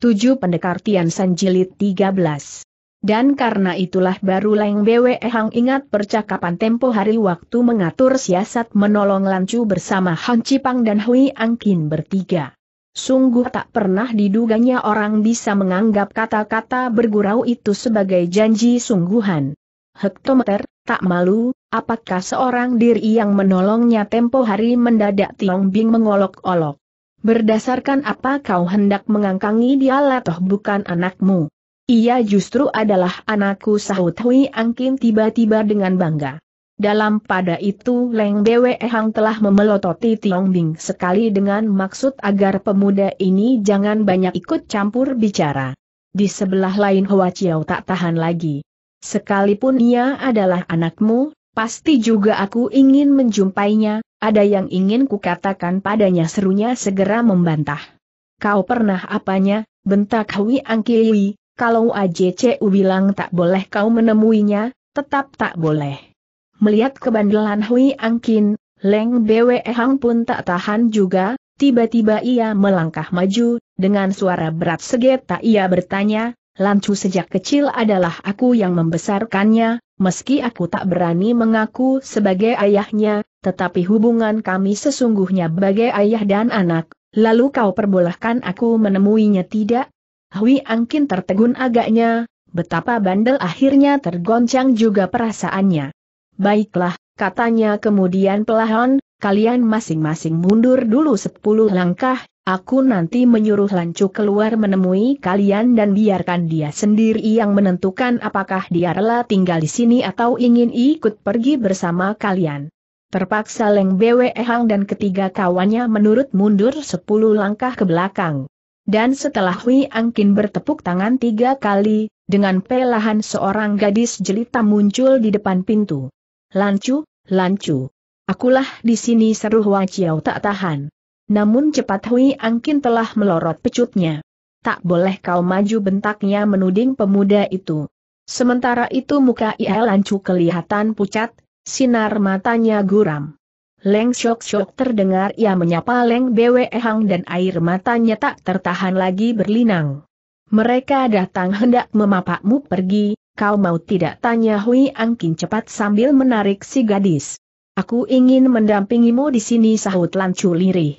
7 Pendekar Tian San Jilid 13. Dan karena itulah baru Leng Bwe Hang ingat percakapan tempo hari waktu mengatur siasat menolong Lancu bersama Han Cipang dan Hui Angkin bertiga. Sungguh tak pernah diduganya orang bisa menganggap kata-kata bergurau itu sebagai janji sungguhan. Hektometer, tak malu, apakah seorang diri yang menolongnya tempo hari mendadak Tiong Bing mengolok-olok. Berdasarkan apa kau hendak mengangkangi dia toh bukan anakmu? Ia justru adalah anakku sahut Hui Angkin tiba-tiba dengan bangga. Dalam pada itu Leng Bwe Hang telah memelototi Tiong Bing sekali dengan maksud agar pemuda ini jangan banyak ikut campur bicara. Di sebelah lain Hua Chiao tak tahan lagi. Sekalipun ia adalah anakmu, pasti juga aku ingin menjumpainya, ada yang ingin kukatakan padanya serunya segera membantah. Kau pernah apanya, bentak Hui Angkiwi, kalau AJCU bilang tak boleh kau menemuinya, tetap tak boleh. Melihat kebandelan Hui Angkin, Leng Bwe Hang pun tak tahan juga, tiba-tiba ia melangkah maju, dengan suara berat segeta ia bertanya, Lancu sejak kecil adalah aku yang membesarkannya, meski aku tak berani mengaku sebagai ayahnya, tetapi hubungan kami sesungguhnya bagai ayah dan anak, lalu kau perbolehkan aku menemuinya tidak? Hui Angkin tertegun agaknya, betapa bandel akhirnya tergoncang juga perasaannya. Baiklah, katanya kemudian pelahan, kalian masing-masing mundur dulu sepuluh langkah, aku nanti menyuruh Lancu keluar menemui kalian dan biarkan dia sendiri yang menentukan apakah dia rela tinggal di sini atau ingin ikut pergi bersama kalian. Terpaksa Leng Bwe Hang dan ketiga kawannya menurut mundur sepuluh langkah ke belakang. Dan setelah Hui Angkin bertepuk tangan tiga kali, dengan pelahan seorang gadis jelita muncul di depan pintu. Lancu, lancu. Akulah di sini seru Hua Chiao tak tahan. Namun cepat Hui Angkin telah melorot pecutnya. Tak boleh kau maju bentaknya menuding pemuda itu. Sementara itu muka Ia Lancu kelihatan pucat, Sinar matanya guram. Leng Shok Shok terdengar ia menyapa Leng Bwe Hang dan air matanya tak tertahan lagi berlinang. Mereka datang hendak memapakmu pergi, kau mau tidak tanya Hui Angkin cepat sambil menarik si gadis. Aku ingin mendampingimu di sini sahut Lan Lirih.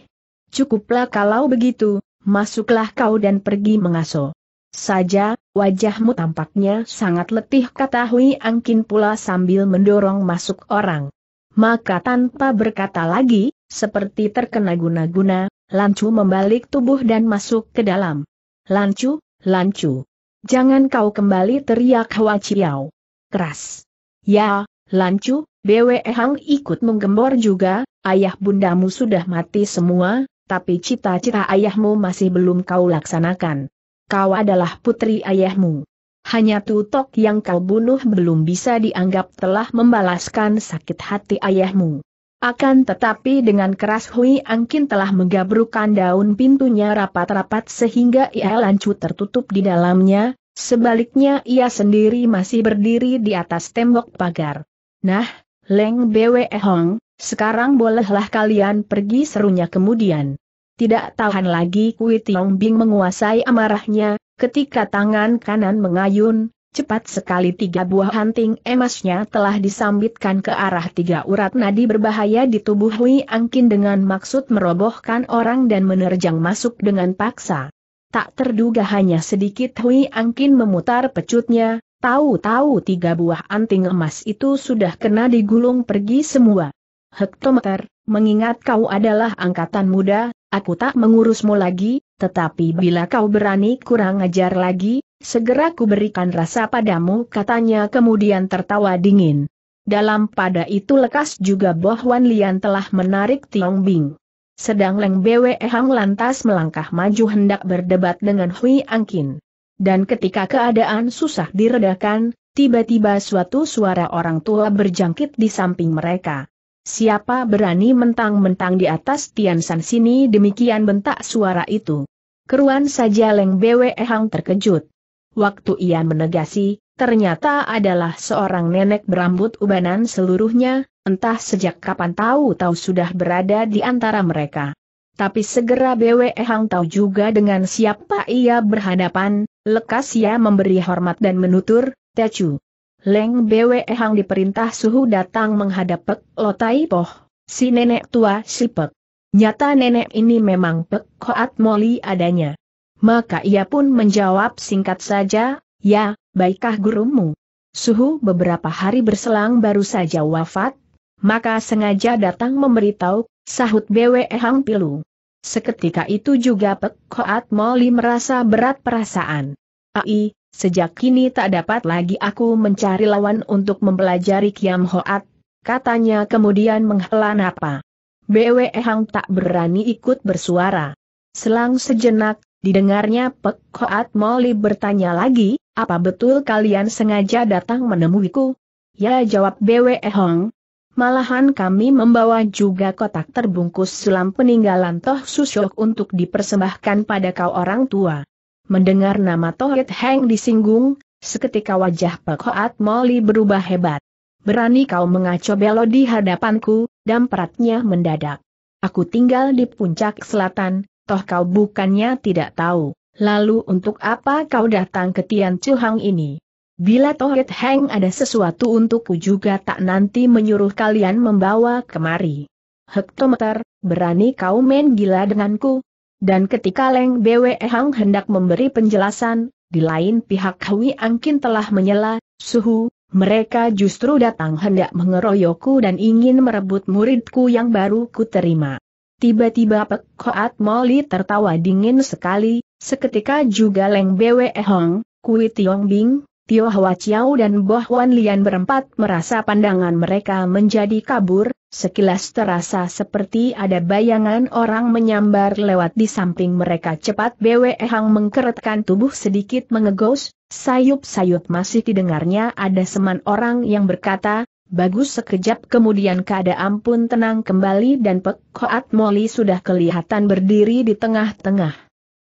Cukuplah kalau begitu, masuklah kau dan pergi mengaso saja, wajahmu tampaknya sangat letih kata Angkin pula sambil mendorong masuk orang. Maka tanpa berkata lagi, seperti terkena guna-guna, Lancu membalik tubuh dan masuk ke dalam. Lancu, Lancu. Jangan kau kembali teriak Hwa Chiao. Keras. Ya, Lancu, Bwe Hang ikut menggembor juga, ayah bundamu sudah mati semua, tapi cita-cita ayahmu masih belum kau laksanakan kau adalah putri ayahmu. Hanya Tutok yang kau bunuh belum bisa dianggap telah membalaskan sakit hati ayahmu. Akan tetapi dengan keras Hui Angkin telah menggabrukan daun pintunya rapat-rapat sehingga ia lancut tertutup di dalamnya, sebaliknya ia sendiri masih berdiri di atas tembok pagar. Nah, Leng Bwe Hong, sekarang bolehlah kalian pergi serunya kemudian. Tidak tahan lagi Kui Tiong Bing menguasai amarahnya, ketika tangan kanan mengayun, cepat sekali tiga buah hanting emasnya telah disambitkan ke arah tiga urat nadi berbahaya di tubuh Hui Angkin dengan maksud merobohkan orang dan menerjang masuk dengan paksa. Tak terduga hanya sedikit Hui Angkin memutar pecutnya, tahu-tahu tiga buah anting emas itu sudah kena digulung pergi semua. Hektometer, mengingat kau adalah angkatan muda, aku tak mengurusmu lagi, tetapi bila kau berani kurang ajar lagi, segera kuberikan rasa padamu katanya kemudian tertawa dingin. Dalam pada itu lekas juga Wan Lian telah menarik Tiong Bing. Sedang Leng Bwe Hang lantas melangkah maju hendak berdebat dengan Hui Angkin. Dan ketika keadaan susah diredakan, tiba-tiba suatu suara orang tua berjangkit di samping mereka. Siapa berani mentang-mentang di atas Tian San sini demikian bentak suara itu. Keruan saja Leng Bwe Hang terkejut. Waktu ia menegasi, ternyata adalah seorang nenek berambut ubanan seluruhnya, entah sejak kapan tahu-tahu sudah berada di antara mereka. Tapi segera Bwe Hang tahu juga dengan siapa ia berhadapan, lekas ia memberi hormat dan menutur, Tecu, Leng Bwe Hang diperintah suhu datang menghadap Pek Lotai Poh, si nenek tua si Pek. Nyata nenek ini memang Pek Koat Moli adanya. Maka ia pun menjawab singkat saja, ya, baikkah gurumu. Suhu beberapa hari berselang baru saja wafat, maka sengaja datang memberitahu, sahut Bwe Hang Pilu. Seketika itu juga Pek Koat Moli merasa berat perasaan. Ai, Sejak kini tak dapat lagi aku mencari lawan untuk mempelajari Kiam Hoat, katanya kemudian menghela napa. BW Hang tak berani ikut bersuara. Selang sejenak, didengarnya Pek Hoat Moli bertanya lagi, apa betul kalian sengaja datang menemuiku? Ya jawab BW Hang. Malahan kami membawa juga kotak terbungkus sulam peninggalan Toh Susyok untuk dipersembahkan pada kau orang tua. Mendengar nama Tohit Heng disinggung, seketika wajah Pak Hoat Moli berubah hebat. Berani kau mengacau belo di hadapanku, peratnya mendadak. Aku tinggal di puncak selatan, toh kau bukannya tidak tahu. Lalu untuk apa kau datang ke Tian Chuhang ini? Bila Tohit Heng ada sesuatu untukku juga tak nanti menyuruh kalian membawa kemari. Hektometer, berani kau main gila denganku, dan ketika Leng Bwe Hang hendak memberi penjelasan, di lain pihak Hui Angkin telah menyela, Suhu, mereka justru datang hendak mengeroyokku dan ingin merebut muridku yang baru kuterima. Tiba-tiba Pek Koat Moli tertawa dingin sekali, seketika juga Leng Bwe Hang, Kui Tiong Bing, Tio Hwa Chiao dan Boh Wan Lian berempat merasa pandangan mereka menjadi kabur, sekilas terasa seperti ada bayangan orang menyambar lewat di samping mereka cepat Bwe Hang mengkeretkan tubuh sedikit mengegos, sayup-sayup masih didengarnya ada seman orang yang berkata, Bagus sekejap kemudian keadaan pun tenang kembali dan Pek Molly Moli sudah kelihatan berdiri di tengah-tengah.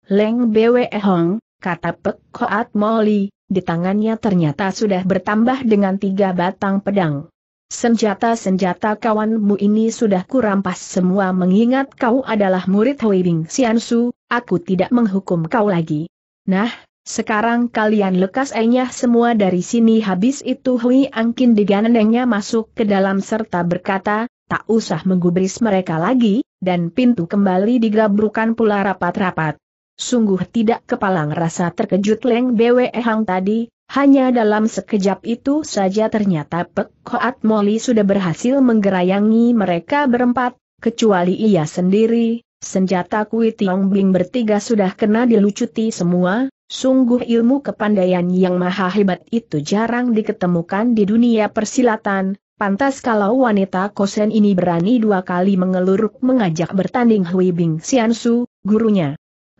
Leng Bwe Hong, kata Pek Molly. Moli, di tangannya ternyata sudah bertambah dengan tiga batang pedang. Senjata-senjata kawanmu ini sudah kurampas semua mengingat kau adalah murid Hui Bing Xiansu, aku tidak menghukum kau lagi. Nah, sekarang kalian lekas enyah semua dari sini habis itu Hui Angkin digandengnya masuk ke dalam serta berkata, tak usah menggubris mereka lagi, dan pintu kembali digabrukan pula rapat-rapat. Sungguh tidak kepalang rasa terkejut Leng Bwe Hang tadi, hanya dalam sekejap itu saja ternyata Pek Koat Moli sudah berhasil menggerayangi mereka berempat, kecuali ia sendiri, senjata Kui Tiong Bing bertiga sudah kena dilucuti semua, sungguh ilmu kepandaian yang maha hebat itu jarang diketemukan di dunia persilatan, Pantas kalau wanita kosen ini berani dua kali mengeluruk mengajak bertanding Hui Bing Xiansu, gurunya.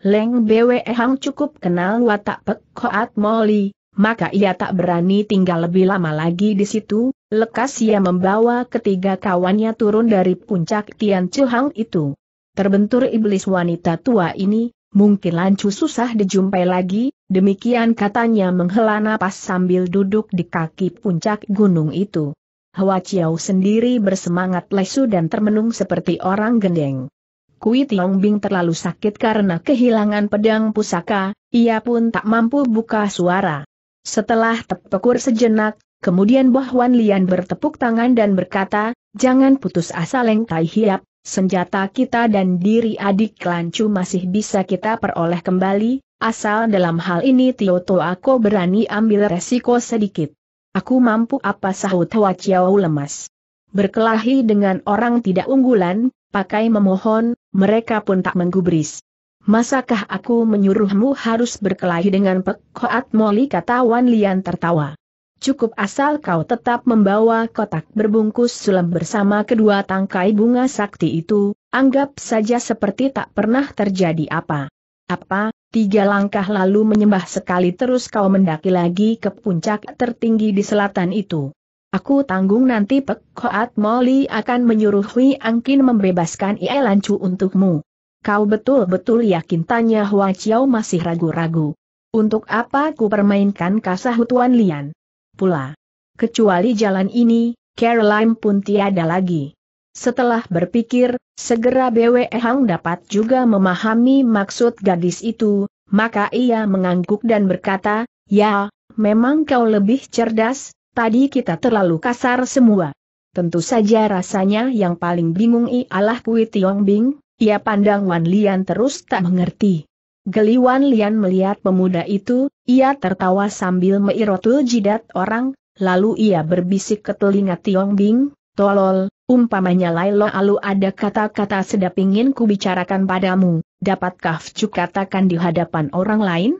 Leng Bwe Hang cukup kenal watak Pek Koat Moli, maka ia tak berani tinggal lebih lama lagi di situ, lekas ia membawa ketiga kawannya turun dari puncak Tian Chu itu. Terbentur iblis wanita tua ini, mungkin lancu susah dijumpai lagi, demikian katanya menghela napas sambil duduk di kaki puncak gunung itu. Hwa Chiao sendiri bersemangat lesu dan termenung seperti orang gendeng. Kui Bing terlalu sakit karena kehilangan pedang pusaka, ia pun tak mampu buka suara. Setelah tepukur sejenak, kemudian Bohwan Lian bertepuk tangan dan berkata, jangan putus asa Leng Tai Hiap, senjata kita dan diri adik Lancu masih bisa kita peroleh kembali, asal dalam hal ini Tio To aku berani ambil resiko sedikit. Aku mampu apa sahut Hwa Chiao lemas. Berkelahi dengan orang tidak unggulan, pakai memohon, mereka pun tak menggubris. Masakah aku menyuruhmu harus berkelahi dengan pekoat moli kata Wan Lian tertawa. Cukup asal kau tetap membawa kotak berbungkus sulam bersama kedua tangkai bunga sakti itu, anggap saja seperti tak pernah terjadi apa. Apa, tiga langkah lalu menyembah sekali terus kau mendaki lagi ke puncak tertinggi di selatan itu. Aku tanggung nanti Pek Molly Moli akan menyuruh Hui Angkin membebaskan Ie Lancu untukmu. Kau betul-betul yakin tanya Hua Chiao masih ragu-ragu. Untuk apa ku permainkan kasah Tuan Lian? Pula. Kecuali jalan ini, Caroline pun tiada lagi. Setelah berpikir, segera BWE Hang dapat juga memahami maksud gadis itu, maka ia mengangguk dan berkata, Ya, memang kau lebih cerdas, Tadi kita terlalu kasar semua. Tentu saja rasanya yang paling bingung ialah Kui Tiong Bing, ia pandang Wan Lian terus tak mengerti. Geli Wan Lian melihat pemuda itu, ia tertawa sambil meirotul jidat orang, lalu ia berbisik ke telinga Tiong Bing, tolol, umpamanya Lo Alu ada kata-kata sedap ingin ku bicarakan padamu, dapatkah Fcu katakan di hadapan orang lain?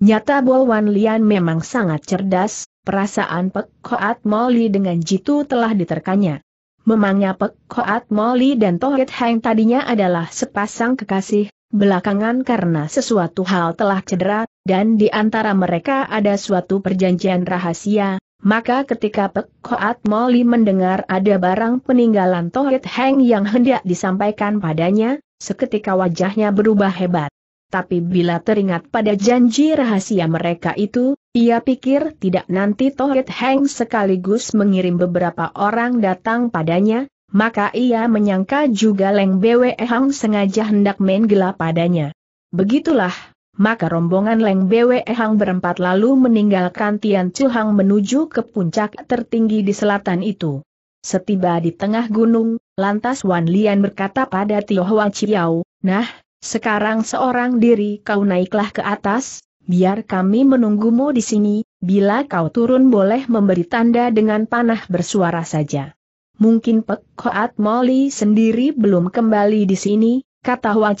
Nyata bahwa Wan Lian memang sangat cerdas, Perasaan Pek Koat Moli dengan jitu telah diterkanya. Memangnya Pek Koat Moli dan Tohit Heng tadinya adalah sepasang kekasih, belakangan karena sesuatu hal telah cedera, dan di antara mereka ada suatu perjanjian rahasia, maka ketika Pek Koat Moli mendengar ada barang peninggalan Tohit Heng yang hendak disampaikan padanya, seketika wajahnya berubah hebat. Tapi bila teringat pada janji rahasia mereka itu, ia pikir tidak nanti Tohit Heng sekaligus mengirim beberapa orang datang padanya, maka ia menyangka juga Leng Bwe Hang sengaja hendak main gila padanya. Begitulah, maka rombongan Leng Bwe Hang berempat lalu meninggalkan Tian Chu Hang menuju ke puncak tertinggi di selatan itu. Setiba di tengah gunung, lantas Wan Lian berkata pada Tio Hwa Chiao, Nah, sekarang seorang diri kau naiklah ke atas, biar kami menunggumu di sini, bila kau turun boleh memberi tanda dengan panah bersuara saja. Mungkin Pek Koat Moli sendiri belum kembali di sini, kata Hua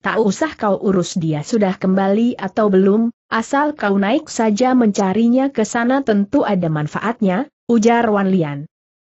Tak usah kau urus dia sudah kembali atau belum, asal kau naik saja mencarinya ke sana tentu ada manfaatnya, ujar Wan Lian.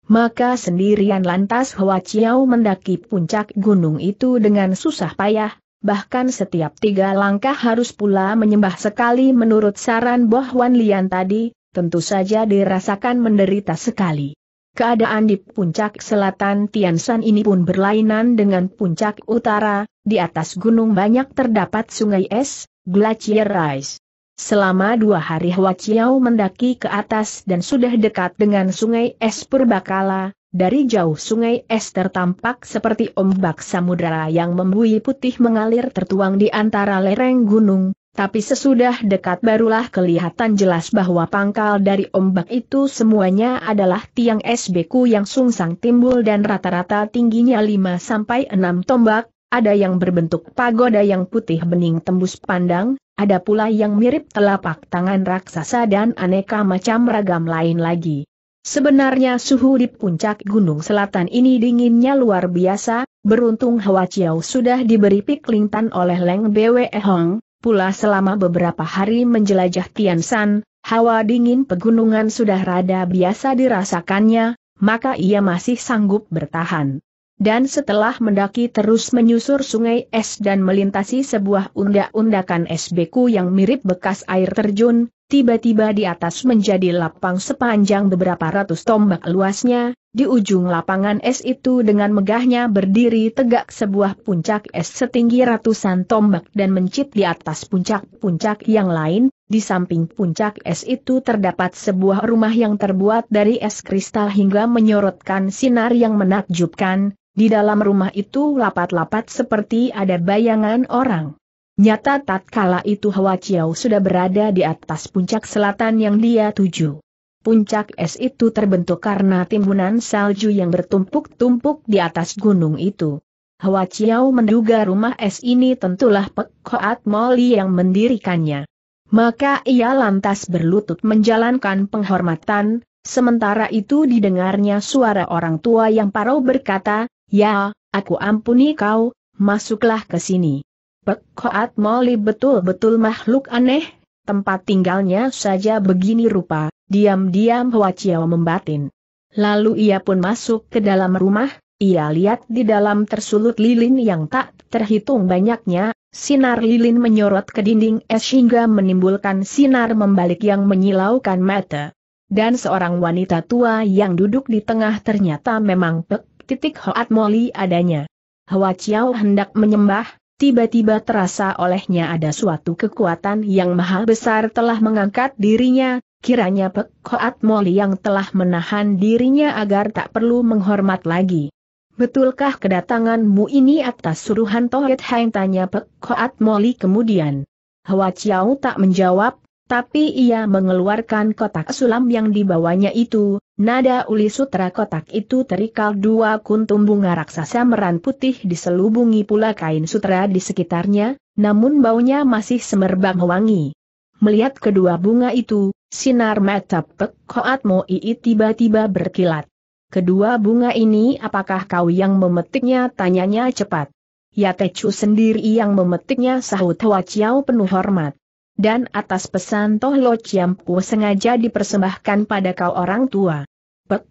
Maka sendirian lantas Hua Chiao mendaki puncak gunung itu dengan susah payah, bahkan setiap tiga langkah harus pula menyembah sekali menurut saran Boh Wan Lian tadi, tentu saja dirasakan menderita sekali. Keadaan di puncak selatan Tiansan ini pun berlainan dengan puncak utara, di atas gunung banyak terdapat sungai es, glacier rise. Selama dua hari Hua Chiao mendaki ke atas dan sudah dekat dengan sungai es Purbakala, dari jauh sungai es tertampak seperti ombak samudera yang membui putih mengalir tertuang di antara lereng gunung, tapi sesudah dekat barulah kelihatan jelas bahwa pangkal dari ombak itu semuanya adalah tiang es beku yang sungsang timbul dan rata-rata tingginya 5-6 tombak, ada yang berbentuk pagoda yang putih bening tembus pandang, ada pula yang mirip telapak tangan raksasa dan aneka macam ragam lain lagi. Sebenarnya suhu di puncak gunung selatan ini dinginnya luar biasa, beruntung Hwa Chiao sudah diberi piklingtan oleh Leng Bwe Hong, pula selama beberapa hari menjelajah Tiansan, hawa dingin pegunungan sudah rada biasa dirasakannya, maka ia masih sanggup bertahan. Dan setelah mendaki terus menyusur sungai es dan melintasi sebuah undak-undakan es beku yang mirip bekas air terjun, Tiba-tiba di atas menjadi lapang sepanjang beberapa ratus tombak luasnya, di ujung lapangan es itu dengan megahnya berdiri tegak sebuah puncak es setinggi ratusan tombak dan mencit di atas puncak-puncak yang lain, di samping puncak es itu terdapat sebuah rumah yang terbuat dari es kristal hingga menyorotkan sinar yang menakjubkan, di dalam rumah itu lapat-lapat seperti ada bayangan orang. Nyata tatkala itu Hwa Chiao sudah berada di atas puncak selatan yang dia tuju. Puncak es itu terbentuk karena timbunan salju yang bertumpuk-tumpuk di atas gunung itu. Hwa Chiao menduga rumah es ini tentulah Pekoat Moli yang mendirikannya. Maka ia lantas berlutut menjalankan penghormatan, sementara itu didengarnya suara orang tua yang parau berkata, Ya, aku ampuni kau, masuklah ke sini. Pek Koat Moli betul-betul makhluk aneh, tempat tinggalnya saja begini rupa, diam-diam Hua Chiao membatin. Lalu ia pun masuk ke dalam rumah, ia lihat di dalam tersulut lilin yang tak terhitung banyaknya, sinar lilin menyorot ke dinding es hingga menimbulkan sinar membalik yang menyilaukan mata. Dan seorang wanita tua yang duduk di tengah ternyata memang Pek titik Hoat Moli adanya. Hua Chiao hendak menyembah, Tiba-tiba terasa olehnya ada suatu kekuatan yang maha besar telah mengangkat dirinya, kiranya pekkoat Moli yang telah menahan dirinya agar tak perlu menghormat lagi. Betulkah kedatanganmu ini atas suruhan Tohit Heng tanya Pek Moli kemudian? Hwa Chiao tak menjawab, tapi ia mengeluarkan kotak sulam yang dibawanya itu, nada uli sutra kotak itu terikal dua kuntum bunga raksasa meran putih diselubungi pula kain sutra di sekitarnya, namun baunya masih semerbak wangi. Melihat kedua bunga itu, sinar mata Pek Hoat Ii tiba-tiba berkilat. Kedua bunga ini apakah kau yang memetiknya? Tanyanya cepat. Ya Techu sendiri yang memetiknya sahut Hwa Chiao penuh hormat dan atas pesan Toh Lo Chiampu sengaja dipersembahkan pada kau orang tua. Pek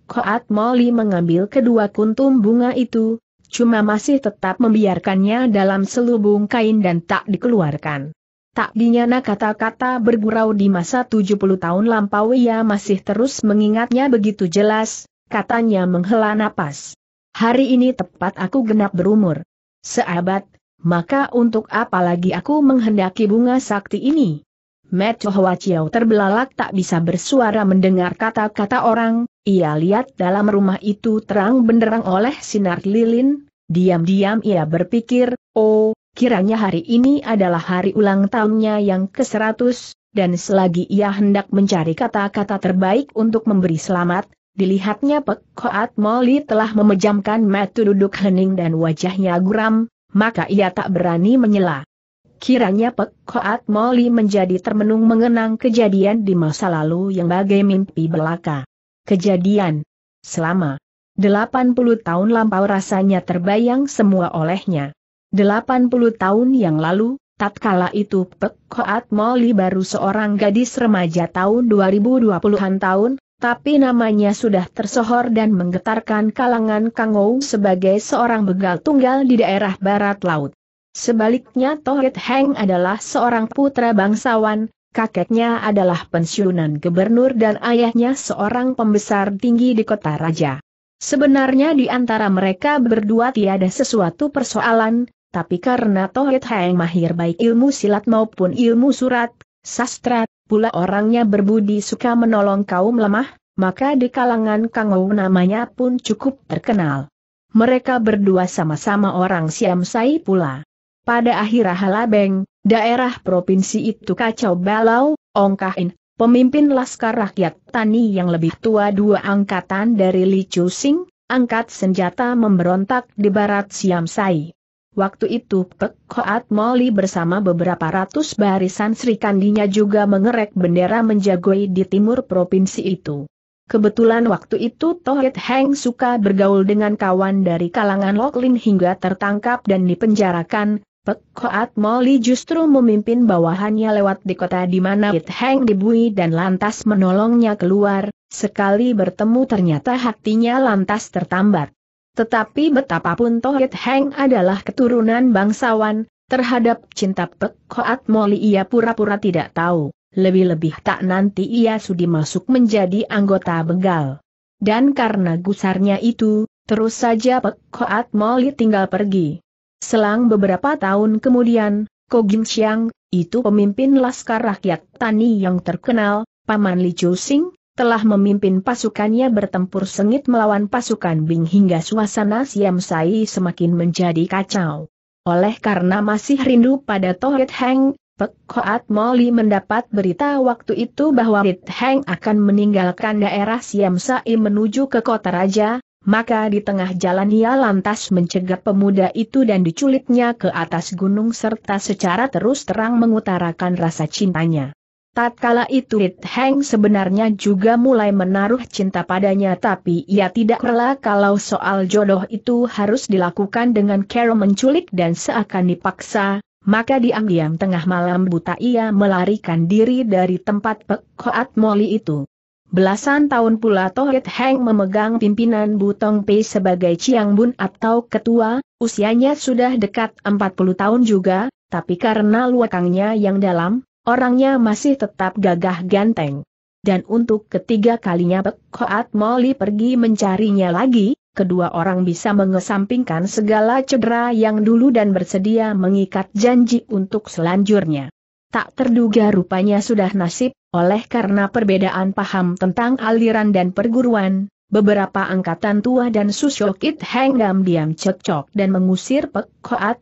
Molly mengambil kedua kuntum bunga itu, cuma masih tetap membiarkannya dalam selubung kain dan tak dikeluarkan. Tak dinyana kata-kata bergurau di masa 70 tahun lampau ia masih terus mengingatnya begitu jelas, katanya menghela napas. Hari ini tepat aku genap berumur. Seabad, maka untuk apa lagi aku menghendaki bunga sakti ini? Meto Hwa Chiao terbelalak tak bisa bersuara mendengar kata-kata orang, ia lihat dalam rumah itu terang benderang oleh sinar lilin, diam-diam ia berpikir, oh, kiranya hari ini adalah hari ulang tahunnya yang ke-100, dan selagi ia hendak mencari kata-kata terbaik untuk memberi selamat, dilihatnya Pek Koat Moli telah memejamkan mata duduk hening dan wajahnya guram, maka ia tak berani menyela. Kiranya Pek Koat Moli menjadi termenung mengenang kejadian di masa lalu yang bagai mimpi belaka. Kejadian selama 80 tahun lampau rasanya terbayang semua olehnya. 80 tahun yang lalu, tatkala itu Pek Koat Moli baru seorang gadis remaja tahun 2020-an tahun, tapi namanya sudah tersohor dan menggetarkan kalangan Kangou sebagai seorang begal tunggal di daerah barat laut. Sebaliknya Tohit Heng adalah seorang putra bangsawan, kakeknya adalah pensiunan gubernur dan ayahnya seorang pembesar tinggi di kota raja. Sebenarnya di antara mereka berdua tiada sesuatu persoalan, tapi karena Tohit Heng mahir baik ilmu silat maupun ilmu surat, Sastra, pula orangnya berbudi suka menolong kaum lemah, maka di kalangan Kangou namanya pun cukup terkenal. Mereka berdua sama-sama orang Siam Sai pula. Pada akhir Halabeng, daerah provinsi itu kacau balau, Ongkahin, pemimpin Laskar Rakyat Tani yang lebih tua dua angkatan dari Li Chu Sing, angkat senjata memberontak di barat Siam Sai. Waktu itu Pek Koat Moli bersama beberapa ratus barisan Sri Kandinya juga mengerek bendera menjagoi di timur provinsi itu. Kebetulan waktu itu Tohit Heng suka bergaul dengan kawan dari kalangan Loklin hingga tertangkap dan dipenjarakan, Pek Koat Moli justru memimpin bawahannya lewat di kota di mana Tohit Heng dibui dan lantas menolongnya keluar, sekali bertemu ternyata hatinya lantas tertambat. Tetapi betapapun Tohit Heng adalah keturunan bangsawan, terhadap cinta Pek Koat Moli ia pura-pura tidak tahu, lebih-lebih tak nanti ia sudi masuk menjadi anggota Begal. Dan karena gusarnya itu, terus saja Pek Koat Moli tinggal pergi. Selang beberapa tahun kemudian, Gim Siang, itu pemimpin Laskar Rakyat Tani yang terkenal, Paman Li Chu Sing, telah memimpin pasukannya bertempur sengit melawan pasukan Bing hingga suasana Siam Sai semakin menjadi kacau. Oleh karena masih rindu pada Tohit Heng, Pek Hoat Moli mendapat berita waktu itu bahwa Hit Heng akan meninggalkan daerah Siam Sai menuju ke kota raja, maka di tengah jalan ia lantas mencegat pemuda itu dan diculiknya ke atas gunung serta secara terus terang mengutarakan rasa cintanya. Tatkala itu Rit Heng sebenarnya juga mulai menaruh cinta padanya tapi ia tidak rela kalau soal jodoh itu harus dilakukan dengan cara menculik dan seakan dipaksa, maka di tengah malam buta ia melarikan diri dari tempat pekoat Molly Moli itu. Belasan tahun pula Tohit Heng memegang pimpinan Butong Pei sebagai Chiang Bun atau ketua, usianya sudah dekat 40 tahun juga, tapi karena luakangnya yang dalam, Orangnya masih tetap gagah ganteng. Dan untuk ketiga kalinya Pek Hoat pergi mencarinya lagi, kedua orang bisa mengesampingkan segala cedera yang dulu dan bersedia mengikat janji untuk selanjutnya. Tak terduga rupanya sudah nasib, oleh karena perbedaan paham tentang aliran dan perguruan, beberapa angkatan tua dan susyokit henggam diam cekcok dan mengusir Pek Hoat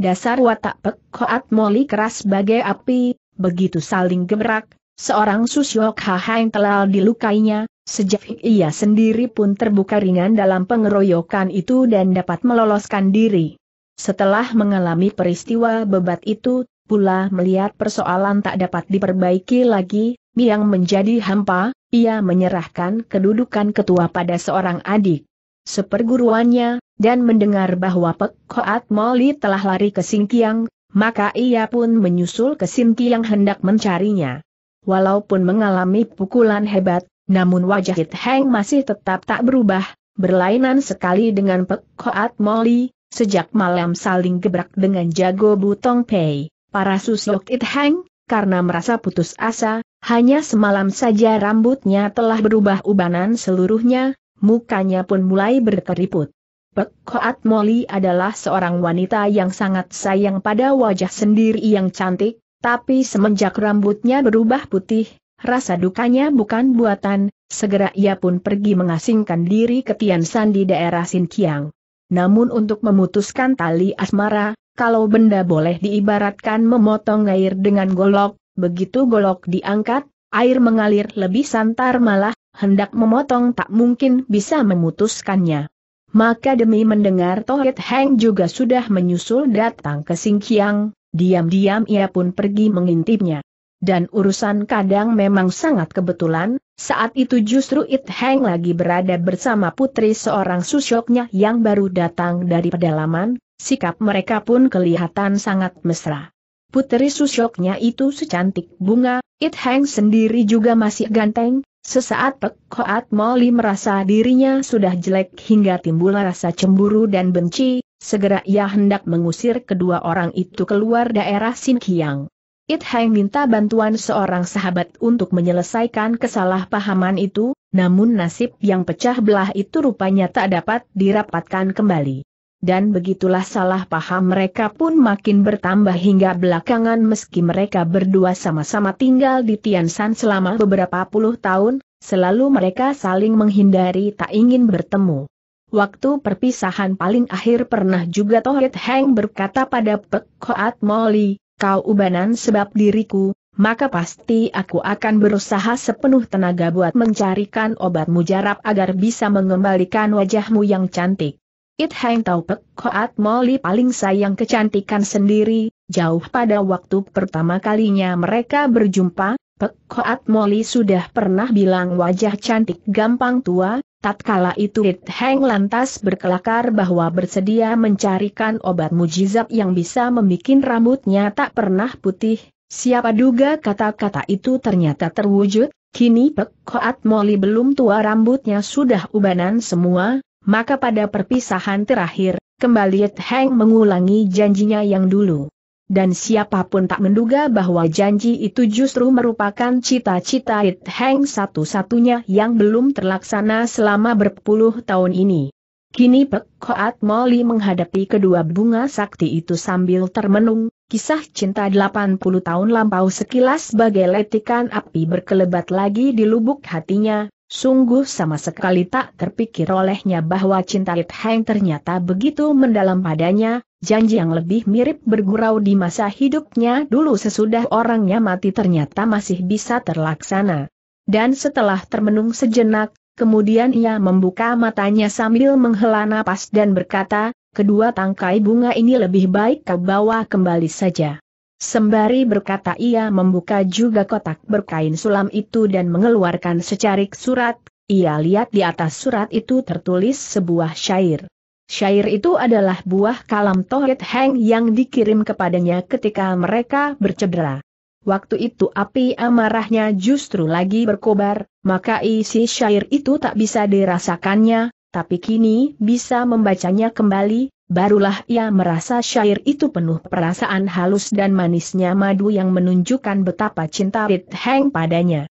dasar watak pekoat koat moli keras bagai api, begitu saling gemerak, seorang susyok yang telal dilukainya, sejak ia sendiri pun terbuka ringan dalam pengeroyokan itu dan dapat meloloskan diri. Setelah mengalami peristiwa bebat itu, pula melihat persoalan tak dapat diperbaiki lagi, yang menjadi hampa, ia menyerahkan kedudukan ketua pada seorang adik seperguruannya, dan mendengar bahwa Pek Koat Moli telah lari ke Singkiang, maka ia pun menyusul ke Singkiang hendak mencarinya. Walaupun mengalami pukulan hebat, namun wajah It Heng masih tetap tak berubah, berlainan sekali dengan Pek Koat Moli, sejak malam saling gebrak dengan jago Butong Pei. Para susuk It Heng, karena merasa putus asa, hanya semalam saja rambutnya telah berubah ubanan seluruhnya, mukanya pun mulai berkeriput. Pek Koat Moli adalah seorang wanita yang sangat sayang pada wajah sendiri yang cantik, tapi semenjak rambutnya berubah putih, rasa dukanya bukan buatan, segera ia pun pergi mengasingkan diri ke Tian San di daerah Sinkiang. Namun untuk memutuskan tali asmara, kalau benda boleh diibaratkan memotong air dengan golok, begitu golok diangkat, air mengalir lebih santar malah hendak memotong tak mungkin bisa memutuskannya. Maka demi mendengar Tohit Heng juga sudah menyusul datang ke Singkiang, diam-diam ia pun pergi mengintipnya. Dan urusan kadang memang sangat kebetulan, saat itu justru It Heng lagi berada bersama putri seorang susyoknya yang baru datang dari pedalaman, sikap mereka pun kelihatan sangat mesra. Putri susyoknya itu secantik bunga, It Heng sendiri juga masih ganteng, Sesaat Pek Hoat Moli merasa dirinya sudah jelek hingga timbul rasa cemburu dan benci, segera ia hendak mengusir kedua orang itu keluar daerah Sinkiang. It Heng minta bantuan seorang sahabat untuk menyelesaikan kesalahpahaman itu, namun nasib yang pecah belah itu rupanya tak dapat dirapatkan kembali dan begitulah salah paham mereka pun makin bertambah hingga belakangan meski mereka berdua sama-sama tinggal di Tiansan selama beberapa puluh tahun, selalu mereka saling menghindari tak ingin bertemu. Waktu perpisahan paling akhir pernah juga Tohit Heng berkata pada Pekhoat Koat Moli, kau ubanan sebab diriku, maka pasti aku akan berusaha sepenuh tenaga buat mencarikan obat mujarab agar bisa mengembalikan wajahmu yang cantik. It Hang Tau Pek Koat Moli paling sayang kecantikan sendiri, jauh pada waktu pertama kalinya mereka berjumpa, Pek Koat Moli sudah pernah bilang wajah cantik gampang tua, tatkala itu It Heng lantas berkelakar bahwa bersedia mencarikan obat mujizat yang bisa membuat rambutnya tak pernah putih, siapa duga kata-kata itu ternyata terwujud, Kini Pek Koat Moli belum tua rambutnya sudah ubanan semua, maka pada perpisahan terakhir, kembali Yet Heng mengulangi janjinya yang dulu. Dan siapapun tak menduga bahwa janji itu justru merupakan cita-cita It Heng satu-satunya yang belum terlaksana selama berpuluh tahun ini. Kini Pek Koat Moli menghadapi kedua bunga sakti itu sambil termenung, kisah cinta 80 tahun lampau sekilas bagai letikan api berkelebat lagi di lubuk hatinya, Sungguh sama sekali tak terpikir olehnya bahwa cinta It Heng ternyata begitu mendalam padanya, janji yang lebih mirip bergurau di masa hidupnya dulu sesudah orangnya mati ternyata masih bisa terlaksana. Dan setelah termenung sejenak, kemudian ia membuka matanya sambil menghela napas dan berkata, kedua tangkai bunga ini lebih baik kau bawa kembali saja. Sembari berkata ia membuka juga kotak berkain sulam itu dan mengeluarkan secarik surat, ia lihat di atas surat itu tertulis sebuah syair. Syair itu adalah buah kalam Tohit Heng yang dikirim kepadanya ketika mereka bercedera. Waktu itu api amarahnya justru lagi berkobar, maka isi syair itu tak bisa dirasakannya, tapi kini bisa membacanya kembali, barulah ia merasa syair itu penuh perasaan halus dan manisnya madu yang menunjukkan betapa cinta Rit Heng padanya.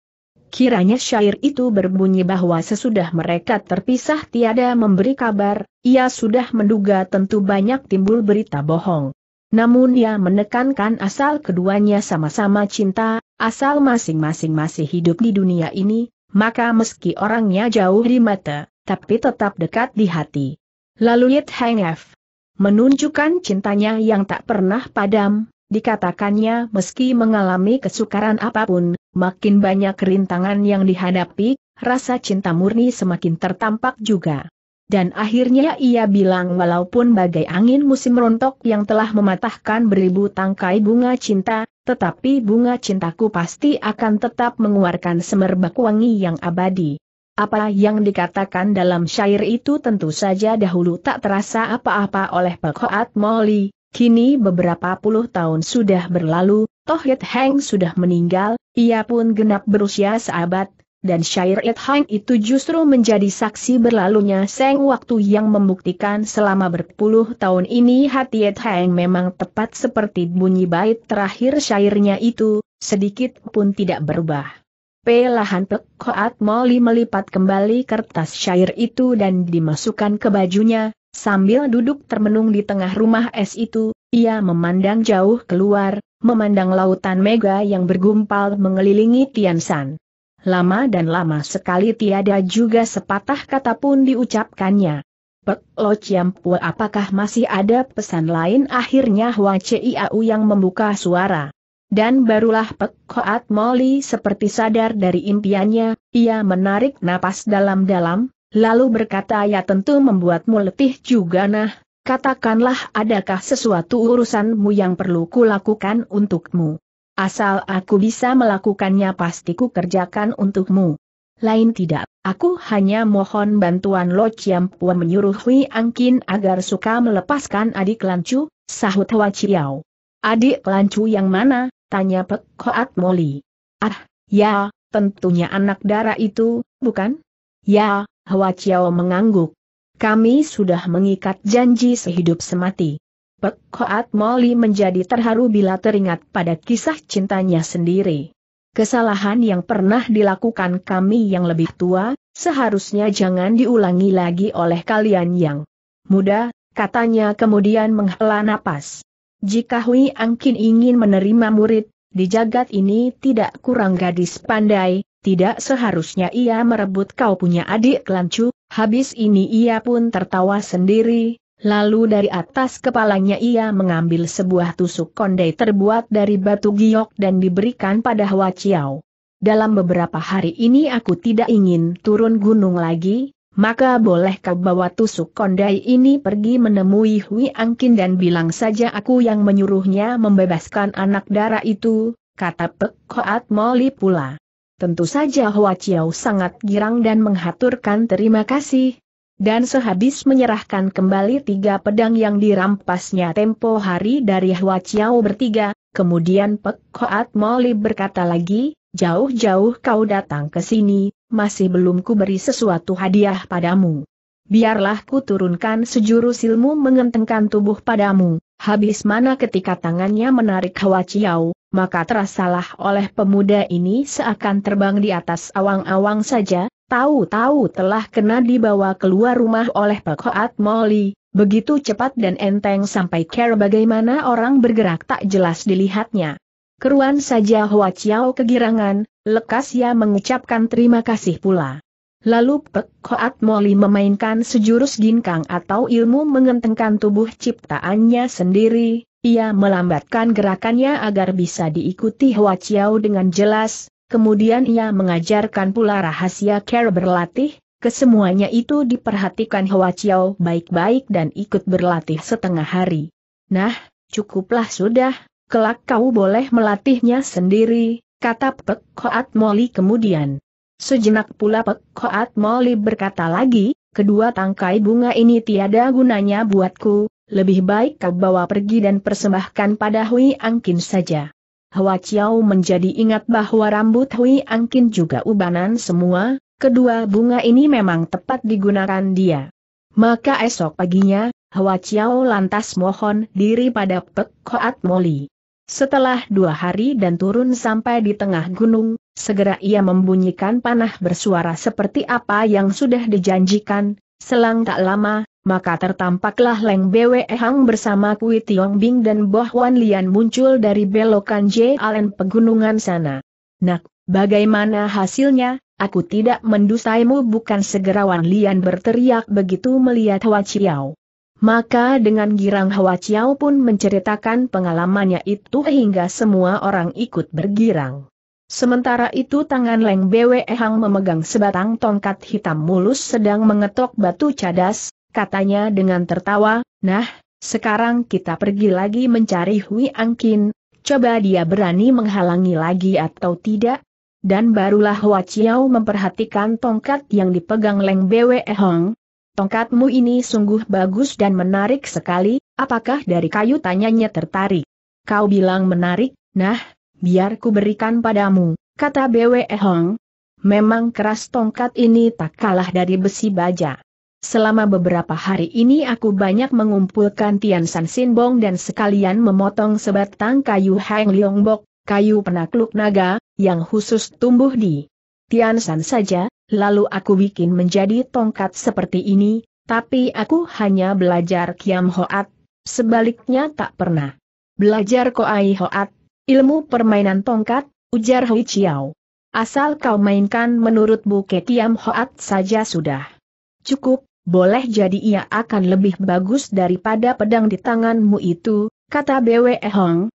Kiranya syair itu berbunyi bahwa sesudah mereka terpisah tiada memberi kabar, ia sudah menduga tentu banyak timbul berita bohong. Namun ia menekankan asal keduanya sama-sama cinta, asal masing-masing masih hidup di dunia ini, maka meski orangnya jauh di mata, tapi tetap dekat di hati. Lalu Yit Heng F menunjukkan cintanya yang tak pernah padam, dikatakannya meski mengalami kesukaran apapun, makin banyak rintangan yang dihadapi, rasa cinta murni semakin tertampak juga. Dan akhirnya ia bilang walaupun bagai angin musim rontok yang telah mematahkan beribu tangkai bunga cinta, tetapi bunga cintaku pasti akan tetap mengeluarkan semerbak wangi yang abadi. Apa yang dikatakan dalam syair itu tentu saja dahulu tak terasa apa-apa oleh Pekhoat Moli, kini beberapa puluh tahun sudah berlalu, Toh Yit Heng sudah meninggal, ia pun genap berusia seabad, dan syair Yit Heng itu justru menjadi saksi berlalunya seng waktu yang membuktikan selama berpuluh tahun ini hati Yit Heng memang tepat seperti bunyi bait terakhir syairnya itu, sedikit pun tidak berubah. P. Lahan Koat Moli melipat kembali kertas syair itu dan dimasukkan ke bajunya, sambil duduk termenung di tengah rumah es itu, ia memandang jauh keluar, memandang lautan mega yang bergumpal mengelilingi Tiansan. Lama dan lama sekali tiada juga sepatah kata pun diucapkannya. Pek Lo Chiampua apakah masih ada pesan lain akhirnya Hwa Ciau yang membuka suara. Dan barulah Pekoat molly seperti sadar dari impiannya, ia menarik napas dalam-dalam, lalu berkata ya tentu membuatmu letih juga nah, katakanlah adakah sesuatu urusanmu yang perlu kulakukan untukmu. Asal aku bisa melakukannya pasti ku kerjakan untukmu. Lain tidak, aku hanya mohon bantuan Lo Chiam Pua menyuruh Hui Angkin agar suka melepaskan adik Lancu, sahut Hwa Chiao. Adik Lancu yang mana? Tanya Pek Koat Moli. Ah, ya, tentunya anak darah itu, bukan? Ya, Hwa Chiao mengangguk. Kami sudah mengikat janji sehidup semati. Pek Koat Moli menjadi terharu bila teringat pada kisah cintanya sendiri. Kesalahan yang pernah dilakukan kami yang lebih tua, seharusnya jangan diulangi lagi oleh kalian yang muda, katanya kemudian menghela napas. Jika Hui Angkin ingin menerima murid, di jagat ini tidak kurang gadis pandai, tidak seharusnya ia merebut kau punya adik Lancu, habis ini ia pun tertawa sendiri, lalu dari atas kepalanya ia mengambil sebuah tusuk kondai terbuat dari batu giok dan diberikan pada Hwa Chiao. Dalam beberapa hari ini aku tidak ingin turun gunung lagi, maka boleh kau bawa tusuk kondai ini pergi menemui Hui Angkin dan bilang saja aku yang menyuruhnya membebaskan anak darah itu, kata Pek Koat Moli pula. Tentu saja Hua Chiao sangat girang dan menghaturkan terima kasih. Dan sehabis menyerahkan kembali tiga pedang yang dirampasnya tempo hari dari Hua Chiao bertiga, kemudian Pek Koat Moli berkata lagi, Jauh-jauh kau datang ke sini, masih belum ku beri sesuatu hadiah padamu. Biarlah ku turunkan sejurus ilmu mengentengkan tubuh padamu, habis mana ketika tangannya menarik hawa ciau, maka terasalah oleh pemuda ini seakan terbang di atas awang-awang saja, tahu-tahu telah kena dibawa keluar rumah oleh Pekoat Moli, begitu cepat dan enteng sampai care bagaimana orang bergerak tak jelas dilihatnya. Keruan saja Hua Chiao kegirangan, lekas ia mengucapkan terima kasih pula. Lalu Pek Hoat Moli memainkan sejurus ginkang atau ilmu mengentengkan tubuh ciptaannya sendiri, ia melambatkan gerakannya agar bisa diikuti Hua Chiao dengan jelas, kemudian ia mengajarkan pula rahasia care berlatih, kesemuanya itu diperhatikan Hua Chiao baik-baik dan ikut berlatih setengah hari. Nah, cukuplah sudah, kelak kau boleh melatihnya sendiri, kata Pek Koat Moli kemudian. Sejenak pula Pek Koat Moli berkata lagi, kedua tangkai bunga ini tiada gunanya buatku, lebih baik kau bawa pergi dan persembahkan pada Hui Angkin saja. Hwa Chiao menjadi ingat bahwa rambut Hui Angkin juga ubanan semua, kedua bunga ini memang tepat digunakan dia. Maka esok paginya, Hwa Chiao lantas mohon diri pada Pek Koat Moli. Setelah dua hari dan turun sampai di tengah gunung, segera ia membunyikan panah bersuara seperti apa yang sudah dijanjikan, selang tak lama, maka tertampaklah Leng Bwe Hang bersama Kui Tiong Bing dan Boh Wan Lian muncul dari belokan J. Allen pegunungan sana. Nak, bagaimana hasilnya? Aku tidak mendusaimu bukan segera Wan Lian berteriak begitu melihat Hwa Chiao. Maka dengan girang Hua Chiao pun menceritakan pengalamannya itu hingga semua orang ikut bergirang. Sementara itu tangan Leng Bwe Hang memegang sebatang tongkat hitam mulus sedang mengetok batu cadas, katanya dengan tertawa, nah, sekarang kita pergi lagi mencari Hui Angkin, coba dia berani menghalangi lagi atau tidak? Dan barulah Hua Chiao memperhatikan tongkat yang dipegang Leng Bwe Hang, Tongkatmu ini sungguh bagus dan menarik sekali, apakah dari kayu tanyanya tertarik? Kau bilang menarik, nah, biar ku berikan padamu, kata Bwe Hong. Memang keras tongkat ini tak kalah dari besi baja. Selama beberapa hari ini aku banyak mengumpulkan Tian San Sinbong dan sekalian memotong sebatang kayu Hang Bok, kayu penakluk naga, yang khusus tumbuh di Tian San saja, lalu aku bikin menjadi tongkat seperti ini, tapi aku hanya belajar Kiam Hoat, sebaliknya tak pernah. Belajar Koai Hoat, ilmu permainan tongkat, ujar Hui Chiao. Asal kau mainkan menurut buke Kiam Hoat saja sudah. Cukup, boleh jadi ia akan lebih bagus daripada pedang di tanganmu itu, kata Bwe Hong,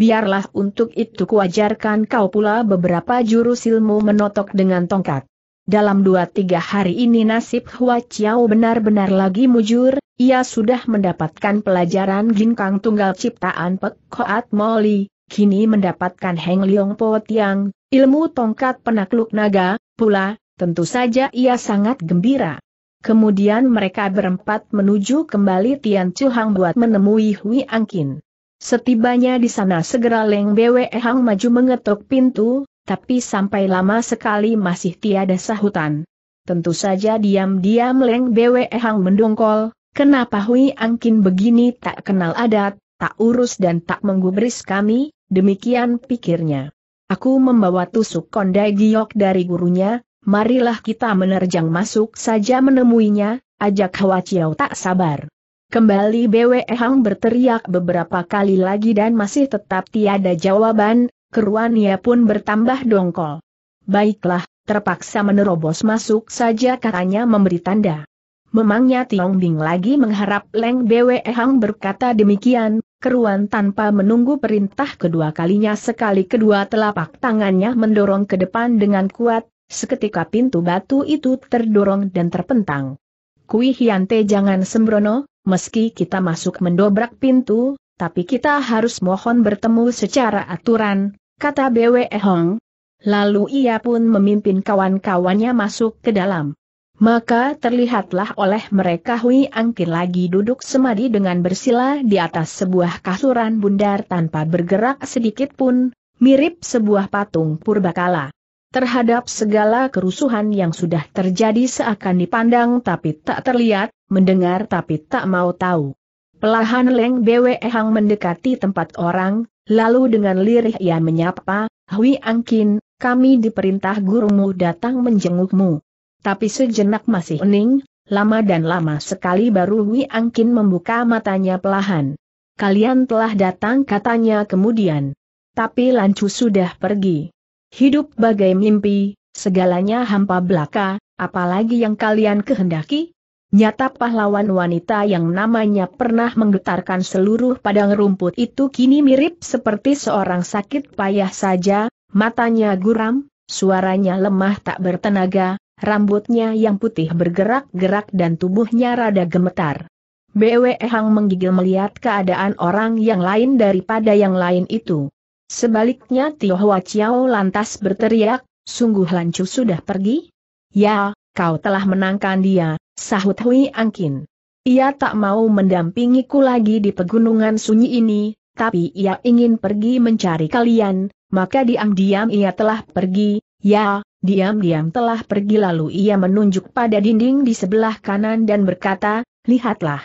biarlah untuk itu kuajarkan kau pula beberapa jurus ilmu menotok dengan tongkat. Dalam dua tiga hari ini nasib Hua Chiao benar-benar lagi mujur, ia sudah mendapatkan pelajaran ginkang tunggal ciptaan Pek Koat Moli, kini mendapatkan Heng Leong Po Tiang, ilmu tongkat penakluk naga, pula, tentu saja ia sangat gembira. Kemudian mereka berempat menuju kembali Tian Chu Hang buat menemui Hui Angkin. Setibanya di sana segera Leng Bwe Hang maju mengetuk pintu, tapi sampai lama sekali masih tiada sahutan. Tentu saja diam-diam Leng Bwe Hang mendongkol, kenapa Hui Angkin begini tak kenal adat, tak urus dan tak menggubris kami, demikian pikirnya. Aku membawa tusuk kondai giok dari gurunya, marilah kita menerjang masuk saja menemuinya, ajak Hwa Chiao tak sabar. Kembali BWE Hang berteriak beberapa kali lagi dan masih tetap tiada jawaban, keruannya pun bertambah dongkol. Baiklah, terpaksa menerobos masuk saja katanya memberi tanda. Memangnya Tiong Bing lagi mengharap Leng BWE Hang berkata demikian, keruan tanpa menunggu perintah kedua kalinya sekali kedua telapak tangannya mendorong ke depan dengan kuat, seketika pintu batu itu terdorong dan terpentang. Kui Hiante jangan sembrono, meski kita masuk mendobrak pintu, tapi kita harus mohon bertemu secara aturan, kata Bwe Hong. Lalu ia pun memimpin kawan-kawannya masuk ke dalam. Maka terlihatlah oleh mereka Hui Angkin lagi duduk semadi dengan bersila di atas sebuah kasuran bundar tanpa bergerak sedikit pun, mirip sebuah patung purbakala. Terhadap segala kerusuhan yang sudah terjadi seakan dipandang tapi tak terlihat, mendengar tapi tak mau tahu. Pelahan Leng Bwe Hang mendekati tempat orang, lalu dengan lirih ia menyapa, Hui Angkin, kami diperintah gurumu datang menjengukmu. Tapi sejenak masih ening, lama dan lama sekali baru Hui Angkin membuka matanya pelahan. Kalian telah datang katanya kemudian. Tapi Lancu sudah pergi. Hidup bagai mimpi, segalanya hampa belaka, apalagi yang kalian kehendaki? Nyata pahlawan wanita yang namanya pernah menggetarkan seluruh padang rumput itu kini mirip seperti seorang sakit payah saja, matanya guram, suaranya lemah tak bertenaga, rambutnya yang putih bergerak-gerak dan tubuhnya rada gemetar. BW Hang menggigil melihat keadaan orang yang lain daripada yang lain itu. Sebaliknya Tio Hua Chiao lantas berteriak, sungguh Lancu sudah pergi? Ya, kau telah menangkan dia, sahut Hui Angkin. Ia tak mau mendampingiku lagi di pegunungan sunyi ini, tapi ia ingin pergi mencari kalian, maka diam-diam ia telah pergi, ya, diam-diam telah pergi lalu ia menunjuk pada dinding di sebelah kanan dan berkata, lihatlah.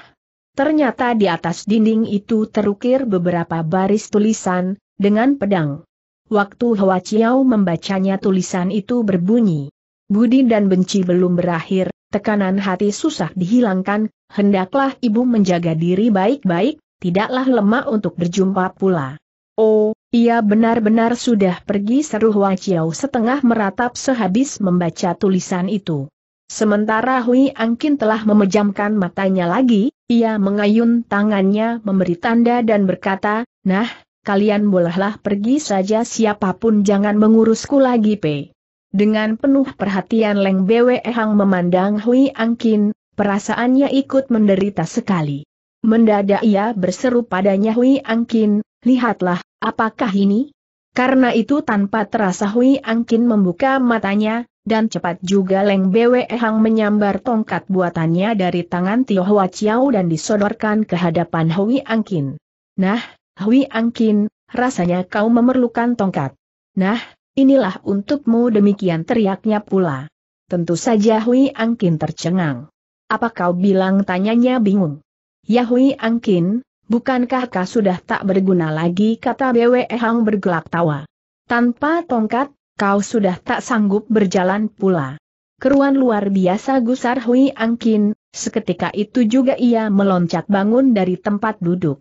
Ternyata di atas dinding itu terukir beberapa baris tulisan, dengan pedang. Waktu Hua Chiao membacanya tulisan itu berbunyi. Budi dan benci belum berakhir, tekanan hati susah dihilangkan, hendaklah ibu menjaga diri baik-baik, tidaklah lemah untuk berjumpa pula. Oh, ia benar-benar sudah pergi seru Hua Chiao setengah meratap sehabis membaca tulisan itu. Sementara Hui Angkin telah memejamkan matanya lagi, ia mengayun tangannya memberi tanda dan berkata, Nah, kalian bolehlah pergi saja siapapun jangan mengurusku lagi pe Dengan penuh perhatian Leng Bwe Hang memandang Hui Angkin, perasaannya ikut menderita sekali. Mendadak ia berseru padanya Hui Angkin, lihatlah, apakah ini? Karena itu tanpa terasa Hui Angkin membuka matanya, dan cepat juga Leng Bwe Hang menyambar tongkat buatannya dari tangan Tio Hua Chiao dan disodorkan ke hadapan Hui Angkin. Nah, Hui Angkin, rasanya kau memerlukan tongkat. Nah, inilah untukmu demikian teriaknya pula. Tentu saja Hui Angkin tercengang. Apa kau bilang tanyanya bingung. Ya Hui Angkin, bukankah kau sudah tak berguna lagi kata Bwe Hang bergelak tawa. Tanpa tongkat, kau sudah tak sanggup berjalan pula. Keruan luar biasa gusar Hui Angkin, seketika itu juga ia meloncat bangun dari tempat duduk.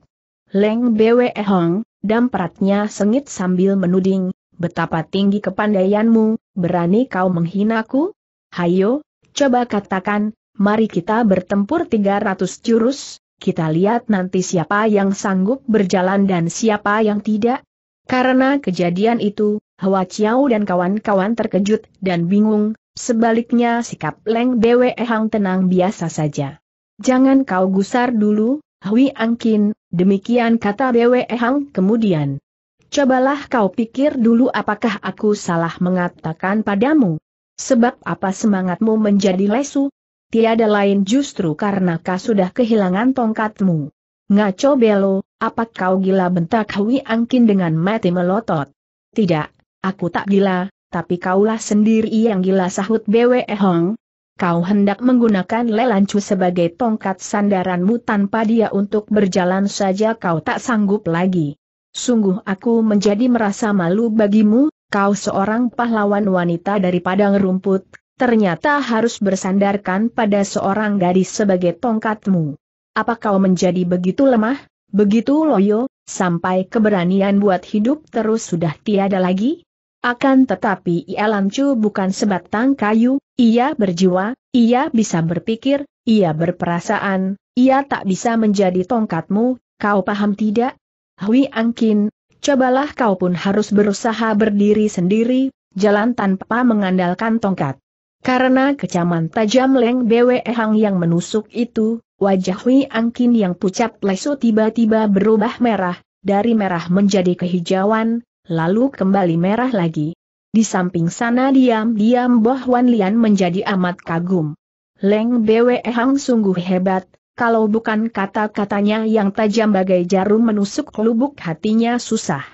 Leng Bwe Hong, dampratnya sengit sambil menuding, betapa tinggi kepandaianmu, berani kau menghinaku? Hayo, coba katakan, mari kita bertempur 300 jurus, kita lihat nanti siapa yang sanggup berjalan dan siapa yang tidak. Karena kejadian itu, Hwa Chiao dan kawan-kawan terkejut dan bingung, Sebaliknya sikap Leng Bwe Hong tenang biasa saja. Jangan kau gusar dulu, Hui Angkin, Demikian kata Bwe Hang kemudian. Cobalah kau pikir dulu apakah aku salah mengatakan padamu. Sebab apa semangatmu menjadi lesu? Tiada lain justru karena kau sudah kehilangan tongkatmu. Ngaco belo, apa kau gila bentak Hui Angkin dengan mati melotot? Tidak, aku tak gila, tapi kaulah sendiri yang gila sahut Bwe Hong, kau hendak menggunakan lelancu sebagai tongkat sandaranmu tanpa dia untuk berjalan saja kau tak sanggup lagi. Sungguh aku menjadi merasa malu bagimu, kau seorang pahlawan wanita dari padang rumput, ternyata harus bersandarkan pada seorang gadis sebagai tongkatmu. Apa kau menjadi begitu lemah, begitu loyo, sampai keberanian buat hidup terus sudah tiada lagi? Akan tetapi Chu bukan sebatang kayu, ia berjiwa, ia bisa berpikir, ia berperasaan, ia tak bisa menjadi tongkatmu, kau paham tidak? Hui Angkin, cobalah kau pun harus berusaha berdiri sendiri, jalan tanpa mengandalkan tongkat. Karena kecaman tajam Leng Bwe Hang yang menusuk itu, wajah Hui Angkin yang pucat lesu tiba-tiba berubah merah, dari merah menjadi kehijauan, lalu kembali merah lagi. Di samping sana diam-diam Boh Wan Lian menjadi amat kagum. Leng Bwe Hang sungguh hebat, kalau bukan kata-katanya yang tajam bagai jarum menusuk lubuk hatinya susah.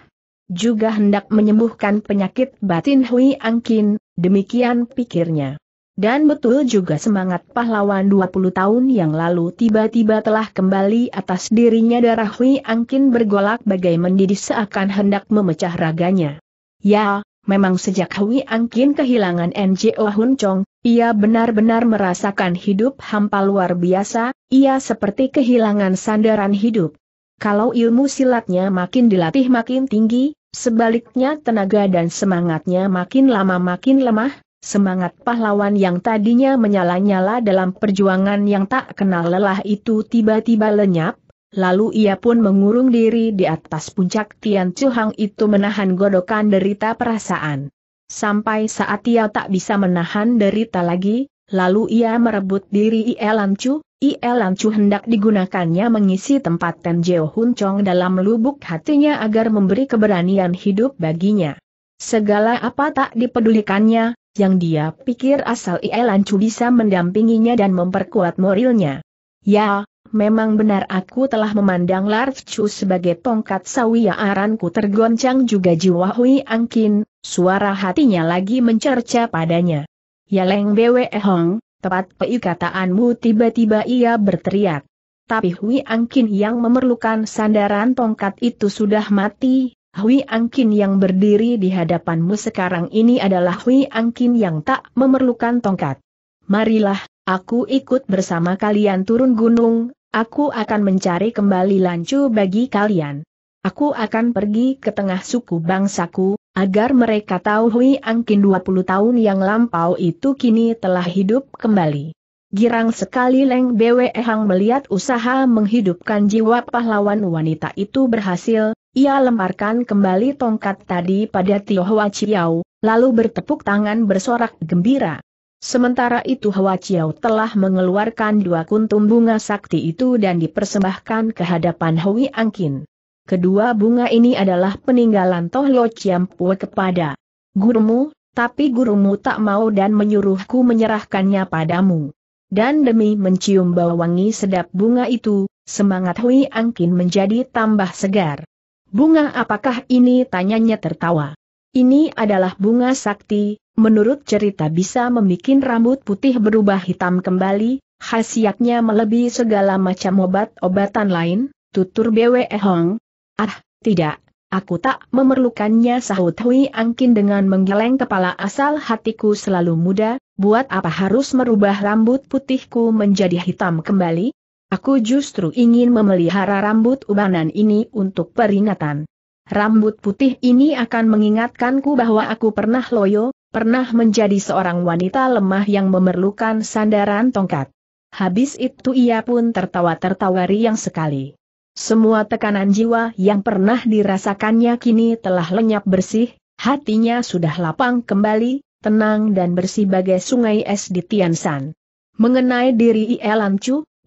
Juga hendak menyembuhkan penyakit batin Hui Angkin, demikian pikirnya. Dan betul juga semangat pahlawan 20 tahun yang lalu tiba-tiba telah kembali atas dirinya darah Hui Angkin bergolak bagai mendidih seakan hendak memecah raganya. Ya, memang sejak Hui Angkin kehilangan NJO Hun Chong, ia benar-benar merasakan hidup hampa luar biasa, ia seperti kehilangan sandaran hidup. Kalau ilmu silatnya makin dilatih makin tinggi, sebaliknya tenaga dan semangatnya makin lama makin lemah, Semangat pahlawan yang tadinya menyala-nyala dalam perjuangan yang tak kenal lelah itu tiba-tiba lenyap, lalu ia pun mengurung diri di atas puncak Tian Chuhang itu menahan godokan derita perasaan. Sampai saat ia tak bisa menahan derita lagi, lalu ia merebut diri Ie Chu. Ie Chu hendak digunakannya mengisi tempat Ten Jeo Hun Chong dalam lubuk hatinya agar memberi keberanian hidup baginya. Segala apa tak dipedulikannya, yang dia pikir asal Ielancu bisa mendampinginya dan memperkuat morilnya. Ya, memang benar aku telah memandang Larchu sebagai tongkat sawi ya aranku tergoncang juga jiwa Hui Angkin, suara hatinya lagi mencerca padanya. Ya Leng Bwe Hong, tepat pei tiba-tiba ia berteriak. Tapi Hui Angkin yang memerlukan sandaran tongkat itu sudah mati, Hui Angkin yang berdiri di hadapanmu sekarang ini adalah Hui Angkin yang tak memerlukan tongkat. Marilah, aku ikut bersama kalian turun gunung, aku akan mencari kembali lancu bagi kalian. Aku akan pergi ke tengah suku bangsaku, agar mereka tahu Hui Angkin 20 tahun yang lampau itu kini telah hidup kembali. Girang sekali Leng Bwe Hang melihat usaha menghidupkan jiwa pahlawan wanita itu berhasil, ia lemparkan kembali tongkat tadi pada Tio Hwa Chiao, lalu bertepuk tangan bersorak gembira. Sementara itu Hwa Chiao telah mengeluarkan dua kuntum bunga sakti itu dan dipersembahkan ke hadapan Hui Angkin. Kedua bunga ini adalah peninggalan Toh Lo Chiampue kepada gurumu, tapi gurumu tak mau dan menyuruhku menyerahkannya padamu. Dan demi mencium bau wangi sedap bunga itu, semangat Hui Angkin menjadi tambah segar. Bunga apakah ini tanyanya tertawa. Ini adalah bunga sakti, menurut cerita bisa membuat rambut putih berubah hitam kembali, khasiatnya melebihi segala macam obat-obatan lain, tutur Bwe Hong. Ah, tidak, aku tak memerlukannya sahut Hui Angkin dengan menggeleng kepala asal hatiku selalu muda, buat apa harus merubah rambut putihku menjadi hitam kembali? Aku justru ingin memelihara rambut ubanan ini untuk peringatan. Rambut putih ini akan mengingatkanku bahwa aku pernah loyo, pernah menjadi seorang wanita lemah yang memerlukan sandaran tongkat. Habis itu ia pun tertawa-tertawa riang sekali. Semua tekanan jiwa yang pernah dirasakannya kini telah lenyap bersih, hatinya sudah lapang kembali, tenang dan bersih bagai sungai es di Tiansan. Mengenai diri Ie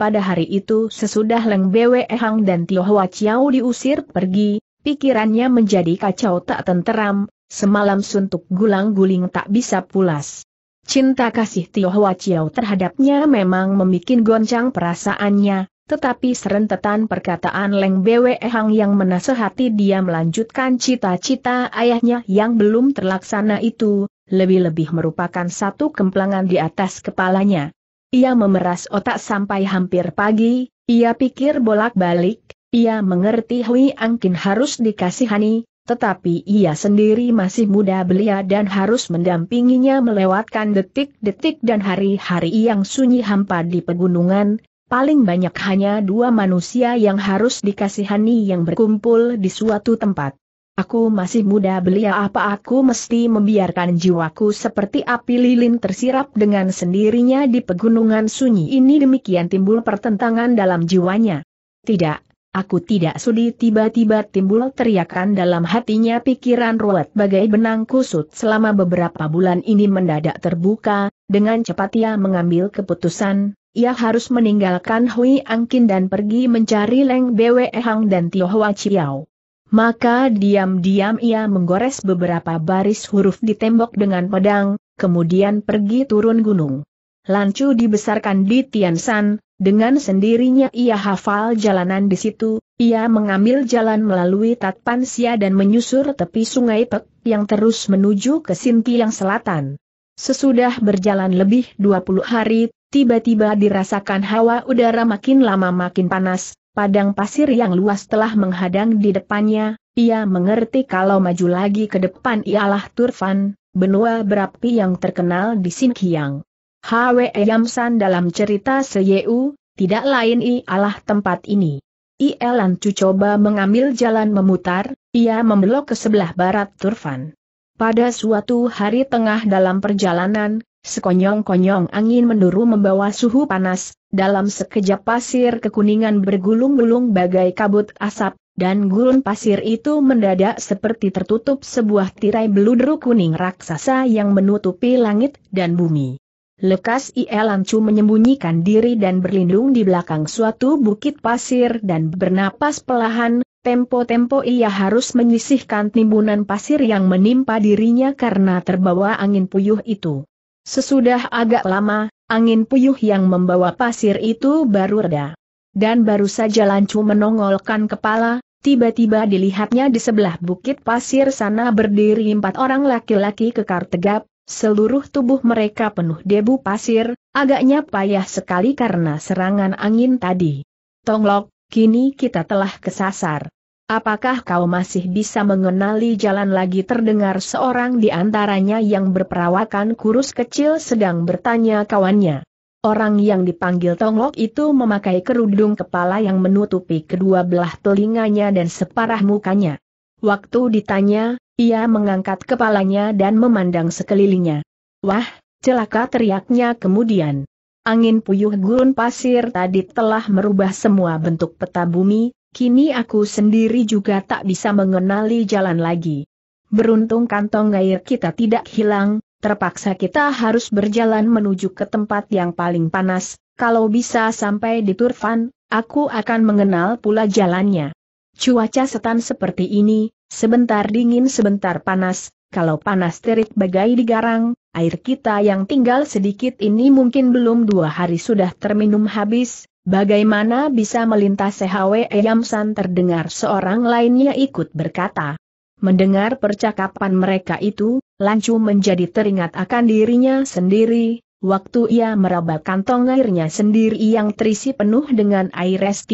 pada hari itu sesudah Leng Bwe Hang dan Tio Hwa Chiao diusir pergi, pikirannya menjadi kacau tak tenteram, semalam suntuk gulang-guling tak bisa pulas. Cinta kasih Tio Hwa Chiao terhadapnya memang membuat goncang perasaannya, tetapi serentetan perkataan Leng Bwe Hang yang menasehati dia melanjutkan cita-cita ayahnya yang belum terlaksana itu, lebih-lebih merupakan satu kemplangan di atas kepalanya. Ia memeras otak sampai hampir pagi, ia pikir bolak-balik, ia mengerti Hui Angkin harus dikasihani, tetapi ia sendiri masih muda belia dan harus mendampinginya melewatkan detik-detik dan hari-hari yang sunyi hampa di pegunungan, paling banyak hanya dua manusia yang harus dikasihani yang berkumpul di suatu tempat. Aku masih muda belia ya. apa aku mesti membiarkan jiwaku seperti api lilin tersirap dengan sendirinya di pegunungan sunyi ini demikian timbul pertentangan dalam jiwanya. Tidak, aku tidak sudi tiba-tiba timbul teriakan dalam hatinya pikiran ruwet bagai benang kusut selama beberapa bulan ini mendadak terbuka, dengan cepat ia mengambil keputusan, ia harus meninggalkan Hui Angkin dan pergi mencari Leng Bwe Hang dan Tio Hwa Chiao. Maka diam-diam ia menggores beberapa baris huruf di tembok dengan pedang, kemudian pergi turun gunung. Lancu dibesarkan di Tian Tiansan, dengan sendirinya ia hafal jalanan di situ, ia mengambil jalan melalui Tatpansia dan menyusur tepi sungai Pek, yang terus menuju ke yang Selatan. Sesudah berjalan lebih 20 hari, tiba-tiba dirasakan hawa udara makin lama makin panas, padang pasir yang luas telah menghadang di depannya, ia mengerti kalau maju lagi ke depan ialah Turfan, benua berapi yang terkenal di Sinkiang. Hwe Yamsan dalam cerita Seyeu, tidak lain ialah tempat ini. Ielan Cu coba mengambil jalan memutar, ia membelok ke sebelah barat Turfan. Pada suatu hari tengah dalam perjalanan, Sekonyong-konyong angin menduru membawa suhu panas, dalam sekejap pasir kekuningan bergulung-gulung bagai kabut asap, dan gurun pasir itu mendadak seperti tertutup sebuah tirai beludru kuning raksasa yang menutupi langit dan bumi. Lekas Ielancu menyembunyikan diri dan berlindung di belakang suatu bukit pasir dan bernapas pelahan, Tempo-tempo ia harus menyisihkan timbunan pasir yang menimpa dirinya karena terbawa angin puyuh itu. Sesudah agak lama, angin puyuh yang membawa pasir itu baru reda. Dan baru saja Lancu menongolkan kepala, tiba-tiba dilihatnya di sebelah bukit pasir sana berdiri empat orang laki-laki kekar tegap, seluruh tubuh mereka penuh debu pasir, agaknya payah sekali karena serangan angin tadi. Tonglok, kini kita telah kesasar. Apakah kau masih bisa mengenali jalan lagi terdengar seorang di antaranya yang berperawakan kurus kecil sedang bertanya kawannya. Orang yang dipanggil Tonglok itu memakai kerudung kepala yang menutupi kedua belah telinganya dan separah mukanya. Waktu ditanya, ia mengangkat kepalanya dan memandang sekelilingnya. Wah, celaka teriaknya kemudian. Angin puyuh gurun pasir tadi telah merubah semua bentuk peta bumi, Kini aku sendiri juga tak bisa mengenali jalan lagi. Beruntung kantong air kita tidak hilang, terpaksa kita harus berjalan menuju ke tempat yang paling panas, kalau bisa sampai di Turfan, aku akan mengenal pula jalannya. Cuaca setan seperti ini, sebentar dingin sebentar panas, kalau panas terik bagai digarang, air kita yang tinggal sedikit ini mungkin belum dua hari sudah terminum habis, Bagaimana bisa melintas sehawe Yamsan terdengar seorang lainnya ikut berkata. Mendengar percakapan mereka itu, Lancu menjadi teringat akan dirinya sendiri, waktu ia meraba kantong airnya sendiri yang terisi penuh dengan air es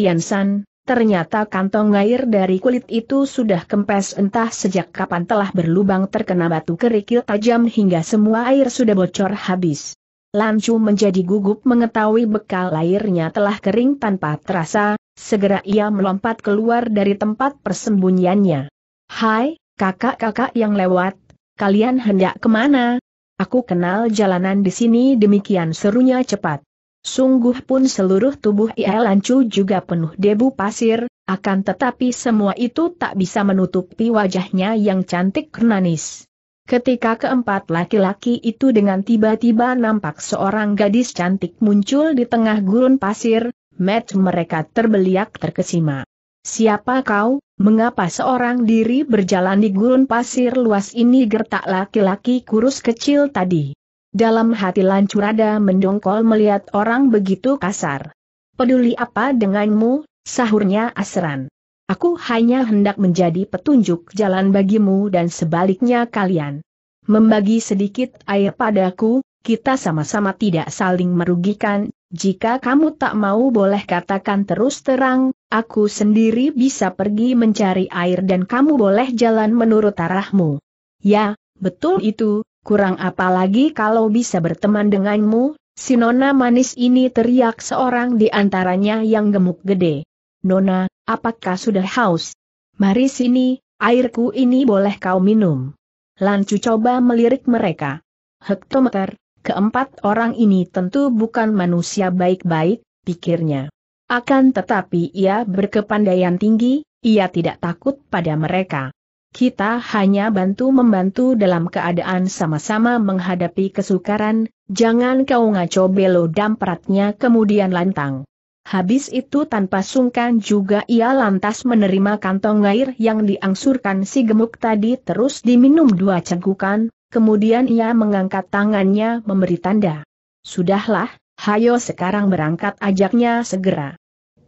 ternyata kantong air dari kulit itu sudah kempes entah sejak kapan telah berlubang terkena batu kerikil tajam hingga semua air sudah bocor habis. Lan Chu menjadi gugup mengetahui bekal lahirnya telah kering tanpa terasa, segera ia melompat keluar dari tempat persembunyiannya. Hai, kakak-kakak yang lewat, kalian hendak kemana? Aku kenal jalanan di sini demikian serunya cepat. Sungguh pun seluruh tubuh ia Chu juga penuh debu pasir, akan tetapi semua itu tak bisa menutupi wajahnya yang cantik kernanis. Ketika keempat laki-laki itu dengan tiba-tiba nampak seorang gadis cantik muncul di tengah gurun pasir, match mereka terbeliak terkesima. Siapa kau, mengapa seorang diri berjalan di gurun pasir luas ini gertak laki-laki kurus kecil tadi? Dalam hati Lancurada mendongkol melihat orang begitu kasar. Peduli apa denganmu, sahurnya Asran. Aku hanya hendak menjadi petunjuk jalan bagimu dan sebaliknya kalian. Membagi sedikit air padaku, kita sama-sama tidak saling merugikan, jika kamu tak mau boleh katakan terus terang, aku sendiri bisa pergi mencari air dan kamu boleh jalan menurut arahmu. Ya, betul itu, kurang apalagi kalau bisa berteman denganmu, si nona manis ini teriak seorang di antaranya yang gemuk gede. Nona, apakah sudah haus? Mari sini, airku ini boleh kau minum. Lancu coba melirik mereka. Hektometer, keempat orang ini tentu bukan manusia baik-baik, pikirnya. Akan tetapi ia berkepandaian tinggi, ia tidak takut pada mereka. Kita hanya bantu-membantu dalam keadaan sama-sama menghadapi kesukaran, jangan kau ngaco belo dampratnya kemudian lantang. Habis itu tanpa sungkan juga ia lantas menerima kantong air yang diangsurkan si gemuk tadi terus diminum dua cegukan, kemudian ia mengangkat tangannya memberi tanda. Sudahlah, hayo sekarang berangkat ajaknya segera.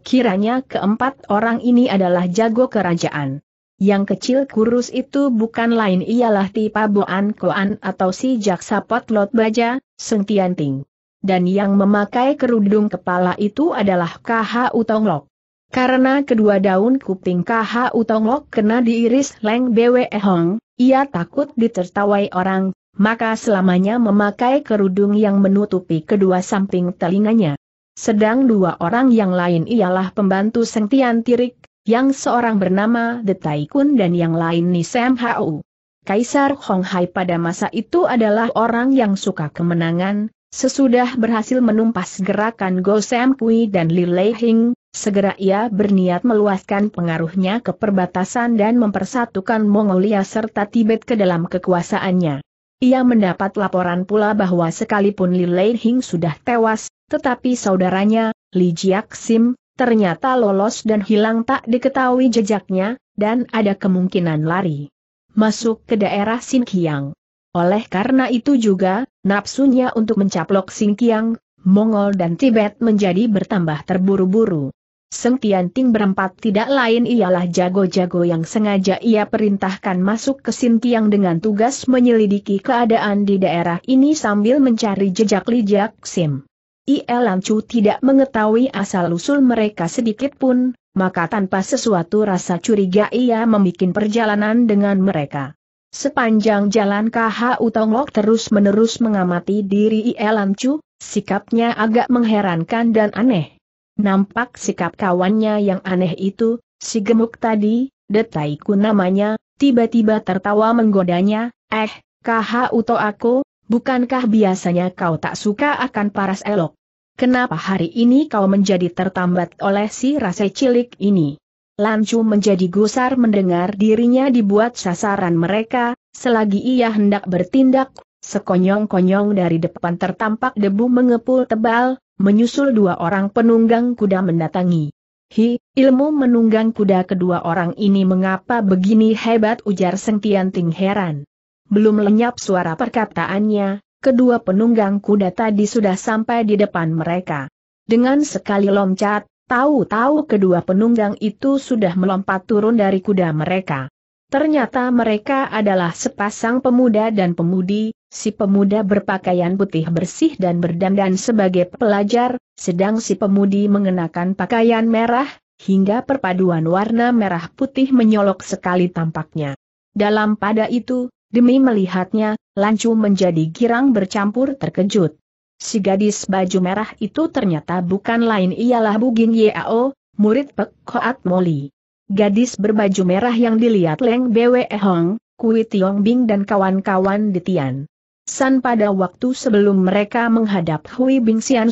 Kiranya keempat orang ini adalah jago kerajaan. Yang kecil kurus itu bukan lain ialah Tipa Boan Koan atau si Jaksa Potlot Baja, Seng Tianting dan yang memakai kerudung kepala itu adalah KH Utonglok. Karena kedua daun kuping KH Utonglok kena diiris Leng Bwe Hong, ia takut ditertawai orang, maka selamanya memakai kerudung yang menutupi kedua samping telinganya. Sedang dua orang yang lain ialah pembantu Tian Tirik, yang seorang bernama Detai Kun dan yang lain Nisem Hau. Kaisar Hong Hai pada masa itu adalah orang yang suka kemenangan, Sesudah berhasil menumpas gerakan Go Sam Kui dan Li Lei Hing, segera ia berniat meluaskan pengaruhnya ke perbatasan dan mempersatukan Mongolia serta Tibet ke dalam kekuasaannya. Ia mendapat laporan pula bahwa sekalipun Li Lei Hing sudah tewas, tetapi saudaranya, Li Jiak Sim, ternyata lolos dan hilang tak diketahui jejaknya, dan ada kemungkinan lari. Masuk ke daerah Xinjiang. Oleh karena itu juga, nafsunya untuk mencaplok Singkiang, Mongol dan Tibet menjadi bertambah terburu-buru. Seng Ting berempat tidak lain ialah jago-jago yang sengaja ia perintahkan masuk ke Sintiang dengan tugas menyelidiki keadaan di daerah ini sambil mencari jejak Jiak Sim. Ia Lancu tidak mengetahui asal-usul mereka sedikit pun, maka tanpa sesuatu rasa curiga ia membuat perjalanan dengan mereka. Sepanjang jalan KHU Utonglok terus-menerus mengamati diri Ielan Chu, sikapnya agak mengherankan dan aneh. Nampak sikap kawannya yang aneh itu, si gemuk tadi, detaiku namanya, tiba-tiba tertawa menggodanya, eh, KH Utong aku, bukankah biasanya kau tak suka akan paras elok? Kenapa hari ini kau menjadi tertambat oleh si rasa cilik ini? Lancu menjadi gusar mendengar dirinya dibuat sasaran mereka, selagi ia hendak bertindak, sekonyong-konyong dari depan tertampak debu mengepul tebal, menyusul dua orang penunggang kuda mendatangi. Hi, ilmu menunggang kuda kedua orang ini mengapa begini hebat ujar Sengtian Ting heran. Belum lenyap suara perkataannya, kedua penunggang kuda tadi sudah sampai di depan mereka. Dengan sekali loncat, Tahu-tahu kedua penunggang itu sudah melompat turun dari kuda mereka. Ternyata mereka adalah sepasang pemuda dan pemudi, si pemuda berpakaian putih bersih dan berdandan sebagai pelajar, sedang si pemudi mengenakan pakaian merah, hingga perpaduan warna merah putih menyolok sekali tampaknya. Dalam pada itu, demi melihatnya, Lancu menjadi girang bercampur terkejut. Si gadis baju merah itu ternyata bukan lain ialah Bugin Yao, murid Pek Koat Moli. Gadis berbaju merah yang dilihat Leng Bwe Hong, Kui Tiong Bing dan kawan-kawan di Tian. San pada waktu sebelum mereka menghadap Hui Bing Sian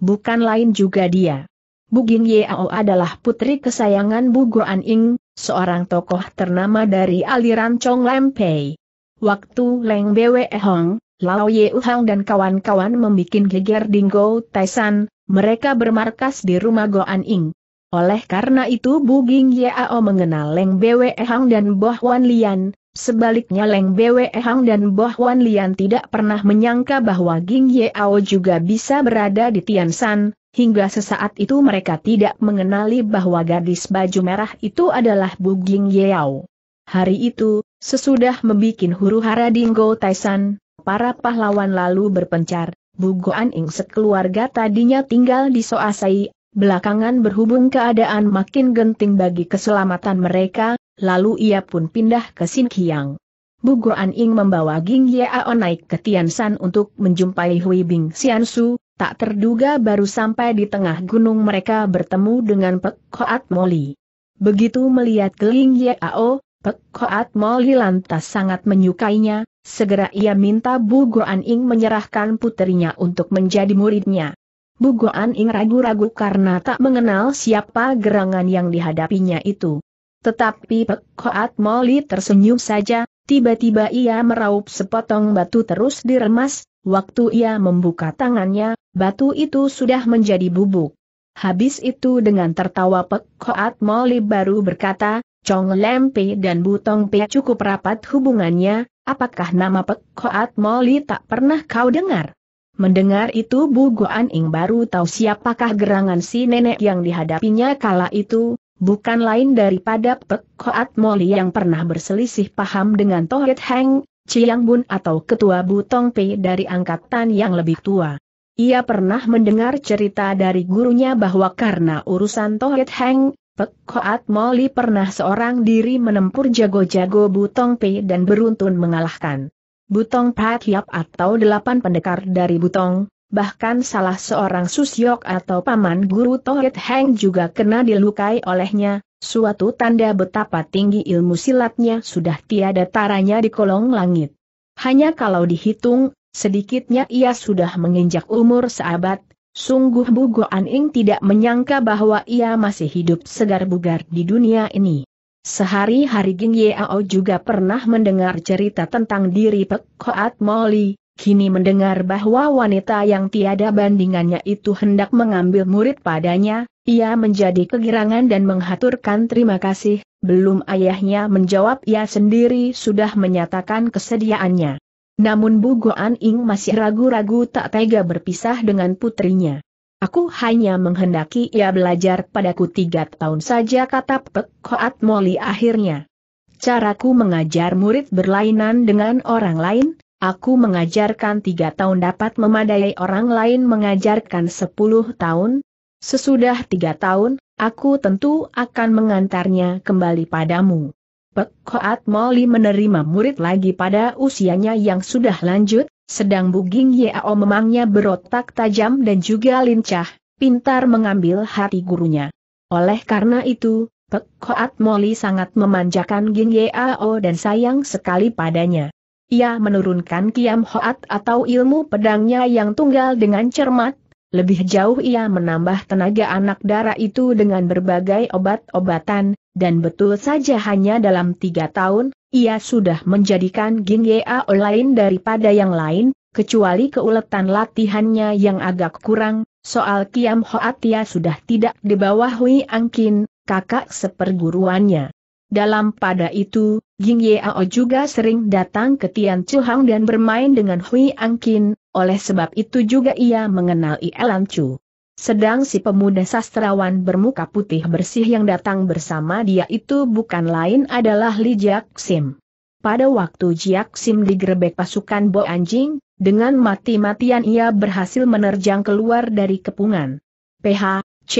bukan lain juga dia. Bugin Yao adalah putri kesayangan Bu Guan Ing, seorang tokoh ternama dari aliran Chong Lem Waktu Leng Bwe Hong, Lao Uhang dan kawan-kawan membuat geger Dinggo Taisan, mereka bermarkas di rumah Goan Ing. Oleh karena itu Ye Ao mengenal Leng Bwe Hang dan Boh Wan Lian, sebaliknya Leng Bwe Hang dan Boh Wan Lian tidak pernah menyangka bahwa Ging Ao juga bisa berada di Tiansan, Hingga sesaat itu mereka tidak mengenali bahwa gadis baju merah itu adalah Ye Ao. Hari itu, sesudah membuat huru hara Dinggo Taisan, Para pahlawan lalu berpencar, Bugoan Ing sekeluarga tadinya tinggal di Soasai, belakangan berhubung keadaan makin genting bagi keselamatan mereka, lalu ia pun pindah ke Sinkiang. Bugoan Ing membawa Ging Ao naik ke Tiansan untuk menjumpai Hui Bing Xiansu, tak terduga baru sampai di tengah gunung mereka bertemu dengan Pek Hoat Moli. Begitu melihat Ging Ao. Koat Moli lantas sangat menyukainya, segera ia minta Bu Goan Ing menyerahkan putrinya untuk menjadi muridnya. Bu Goan Ing ragu-ragu karena tak mengenal siapa gerangan yang dihadapinya itu. Tetapi Pek Koat Moli tersenyum saja, tiba-tiba ia meraup sepotong batu terus diremas, waktu ia membuka tangannya, batu itu sudah menjadi bubuk. Habis itu dengan tertawa Pek Koat Moli baru berkata, Chong Lempe dan Butong Pe cukup rapat hubungannya, apakah nama Pek Koat Moli tak pernah kau dengar? Mendengar itu Bu Goan Ing baru tahu siapakah gerangan si nenek yang dihadapinya kala itu, bukan lain daripada Pek Koat Moli yang pernah berselisih paham dengan Tohit Heng, Chiang Bun atau Ketua Butong Pe dari angkatan yang lebih tua. Ia pernah mendengar cerita dari gurunya bahwa karena urusan Tohit Heng, Pek Koat Moli pernah seorang diri menempur jago-jago Butong P dan beruntun mengalahkan. Butong Pat Hiap atau delapan pendekar dari Butong, bahkan salah seorang Susyok atau paman guru Tohet Heng juga kena dilukai olehnya, suatu tanda betapa tinggi ilmu silatnya sudah tiada taranya di kolong langit. Hanya kalau dihitung, sedikitnya ia sudah menginjak umur seabad, Sungguh Bugo Aning tidak menyangka bahwa ia masih hidup segar bugar di dunia ini. Sehari-hari Ging ao juga pernah mendengar cerita tentang diri Pek Koat Moli, kini mendengar bahwa wanita yang tiada bandingannya itu hendak mengambil murid padanya, ia menjadi kegirangan dan menghaturkan terima kasih, belum ayahnya menjawab ia sendiri sudah menyatakan kesediaannya. Namun Bu Goan Ing masih ragu-ragu tak tega berpisah dengan putrinya. Aku hanya menghendaki ia belajar padaku tiga tahun saja kata Pek Koat Moli akhirnya. Caraku mengajar murid berlainan dengan orang lain, aku mengajarkan tiga tahun dapat memadai orang lain mengajarkan sepuluh tahun. Sesudah tiga tahun, aku tentu akan mengantarnya kembali padamu. Pek Koat Moli menerima murid lagi pada usianya yang sudah lanjut, sedang Buging Yao memangnya berotak tajam dan juga lincah, pintar mengambil hati gurunya. Oleh karena itu, Pek Koat Moli sangat memanjakan Ging Yao dan sayang sekali padanya. Ia menurunkan Kiam Hoat atau ilmu pedangnya yang tunggal dengan cermat, lebih jauh ia menambah tenaga anak darah itu dengan berbagai obat-obatan, dan betul saja hanya dalam tiga tahun, ia sudah menjadikan Ging Yao lain daripada yang lain, kecuali keuletan latihannya yang agak kurang, soal Kiam Hoat ia sudah tidak di bawah Hui Angkin, kakak seperguruannya. Dalam pada itu, Ging o juga sering datang ke Tian Chuhang dan bermain dengan Hui Angkin, oleh sebab itu juga ia mengenal Ielan Chu. Sedang si pemuda sastrawan bermuka putih bersih yang datang bersama dia itu bukan lain adalah Li Jiak Sim. Pada waktu Jiak Sim digerebek pasukan Bo Anjing, dengan mati-matian ia berhasil menerjang keluar dari kepungan. PH, C,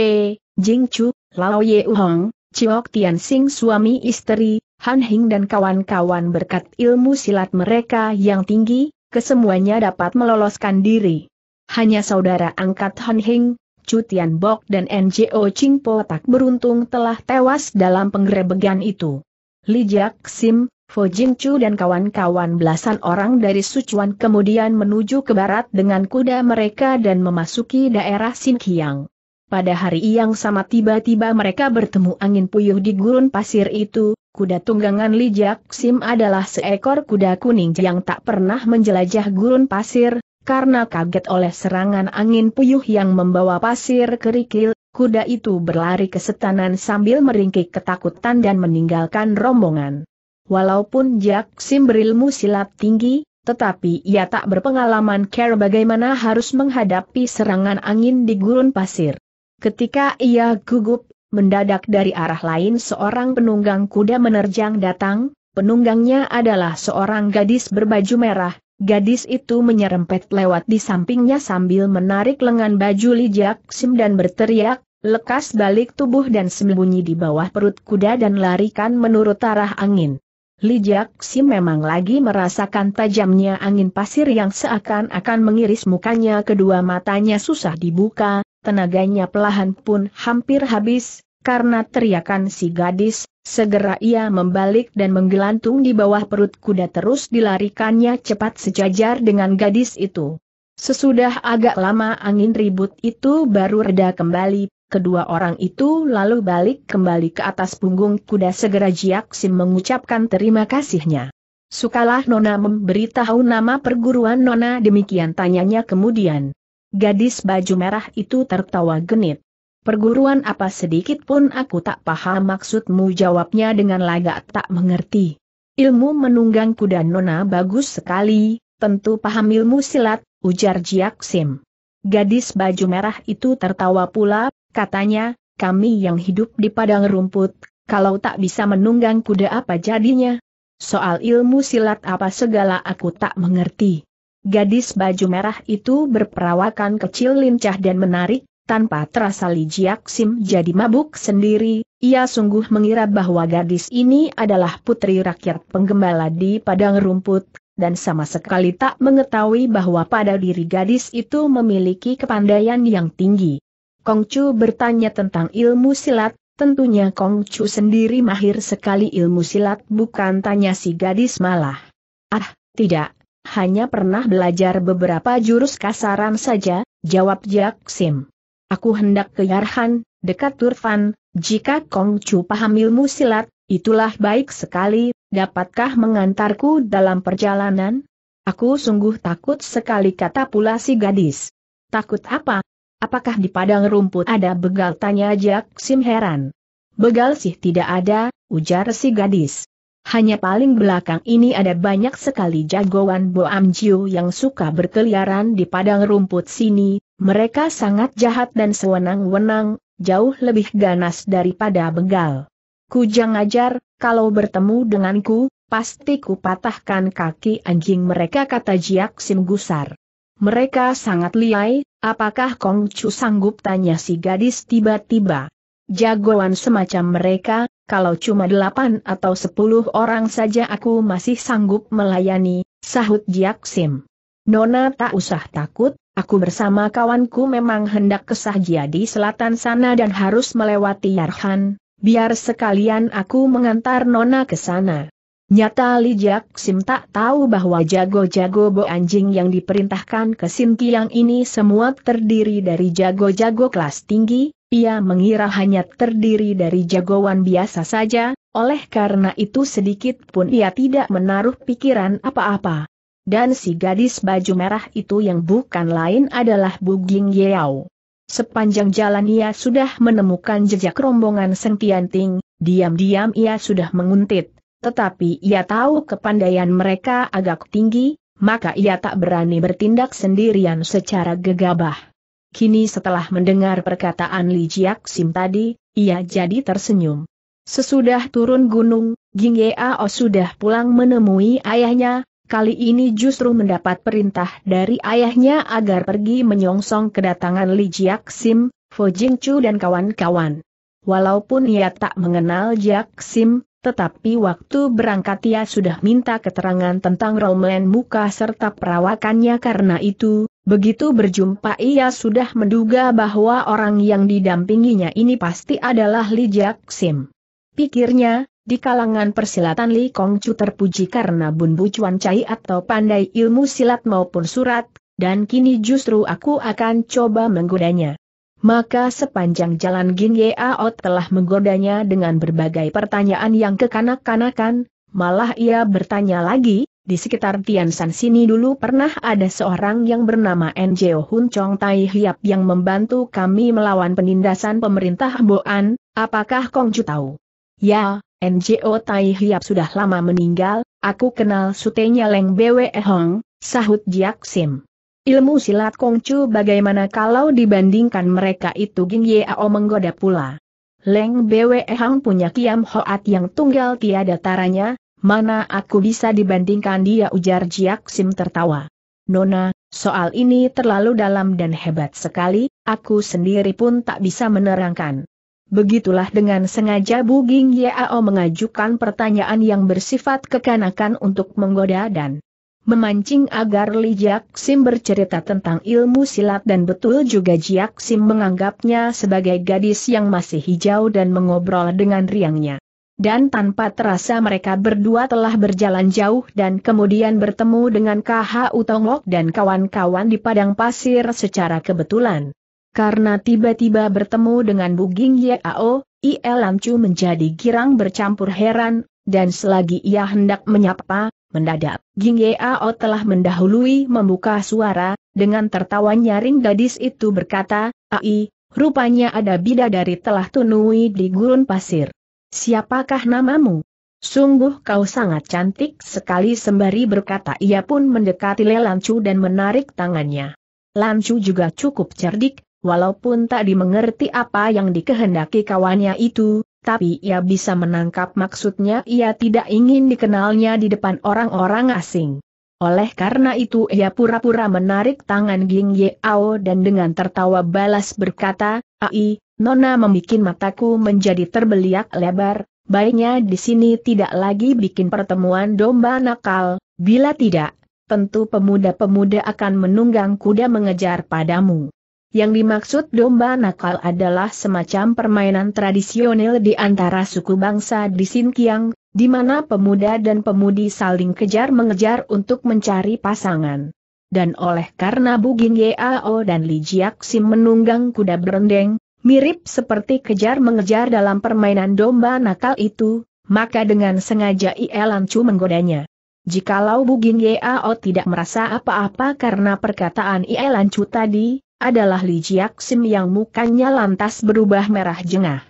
Jing Chu, Lao Ye Uhong, Chiok Tian Sing suami istri, Han Hing dan kawan-kawan berkat ilmu silat mereka yang tinggi, kesemuanya dapat meloloskan diri. Hanya saudara angkat Han Hing, Cutian Bok dan NGO Ching Po tak beruntung telah tewas dalam penggerebegan itu. Li Jiak Sim, Fo Jing Chu dan kawan-kawan belasan orang dari Sichuan kemudian menuju ke barat dengan kuda mereka dan memasuki daerah Xinjiang. Pada hari yang sama tiba-tiba mereka bertemu angin puyuh di gurun pasir itu, kuda tunggangan Lijak Sim adalah seekor kuda kuning yang tak pernah menjelajah gurun pasir, karena kaget oleh serangan angin puyuh yang membawa pasir kerikil, kuda itu berlari ke setanan sambil meringkik ketakutan dan meninggalkan rombongan. Walaupun Jak Sim berilmu silat tinggi, tetapi ia tak berpengalaman care bagaimana harus menghadapi serangan angin di gurun pasir. Ketika ia gugup, mendadak dari arah lain seorang penunggang kuda menerjang datang, penunggangnya adalah seorang gadis berbaju merah, Gadis itu menyerempet lewat di sampingnya sambil menarik lengan baju Li Sim dan berteriak, lekas balik tubuh dan sembunyi di bawah perut kuda dan larikan menurut arah angin. Li Sim memang lagi merasakan tajamnya angin pasir yang seakan-akan mengiris mukanya kedua matanya susah dibuka, Tenaganya pelahan pun hampir habis, karena teriakan si gadis, segera ia membalik dan menggelantung di bawah perut kuda terus dilarikannya cepat sejajar dengan gadis itu. Sesudah agak lama angin ribut itu baru reda kembali, kedua orang itu lalu balik kembali ke atas punggung kuda segera Jiak Sim mengucapkan terima kasihnya. Sukalah Nona memberitahu nama perguruan Nona demikian tanyanya kemudian. Gadis baju merah itu tertawa genit. Perguruan apa sedikit pun aku tak paham maksudmu jawabnya dengan lagak tak mengerti. Ilmu menunggang kuda nona bagus sekali, tentu paham ilmu silat, ujar Jiak Sim. Gadis baju merah itu tertawa pula, katanya, kami yang hidup di padang rumput, kalau tak bisa menunggang kuda apa jadinya? Soal ilmu silat apa segala aku tak mengerti. Gadis baju merah itu berperawakan kecil lincah dan menarik, tanpa terasa Li Jiaksim jadi mabuk sendiri, ia sungguh mengira bahwa gadis ini adalah putri rakyat penggembala di padang rumput, dan sama sekali tak mengetahui bahwa pada diri gadis itu memiliki kepandaian yang tinggi. Kongcu bertanya tentang ilmu silat, tentunya Kongcu sendiri mahir sekali ilmu silat bukan tanya si gadis malah. Ah, tidak, hanya pernah belajar beberapa jurus kasaran saja, jawab Jiak Sim. Aku hendak ke Yarhan, dekat Turfan, jika Kong Chu paham ilmu silat, itulah baik sekali, dapatkah mengantarku dalam perjalanan? Aku sungguh takut sekali kata pula si gadis. Takut apa? Apakah di padang rumput ada begal tanya Jiak Sim heran. Begal sih tidak ada, ujar si gadis. Hanya paling belakang ini ada banyak sekali jagoan Boam Jiu yang suka berkeliaran di padang rumput sini, mereka sangat jahat dan sewenang-wenang, jauh lebih ganas daripada begal. Kujang ajar, kalau bertemu denganku, pasti ku patahkan kaki anjing mereka kata Jiak Sim Gusar. Mereka sangat liai, apakah Kong Chu sanggup tanya si gadis tiba-tiba. Jagoan semacam mereka, kalau cuma delapan atau sepuluh orang saja aku masih sanggup melayani, sahut Sim. Nona tak usah takut, aku bersama kawanku memang hendak ke Sahjia di selatan sana dan harus melewati Yarhan, biar sekalian aku mengantar Nona ke sana. Nyata Li Sim tak tahu bahwa jago-jago bo anjing yang diperintahkan ke Kiang ini semua terdiri dari jago-jago kelas tinggi, ia mengira hanya terdiri dari jagoan biasa saja, oleh karena itu sedikit pun ia tidak menaruh pikiran apa-apa. Dan si gadis baju merah itu yang bukan lain adalah Buging Yeo. Sepanjang jalan ia sudah menemukan jejak rombongan Sentianting, diam-diam ia sudah menguntit. Tetapi ia tahu kepandaian mereka agak tinggi, maka ia tak berani bertindak sendirian secara gegabah. Kini setelah mendengar perkataan Li Jiak Sim tadi, ia jadi tersenyum. Sesudah turun gunung, Ging Yeo sudah pulang menemui ayahnya, kali ini justru mendapat perintah dari ayahnya agar pergi menyongsong kedatangan Li Jiak Sim, Fo Jing Chu dan kawan-kawan. Walaupun ia tak mengenal Jiak Sim, tetapi waktu berangkat ia sudah minta keterangan tentang romlen muka serta perawakannya karena itu, begitu berjumpa ia sudah menduga bahwa orang yang didampinginya ini pasti adalah Li Jiak Sim. Pikirnya, di kalangan persilatan Li Kong Chu terpuji karena bumbu cuan cai atau pandai ilmu silat maupun surat, dan kini justru aku akan coba menggodanya. Maka sepanjang jalan Gin Yao telah menggodanya dengan berbagai pertanyaan yang kekanak-kanakan, malah ia bertanya lagi, di sekitar Tian San sini dulu pernah ada seorang yang bernama NJO Hun Chong Tai Hiap yang membantu kami melawan penindasan pemerintah Boan, apakah Kong Ju tahu? Ya, NJO Tai Hiap sudah lama meninggal, aku kenal sutenya Leng Bwe Hong, sahut Jiak Sim. Ilmu silat Kongcu bagaimana kalau dibandingkan mereka itu Ging Yeo menggoda pula. Leng Bwe Hang punya Kiam Hoat yang tunggal tiada taranya, mana aku bisa dibandingkan dia ujar Jiak Sim tertawa. Nona, soal ini terlalu dalam dan hebat sekali, aku sendiri pun tak bisa menerangkan. Begitulah dengan sengaja Bu Ging Yeo mengajukan pertanyaan yang bersifat kekanakan untuk menggoda dan memancing agar Li Jiak Sim bercerita tentang ilmu silat dan betul juga Jiak Sim menganggapnya sebagai gadis yang masih hijau dan mengobrol dengan riangnya. Dan tanpa terasa mereka berdua telah berjalan jauh dan kemudian bertemu dengan KH Utongok dan kawan-kawan di padang pasir secara kebetulan. Karena tiba-tiba bertemu dengan Buging Yao, IL Lamcu menjadi girang bercampur heran, dan selagi ia hendak menyapa, Mendadak, Ging Yao telah mendahului membuka suara, dengan tertawa nyaring gadis itu berkata, Ai, rupanya ada bidadari telah tunui di gurun pasir. Siapakah namamu? Sungguh kau sangat cantik sekali sembari berkata ia pun mendekati Lelancu dan menarik tangannya. Lancu juga cukup cerdik, walaupun tak dimengerti apa yang dikehendaki kawannya itu, tapi ia bisa menangkap maksudnya ia tidak ingin dikenalnya di depan orang-orang asing. Oleh karena itu ia pura-pura menarik tangan Ging Ao dan dengan tertawa balas berkata, Ai, Nona membuat mataku menjadi terbeliak lebar, baiknya di sini tidak lagi bikin pertemuan domba nakal, bila tidak, tentu pemuda-pemuda akan menunggang kuda mengejar padamu. Yang dimaksud domba nakal adalah semacam permainan tradisional di antara suku bangsa di Sinkiang, di mana pemuda dan pemudi saling kejar-mengejar untuk mencari pasangan. Dan oleh karena Bugin Yao dan Li Jiaksim menunggang kuda berendeng, mirip seperti kejar-mengejar dalam permainan domba nakal itu, maka dengan sengaja Ie Lancu menggodanya. Jikalau Bugin Yao tidak merasa apa-apa karena perkataan Ie Lancu tadi, adalah Li Jiaksim yang mukanya lantas berubah merah jengah.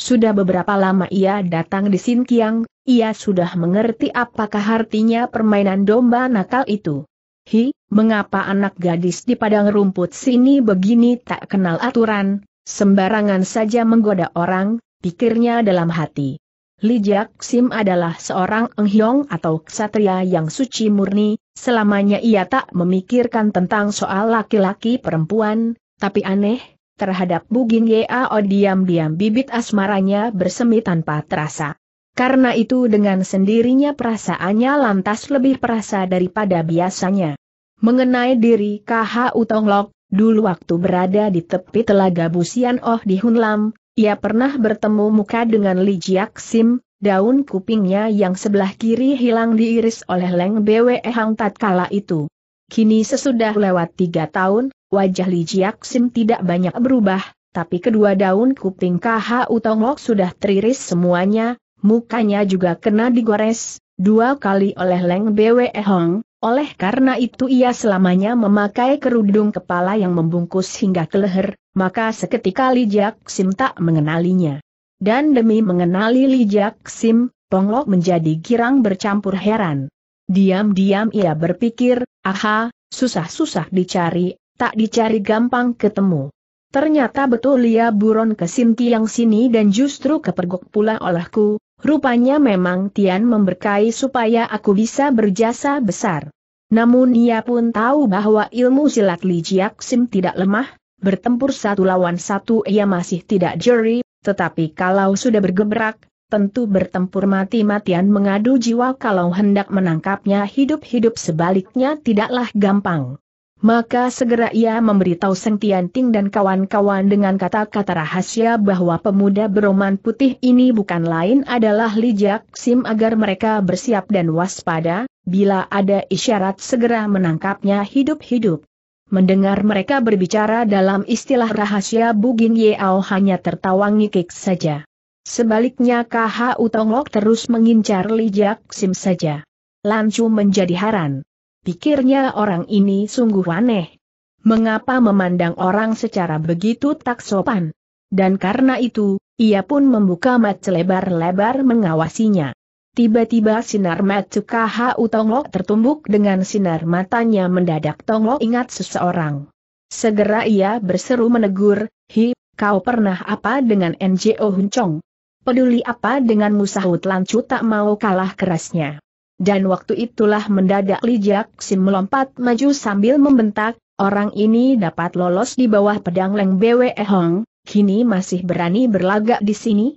Sudah beberapa lama ia datang di Sinkiang, ia sudah mengerti apakah artinya permainan domba nakal itu. Hi, mengapa anak gadis di padang rumput sini begini tak kenal aturan, sembarangan saja menggoda orang, pikirnya dalam hati. Li Jiak Sim adalah seorang enghyong atau ksatria yang suci murni, selamanya ia tak memikirkan tentang soal laki-laki perempuan, tapi aneh, terhadap Bugin Yeo diam-diam bibit asmaranya bersemi tanpa terasa. Karena itu dengan sendirinya perasaannya lantas lebih perasa daripada biasanya. Mengenai diri KH Utong Lok, dulu waktu berada di tepi telaga Busian Oh di Hunlam, ia pernah bertemu muka dengan Li Jiak Sim, daun kupingnya yang sebelah kiri hilang diiris oleh Leng Bwe Hang tatkala itu. Kini sesudah lewat tiga tahun, wajah Li Jiak Sim tidak banyak berubah, tapi kedua daun kuping KH Utongok sudah teriris semuanya, mukanya juga kena digores, dua kali oleh Leng Bwe Hang. Oleh karena itu ia selamanya memakai kerudung kepala yang membungkus hingga ke leher, maka seketika Lijak Sim tak mengenalinya. Dan demi mengenali Lijak Sim, Lok menjadi girang bercampur heran. Diam-diam ia berpikir, aha, susah-susah dicari, tak dicari gampang ketemu. Ternyata betul ia buron ke Sim Tiang sini dan justru kepergok pula olehku, Rupanya memang Tian memberkai supaya aku bisa berjasa besar. Namun ia pun tahu bahwa ilmu silat Li Jiak Sim tidak lemah, bertempur satu lawan satu ia masih tidak jeri, tetapi kalau sudah bergebrak, tentu bertempur mati-matian mengadu jiwa kalau hendak menangkapnya hidup-hidup sebaliknya tidaklah gampang. Maka segera ia memberitahu Seng Ting dan kawan-kawan dengan kata-kata rahasia bahwa pemuda beroman putih ini bukan lain adalah Li Jiak Sim agar mereka bersiap dan waspada, bila ada isyarat segera menangkapnya hidup-hidup. Mendengar mereka berbicara dalam istilah rahasia Bugin Ao hanya tertawa ngikik saja. Sebaliknya KH Utonglok terus mengincar Li Jiak Sim saja. Lancu menjadi haran pikirnya orang ini sungguh aneh. Mengapa memandang orang secara begitu tak sopan? Dan karena itu, ia pun membuka mat lebar-lebar mengawasinya. Tiba-tiba sinar mata KHU Tonglok tertumbuk dengan sinar matanya mendadak Tonglok ingat seseorang. Segera ia berseru menegur, Hi, kau pernah apa dengan ngo Huncong? Peduli apa dengan Musahut Lancu tak mau kalah kerasnya. Dan waktu itulah mendadak Lijak Sim melompat maju sambil membentak, orang ini dapat lolos di bawah pedang Leng Bwe Hong, kini masih berani berlagak di sini?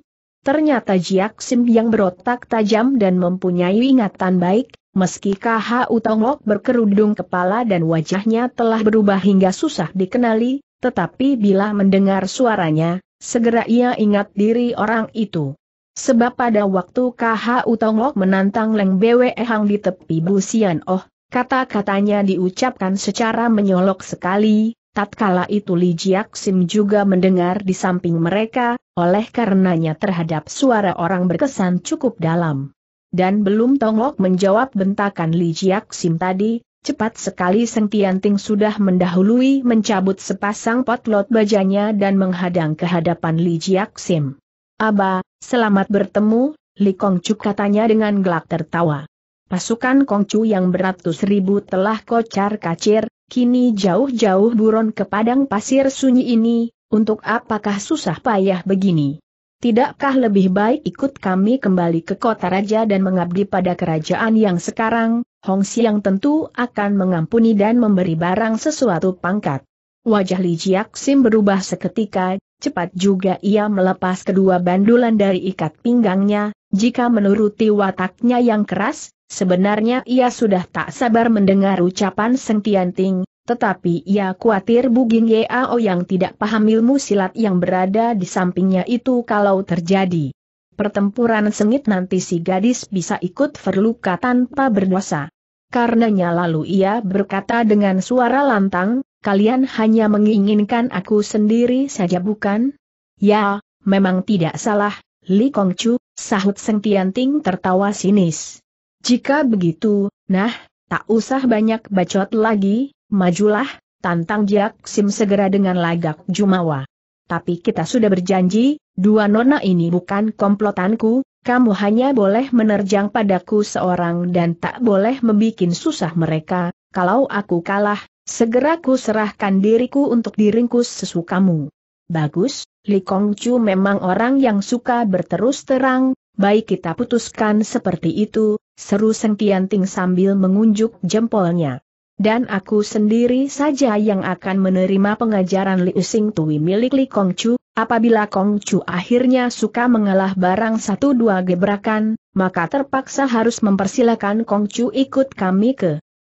Ternyata Jiak Sim yang berotak tajam dan mempunyai ingatan baik, meski KHU Utonglok berkerudung kepala dan wajahnya telah berubah hingga susah dikenali, tetapi bila mendengar suaranya, segera ia ingat diri orang itu. Sebab pada waktu KH Utongok menantang Leng Bwe Hang di tepi Busian Oh, kata-katanya diucapkan secara menyolok sekali, tatkala itu Li Jiak Sim juga mendengar di samping mereka, oleh karenanya terhadap suara orang berkesan cukup dalam. Dan belum Tongok menjawab bentakan Li Jiak Sim tadi, cepat sekali Seng Tianting sudah mendahului mencabut sepasang potlot bajanya dan menghadang ke hadapan Li Jiak Sim. Aba, selamat bertemu, Li Kongcu katanya dengan gelak tertawa. Pasukan Kongcu yang beratus ribu telah kocar kacir, kini jauh-jauh buron ke padang pasir sunyi ini, untuk apakah susah payah begini? Tidakkah lebih baik ikut kami kembali ke kota raja dan mengabdi pada kerajaan yang sekarang, Hong Siang tentu akan mengampuni dan memberi barang sesuatu pangkat. Wajah Li Jiak Sim berubah seketika, Cepat juga ia melepas kedua bandulan dari ikat pinggangnya, jika menuruti wataknya yang keras, sebenarnya ia sudah tak sabar mendengar ucapan Seng Tianting, tetapi ia khawatir Buging Yao yang tidak paham ilmu silat yang berada di sampingnya itu kalau terjadi. Pertempuran sengit nanti si gadis bisa ikut terluka tanpa berdosa. Karenanya lalu ia berkata dengan suara lantang, Kalian hanya menginginkan aku sendiri saja bukan? Ya, memang tidak salah, Li Kongcu, sahut Seng Tianting tertawa sinis. Jika begitu, nah, tak usah banyak bacot lagi, majulah, tantang Jiak Sim segera dengan lagak Jumawa. Tapi kita sudah berjanji, dua nona ini bukan komplotanku, kamu hanya boleh menerjang padaku seorang dan tak boleh membuat susah mereka, kalau aku kalah, Segera ku serahkan diriku untuk diringkus sesukamu. Bagus, Li Kong memang orang yang suka berterus terang, baik kita putuskan seperti itu, seru Seng Ting sambil mengunjuk jempolnya. Dan aku sendiri saja yang akan menerima pengajaran Li Using Tui milik Li Kong apabila Kong akhirnya suka mengalah barang satu dua gebrakan, maka terpaksa harus mempersilakan Kong ikut kami ke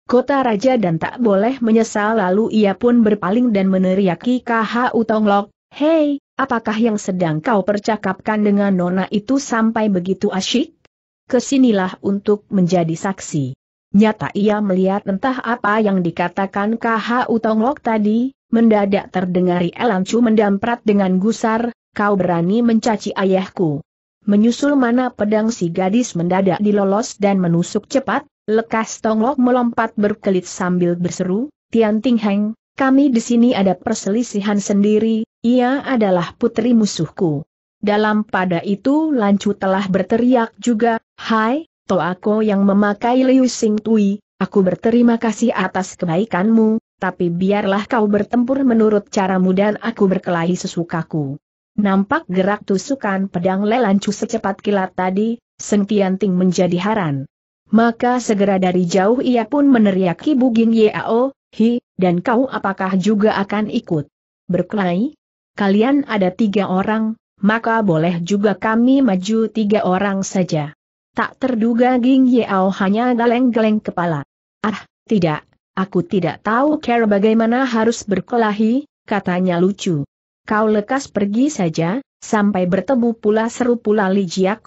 kota raja dan tak boleh menyesal lalu ia pun berpaling dan meneriaki KH Utonglok, Hei, apakah yang sedang kau percakapkan dengan nona itu sampai begitu asyik? Kesinilah untuk menjadi saksi. Nyata ia melihat entah apa yang dikatakan KH Utonglok tadi, mendadak terdengari Elancu mendamprat dengan gusar, kau berani mencaci ayahku. Menyusul mana pedang si gadis mendadak dilolos dan menusuk cepat, Lekas Tonglok melompat berkelit sambil berseru, Tian Ting Heng, kami di sini ada perselisihan sendiri, ia adalah putri musuhku. Dalam pada itu Lancu telah berteriak juga, Hai, Toako yang memakai Liu Sing Tui, aku berterima kasih atas kebaikanmu, tapi biarlah kau bertempur menurut caramu dan aku berkelahi sesukaku. Nampak gerak tusukan pedang Lelancu secepat kilat tadi, Seng Tianting menjadi haran. Maka segera dari jauh ia pun meneriaki Bugin Yao, Hi, dan kau apakah juga akan ikut? Berkelahi? Kalian ada tiga orang, maka boleh juga kami maju tiga orang saja. Tak terduga Ging Yao hanya galeng-galeng kepala. Ah, tidak, aku tidak tahu cara bagaimana harus berkelahi, katanya lucu. Kau lekas pergi saja, sampai bertemu pula seru pula Li Jiak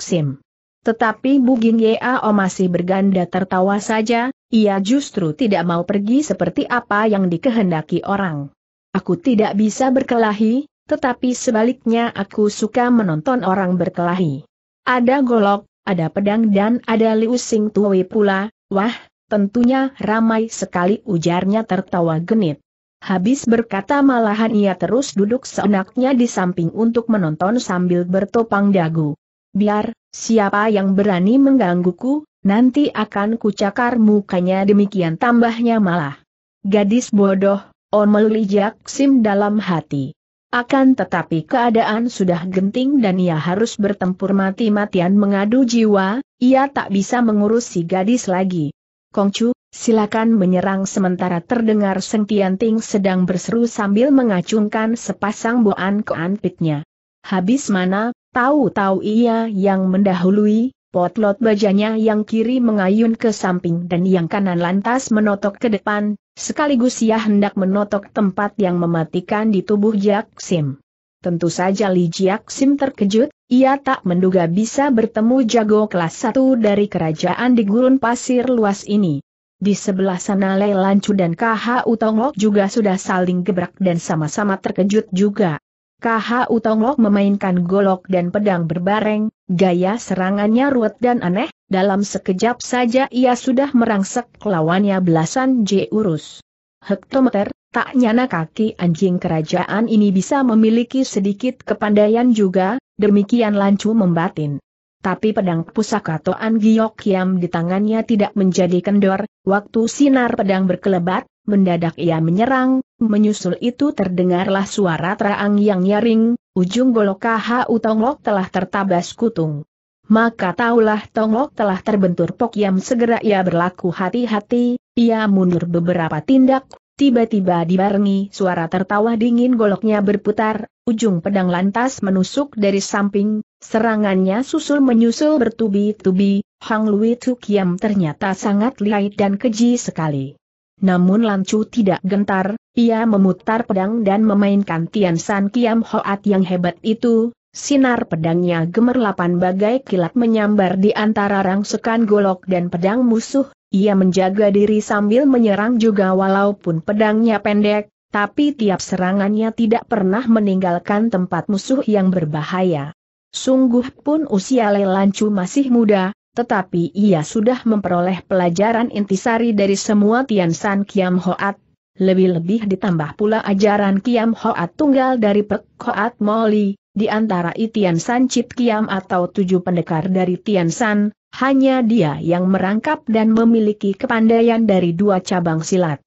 tetapi Bugin Yao oh, masih berganda tertawa saja, ia justru tidak mau pergi seperti apa yang dikehendaki orang. Aku tidak bisa berkelahi, tetapi sebaliknya aku suka menonton orang berkelahi. Ada golok, ada pedang dan ada Liu Sing pula, wah, tentunya ramai sekali ujarnya tertawa genit. Habis berkata malahan ia terus duduk seenaknya di samping untuk menonton sambil bertopang dagu. Biar, siapa yang berani menggangguku, nanti akan kucakar mukanya demikian tambahnya malah. Gadis bodoh, Omel lijak Sim dalam hati. Akan tetapi keadaan sudah genting dan ia harus bertempur mati-matian mengadu jiwa, ia tak bisa mengurus si gadis lagi. Kongcu, silakan menyerang sementara terdengar Sengtianting sedang berseru sambil mengacungkan sepasang boan ke anpitnya. Habis mana, Tahu-tahu ia yang mendahului, potlot bajanya yang kiri mengayun ke samping dan yang kanan lantas menotok ke depan, sekaligus ia hendak menotok tempat yang mematikan di tubuh Sim. Tentu saja Li Sim terkejut, ia tak menduga bisa bertemu jago kelas satu dari kerajaan di gurun pasir luas ini. Di sebelah sana Lei Lancu dan KH Utongok juga sudah saling gebrak dan sama-sama terkejut juga. KH Utonglok memainkan golok dan pedang berbareng, gaya serangannya ruwet dan aneh, dalam sekejap saja ia sudah merangsek lawannya belasan J urus. Hektometer, tak nyana kaki anjing kerajaan ini bisa memiliki sedikit kepandaian juga, demikian lancu membatin. Tapi pedang pusaka Toan Giyok Yam di tangannya tidak menjadi kendor, waktu sinar pedang berkelebat, mendadak ia menyerang, menyusul itu terdengarlah suara terang yang nyaring, ujung golok KHU Tonglok telah tertabas kutung. Maka taulah Tonglok telah terbentur Pok segera ia berlaku hati-hati, ia mundur beberapa tindak, tiba-tiba dibarengi suara tertawa dingin goloknya berputar, ujung pedang lantas menusuk dari samping, serangannya susul menyusul bertubi-tubi, Hang Lui Tukiam ternyata sangat lihai dan keji sekali namun Lancu tidak gentar, ia memutar pedang dan memainkan Tian San Kiam Hoat yang hebat itu, Sinar pedangnya gemerlapan bagai kilat menyambar di antara rangsekan golok dan pedang musuh, ia menjaga diri sambil menyerang juga walaupun pedangnya pendek, tapi tiap serangannya tidak pernah meninggalkan tempat musuh yang berbahaya. Sungguh pun usia Lelancu masih muda, tetapi ia sudah memperoleh pelajaran intisari dari semua Tian San Kiam Hoat, lebih-lebih ditambah pula ajaran Kiam Hoat tunggal dari Pek Hoat Moli, di antara Itian San Chit Kiam atau tujuh pendekar dari Tian San, hanya dia yang merangkap dan memiliki kepandaian dari dua cabang silat.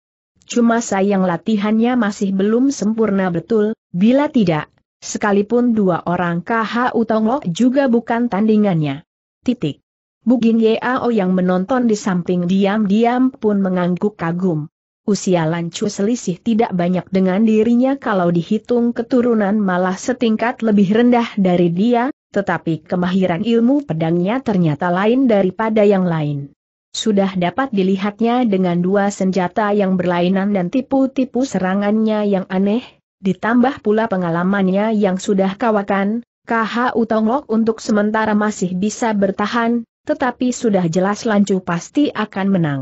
Cuma sayang latihannya masih belum sempurna betul, bila tidak, sekalipun dua orang KH Utonglo juga bukan tandingannya. Titik. Bugin Yao yang menonton di samping diam-diam pun mengangguk kagum. Usia Lancu selisih tidak banyak dengan dirinya kalau dihitung keturunan malah setingkat lebih rendah dari dia, tetapi kemahiran ilmu pedangnya ternyata lain daripada yang lain. Sudah dapat dilihatnya dengan dua senjata yang berlainan dan tipu-tipu serangannya yang aneh, ditambah pula pengalamannya yang sudah kawakan, KHU Tonglok untuk sementara masih bisa bertahan, tetapi sudah jelas Lancu pasti akan menang.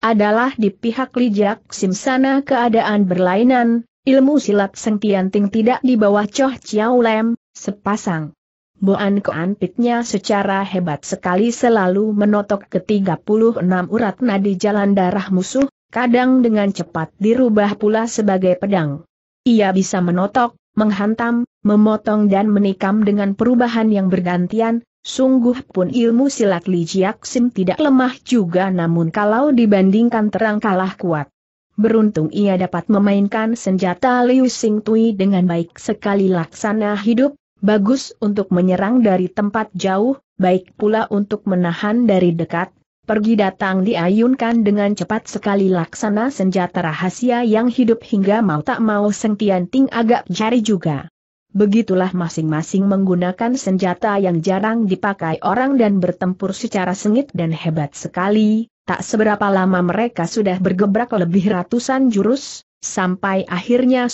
Adalah di pihak Lijak Simsana keadaan berlainan, ilmu silat Seng Tianting tidak di bawah Choh Chiao Lem, sepasang. Boan Koan pitnya secara hebat sekali selalu menotok ke 36 urat nadi jalan darah musuh, kadang dengan cepat dirubah pula sebagai pedang. Ia bisa menotok, menghantam, memotong dan menikam dengan perubahan yang bergantian, Sungguh pun ilmu silat Li sim tidak lemah juga namun kalau dibandingkan terang kalah kuat. Beruntung ia dapat memainkan senjata Liu Sing Tui dengan baik sekali laksana hidup, bagus untuk menyerang dari tempat jauh, baik pula untuk menahan dari dekat, pergi datang diayunkan dengan cepat sekali laksana senjata rahasia yang hidup hingga mau tak mau sentian Ting agak jari juga. Begitulah masing-masing menggunakan senjata yang jarang dipakai orang dan bertempur secara sengit dan hebat sekali, tak seberapa lama mereka sudah bergebrak lebih ratusan jurus, sampai akhirnya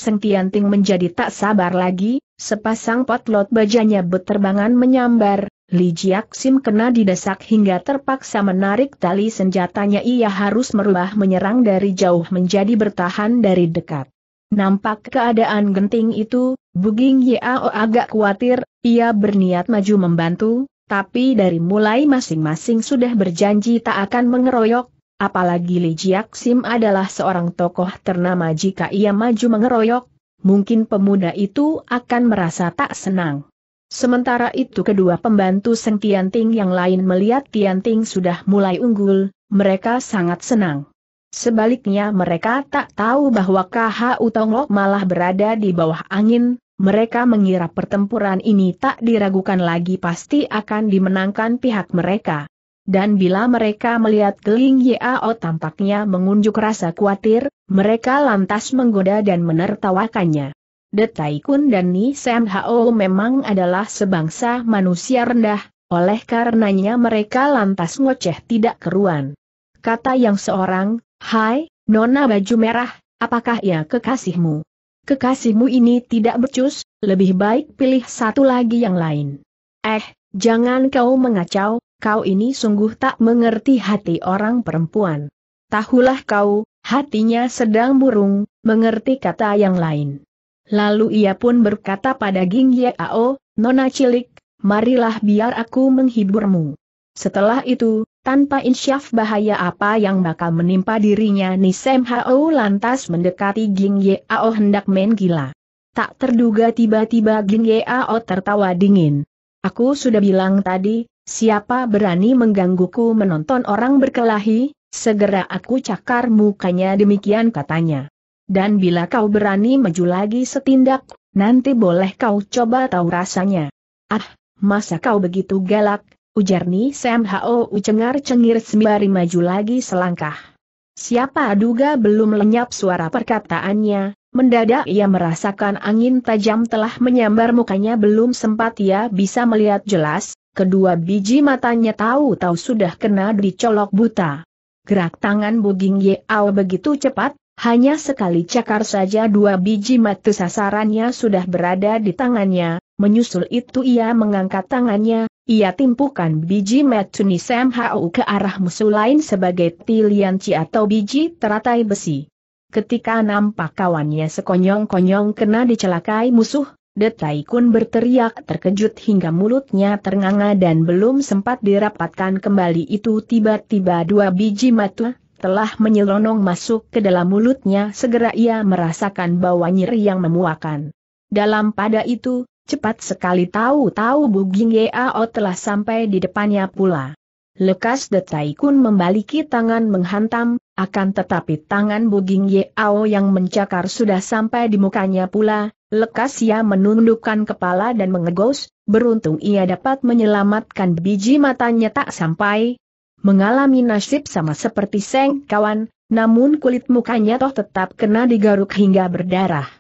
ting menjadi tak sabar lagi, sepasang potlot bajanya beterbangan menyambar, Li Jiak kena didesak hingga terpaksa menarik tali senjatanya ia harus merubah menyerang dari jauh menjadi bertahan dari dekat. Nampak keadaan genting itu, Buging Yao agak khawatir, ia berniat maju membantu, tapi dari mulai masing-masing sudah berjanji tak akan mengeroyok, apalagi Li Jiak Sim adalah seorang tokoh ternama jika ia maju mengeroyok, mungkin pemuda itu akan merasa tak senang. Sementara itu kedua pembantu Seng Ting yang lain melihat Tian Ting sudah mulai unggul, mereka sangat senang. Sebaliknya mereka tak tahu bahwa KH Utongok malah berada di bawah angin, mereka mengira pertempuran ini tak diragukan lagi pasti akan dimenangkan pihak mereka. Dan bila mereka melihat Geling Yao tampaknya mengunjuk rasa khawatir, mereka lantas menggoda dan menertawakannya. Detaikun dan Ni Sam Hao memang adalah sebangsa manusia rendah, oleh karenanya mereka lantas ngoceh tidak keruan. Kata yang seorang, Hai, Nona baju merah, apakah ia kekasihmu? Kekasihmu ini tidak becus, lebih baik pilih satu lagi yang lain. Eh, jangan kau mengacau, kau ini sungguh tak mengerti hati orang perempuan. Tahulah kau, hatinya sedang burung, mengerti kata yang lain. Lalu ia pun berkata pada Ging ao, Nona Cilik, marilah biar aku menghiburmu. Setelah itu, tanpa insyaf bahaya apa yang bakal menimpa dirinya Nisem Hao lantas mendekati Ging Yao hendak main gila. Tak terduga tiba-tiba Ging Yao tertawa dingin. Aku sudah bilang tadi, siapa berani menggangguku menonton orang berkelahi, segera aku cakar mukanya demikian katanya. Dan bila kau berani maju lagi setindak, nanti boleh kau coba tahu rasanya. Ah, masa kau begitu galak, Ujar Ni Sam Hou cengar-cengir sembari maju lagi selangkah. Siapa duga belum lenyap suara perkataannya, mendadak ia merasakan angin tajam telah menyambar mukanya belum sempat ia bisa melihat jelas, kedua biji matanya tahu-tahu sudah kena dicolok buta. Gerak tangan Buging Ao begitu cepat, hanya sekali cakar saja dua biji mata sasarannya sudah berada di tangannya, menyusul itu ia mengangkat tangannya, ia timpukan biji metuni Sam Hau ke arah musuh lain sebagai tilianci atau biji teratai besi. Ketika nampak kawannya sekonyong-konyong kena dicelakai musuh, Detai Kun berteriak terkejut hingga mulutnya ternganga dan belum sempat dirapatkan kembali itu tiba-tiba dua biji matu telah menyelonong masuk ke dalam mulutnya segera ia merasakan bau nyeri yang memuakan. Dalam pada itu, Cepat sekali tahu-tahu Buging Yao telah sampai di depannya pula. Lekas Detai Kun membaliki tangan menghantam, akan tetapi tangan Buging Yao yang mencakar sudah sampai di mukanya pula, lekas ia menundukkan kepala dan mengegos, beruntung ia dapat menyelamatkan biji matanya tak sampai. Mengalami nasib sama seperti Seng kawan, namun kulit mukanya toh tetap kena digaruk hingga berdarah.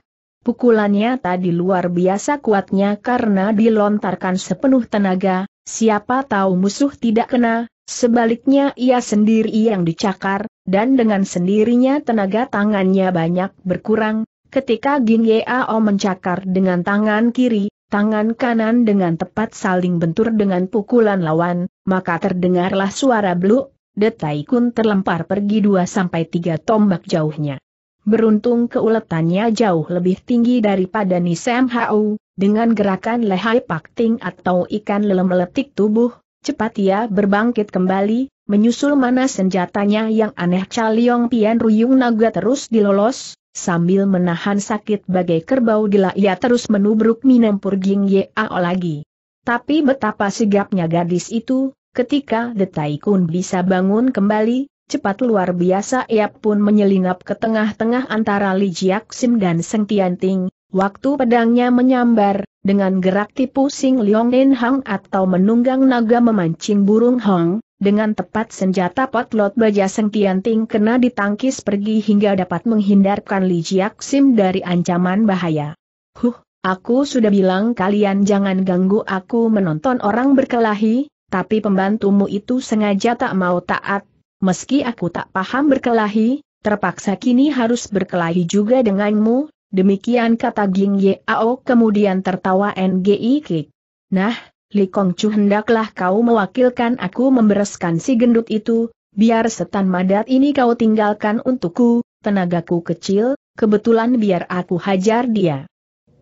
Pukulannya tadi luar biasa kuatnya karena dilontarkan sepenuh tenaga, siapa tahu musuh tidak kena, sebaliknya ia sendiri yang dicakar, dan dengan sendirinya tenaga tangannya banyak berkurang, ketika Gin Yao mencakar dengan tangan kiri, tangan kanan dengan tepat saling bentur dengan pukulan lawan, maka terdengarlah suara bluk, Detai Kun terlempar pergi dua sampai tiga tombak jauhnya. Beruntung keuletannya jauh lebih tinggi daripada Nisam Hau, dengan gerakan lehai pakting atau ikan lele meletik tubuh, cepat ia berbangkit kembali, menyusul mana senjatanya yang aneh Chaliong Pian Ruyung Naga terus dilolos, sambil menahan sakit bagai kerbau gila ia terus menubruk Minampur Ging Yao lagi. Tapi betapa sigapnya gadis itu, ketika Detai Kun bisa bangun kembali, Cepat luar biasa ia pun menyelinap ke tengah-tengah antara Li Jiak dan Seng Tianting, waktu pedangnya menyambar, dengan gerak tipu Sing Leong Nen Hang atau menunggang naga memancing burung Hong, dengan tepat senjata potlot baja Seng Tianting kena ditangkis pergi hingga dapat menghindarkan Li Jiak dari ancaman bahaya. Huh, aku sudah bilang kalian jangan ganggu aku menonton orang berkelahi, tapi pembantumu itu sengaja tak mau taat, meski aku tak paham berkelahi, terpaksa kini harus berkelahi juga denganmu, demikian kata Ging Ao. kemudian tertawa NGI Kik. Nah, Li Kong Chu hendaklah kau mewakilkan aku membereskan si gendut itu, biar setan madat ini kau tinggalkan untukku, tenagaku kecil, kebetulan biar aku hajar dia.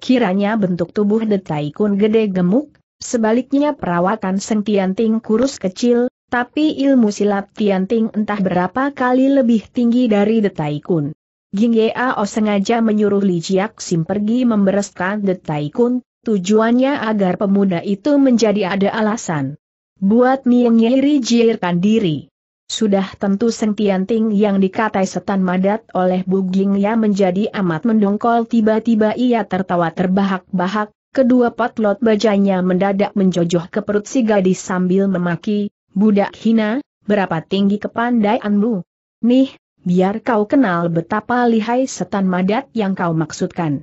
Kiranya bentuk tubuh detaikun gede gemuk, sebaliknya perawakan Ting kurus kecil, tapi ilmu silat Tianting entah berapa kali lebih tinggi dari Detai Kun. Ging Yao sengaja menyuruh Li Jiak Sim pergi membereskan Detai Kun, tujuannya agar pemuda itu menjadi ada alasan. Buat Nieng Yeri jirkan diri. Sudah tentu Seng Tianting yang dikatai setan madat oleh Ya menjadi amat mendongkol tiba-tiba ia tertawa terbahak-bahak, kedua potlot bajanya mendadak menjojoh ke perut si gadis sambil memaki, Budak hina, berapa tinggi kepandaianmu? Nih, biar kau kenal betapa lihai setan madat yang kau maksudkan.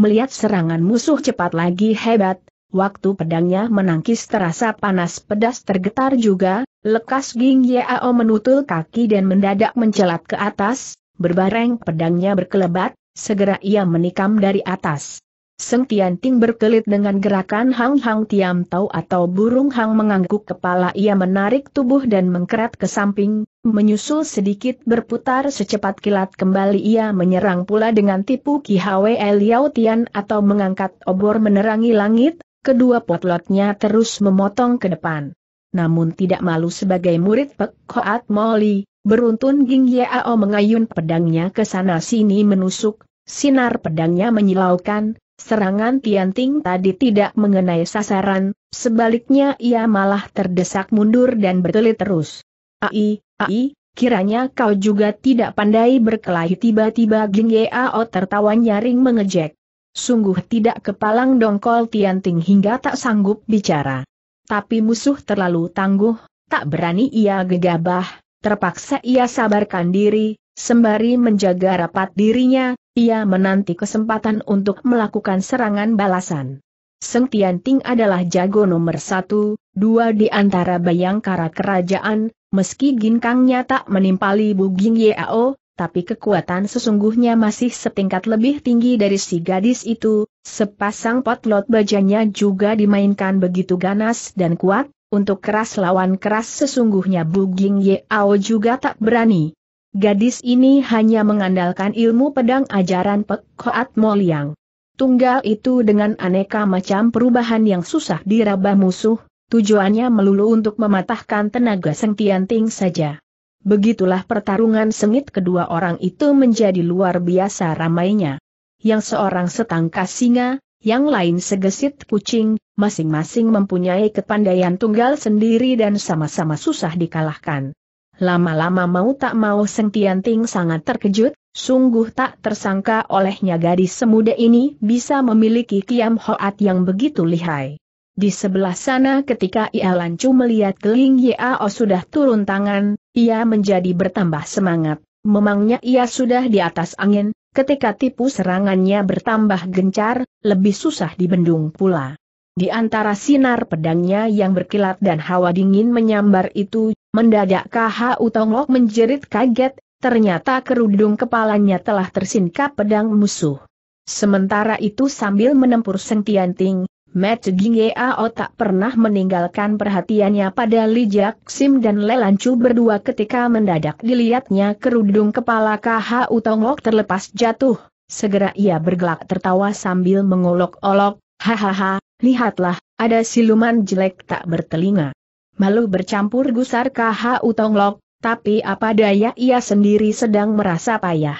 Melihat serangan musuh cepat lagi hebat, waktu pedangnya menangkis terasa panas pedas tergetar juga, lekas Ging Yao menutul kaki dan mendadak mencelat ke atas, berbareng pedangnya berkelebat, segera ia menikam dari atas. Seng Tian Ting berkelit dengan gerakan Hang Hang Tiam Tau atau burung Hang mengangguk kepala ia menarik tubuh dan mengkeret ke samping, menyusul sedikit berputar secepat kilat kembali ia menyerang pula dengan tipu Ki Hwe Liao Tian atau mengangkat obor menerangi langit, kedua potlotnya terus memotong ke depan. Namun tidak malu sebagai murid Pek Khoat Moli, beruntun Ging Ao mengayun pedangnya ke sana sini menusuk, sinar pedangnya menyilaukan, Serangan Tianting tadi tidak mengenai sasaran, sebaliknya ia malah terdesak mundur dan berkelit terus. Ai, ai, kiranya kau juga tidak pandai berkelahi tiba-tiba Ging Yao tertawa nyaring mengejek. Sungguh tidak kepalang dongkol Tianting hingga tak sanggup bicara. Tapi musuh terlalu tangguh, tak berani ia gegabah, terpaksa ia sabarkan diri, sembari menjaga rapat dirinya, ia menanti kesempatan untuk melakukan serangan balasan. Seng Tianting adalah jago nomor satu, dua di antara bayangkara kerajaan, meski ginkangnya tak menimpali Bu Ging Yao, tapi kekuatan sesungguhnya masih setingkat lebih tinggi dari si gadis itu, sepasang potlot bajanya juga dimainkan begitu ganas dan kuat, untuk keras lawan keras sesungguhnya Bu Ging Yao juga tak berani. Gadis ini hanya mengandalkan ilmu pedang ajaran Pek Moliang. Tunggal itu dengan aneka macam perubahan yang susah diraba musuh, tujuannya melulu untuk mematahkan tenaga Seng ting saja. Begitulah pertarungan sengit kedua orang itu menjadi luar biasa ramainya. Yang seorang setangkas singa, yang lain segesit kucing, masing-masing mempunyai kepandaian tunggal sendiri dan sama-sama susah dikalahkan lama-lama mau tak mau Seng Tianting sangat terkejut, sungguh tak tersangka olehnya gadis semuda ini bisa memiliki kiam hoat yang begitu lihai. Di sebelah sana ketika ia lancu melihat Keling Yao sudah turun tangan, ia menjadi bertambah semangat. Memangnya ia sudah di atas angin, ketika tipu serangannya bertambah gencar, lebih susah dibendung pula. Di antara sinar pedangnya yang berkilat dan hawa dingin menyambar itu, Mendadak KHU Tonglok menjerit kaget, ternyata kerudung kepalanya telah tersingkap pedang musuh. Sementara itu sambil menempur sengtianting, Matt Gingyao tak pernah meninggalkan perhatiannya pada Li Jiak Sim dan Lelancu berdua ketika mendadak dilihatnya kerudung kepala KHU Tonglok terlepas jatuh. Segera ia bergelak tertawa sambil mengolok-olok, hahaha, lihatlah, ada siluman jelek tak bertelinga malu bercampur gusar KHU Lok, tapi apa daya ia sendiri sedang merasa payah.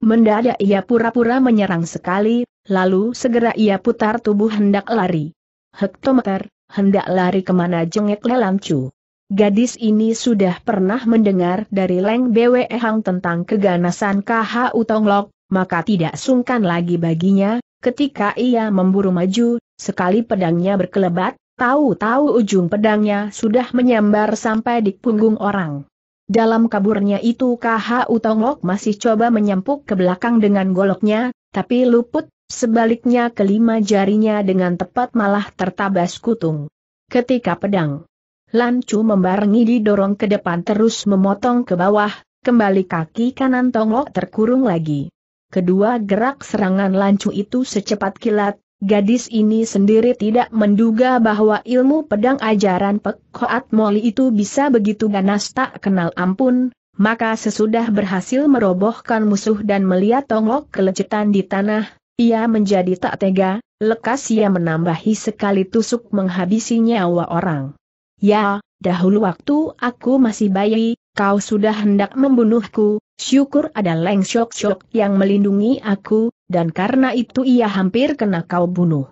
Mendadak ia pura-pura menyerang sekali, lalu segera ia putar tubuh hendak lari. Hektometer, hendak lari kemana jengek lelamcu. Gadis ini sudah pernah mendengar dari Leng Bwe Hang tentang keganasan KH Lok, maka tidak sungkan lagi baginya, ketika ia memburu maju, sekali pedangnya berkelebat, Tahu-tahu ujung pedangnya sudah menyambar sampai di punggung orang. Dalam kaburnya itu KH Utongok masih coba menyempuk ke belakang dengan goloknya, tapi luput, sebaliknya kelima jarinya dengan tepat malah tertabas kutung. Ketika pedang Lancu membarengi didorong ke depan terus memotong ke bawah, kembali kaki kanan Tongok terkurung lagi. Kedua gerak serangan Lancu itu secepat kilat, Gadis ini sendiri tidak menduga bahwa ilmu pedang ajaran Pekhoat Koat Moli itu bisa begitu ganas tak kenal ampun, maka sesudah berhasil merobohkan musuh dan melihat tonglok kelecetan di tanah, ia menjadi tak tega, lekas ia menambahi sekali tusuk menghabisi nyawa orang. Ya, dahulu waktu aku masih bayi, kau sudah hendak membunuhku, syukur ada Leng Syok Syok yang melindungi aku, dan karena itu ia hampir kena kau bunuh.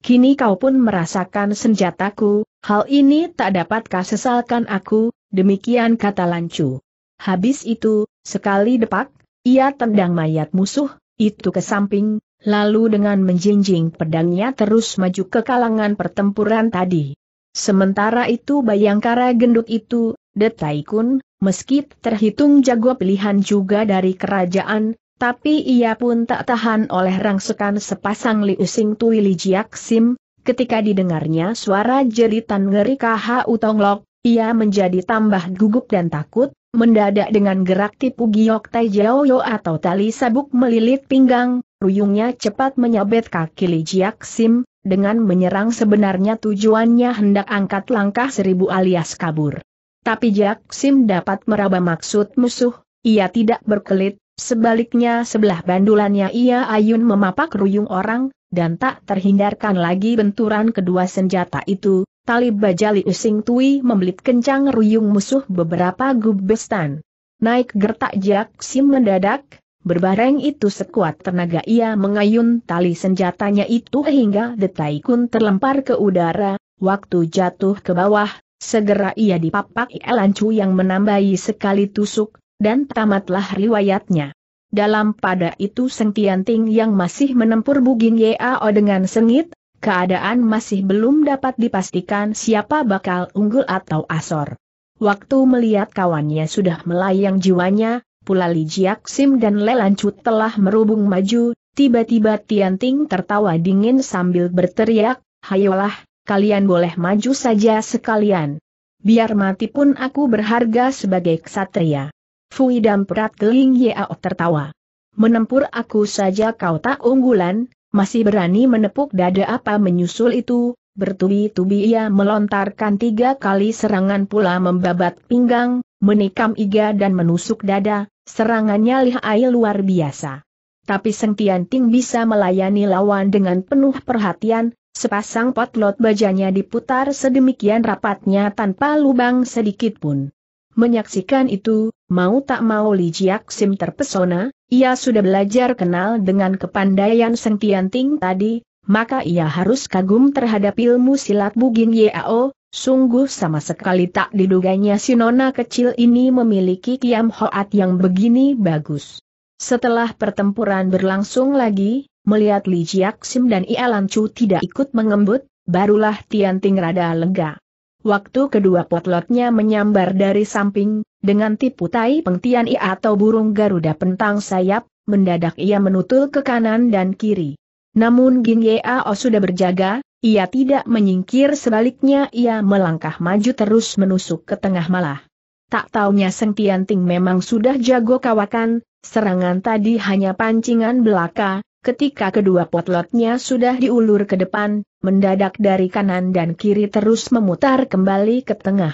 Kini kau pun merasakan senjataku, hal ini tak dapatkah sesalkan aku, demikian kata Lancu. Habis itu, sekali depak, ia tendang mayat musuh, itu ke samping, lalu dengan menjinjing pedangnya terus maju ke kalangan pertempuran tadi. Sementara itu Bayangkara gendut itu, Detaikun, meski terhitung jago pilihan juga dari kerajaan, tapi ia pun tak tahan oleh rangsekan sepasang liusing tui lijiak sim, ketika didengarnya suara jeritan ngeri kaha utonglok, ia menjadi tambah gugup dan takut, mendadak dengan gerak tipu giok tai yo atau tali sabuk melilit pinggang, ruyungnya cepat menyabet kaki lijiak sim, dengan menyerang sebenarnya tujuannya hendak angkat langkah seribu alias kabur. Tapi Jaksim dapat meraba maksud musuh, ia tidak berkelit, Sebaliknya sebelah bandulannya ia ayun memapak ruyung orang, dan tak terhindarkan lagi benturan kedua senjata itu, tali bajali using tui membelit kencang ruyung musuh beberapa gubestan. Naik gertak jak sim mendadak, Berbareng itu sekuat tenaga ia mengayun tali senjatanya itu hingga detaikun terlempar ke udara, waktu jatuh ke bawah, segera ia dipapak Elancu yang menambahi sekali tusuk, dan tamatlah riwayatnya. Dalam pada itu Seng Tianting yang masih menempur Bugin Yao dengan sengit, keadaan masih belum dapat dipastikan siapa bakal unggul atau asor. Waktu melihat kawannya sudah melayang jiwanya, pula Li Jiak Sim dan Lelancut telah merubung maju, tiba-tiba Tianting tertawa dingin sambil berteriak, Hayolah, kalian boleh maju saja sekalian. Biar mati pun aku berharga sebagai ksatria. Fui dan Prat Geling Yeo tertawa. Menempur aku saja kau tak unggulan, masih berani menepuk dada apa menyusul itu, bertubi-tubi ia melontarkan tiga kali serangan pula membabat pinggang, menikam iga dan menusuk dada, serangannya lihai luar biasa. Tapi Seng Tian Ting bisa melayani lawan dengan penuh perhatian, sepasang potlot bajanya diputar sedemikian rapatnya tanpa lubang sedikit pun. Menyaksikan itu, mau tak mau Li Jiak Sim terpesona, ia sudah belajar kenal dengan kepandaian Seng Tianting tadi, maka ia harus kagum terhadap ilmu silat Bugin Yao, sungguh sama sekali tak diduganya si nona kecil ini memiliki kiam hoat yang begini bagus. Setelah pertempuran berlangsung lagi, melihat Li Jiak Sim dan Ia Lancu tidak ikut mengembut, barulah Tian Ting rada lega. Waktu kedua potlotnya menyambar dari samping, dengan tipu tai pengtian ia atau burung Garuda pentang sayap, mendadak ia menutul ke kanan dan kiri. Namun Ging Yao sudah berjaga, ia tidak menyingkir sebaliknya ia melangkah maju terus menusuk ke tengah malah. Tak taunya Seng Tianting memang sudah jago kawakan, serangan tadi hanya pancingan belaka, Ketika kedua potlotnya sudah diulur ke depan, mendadak dari kanan dan kiri terus memutar kembali ke tengah.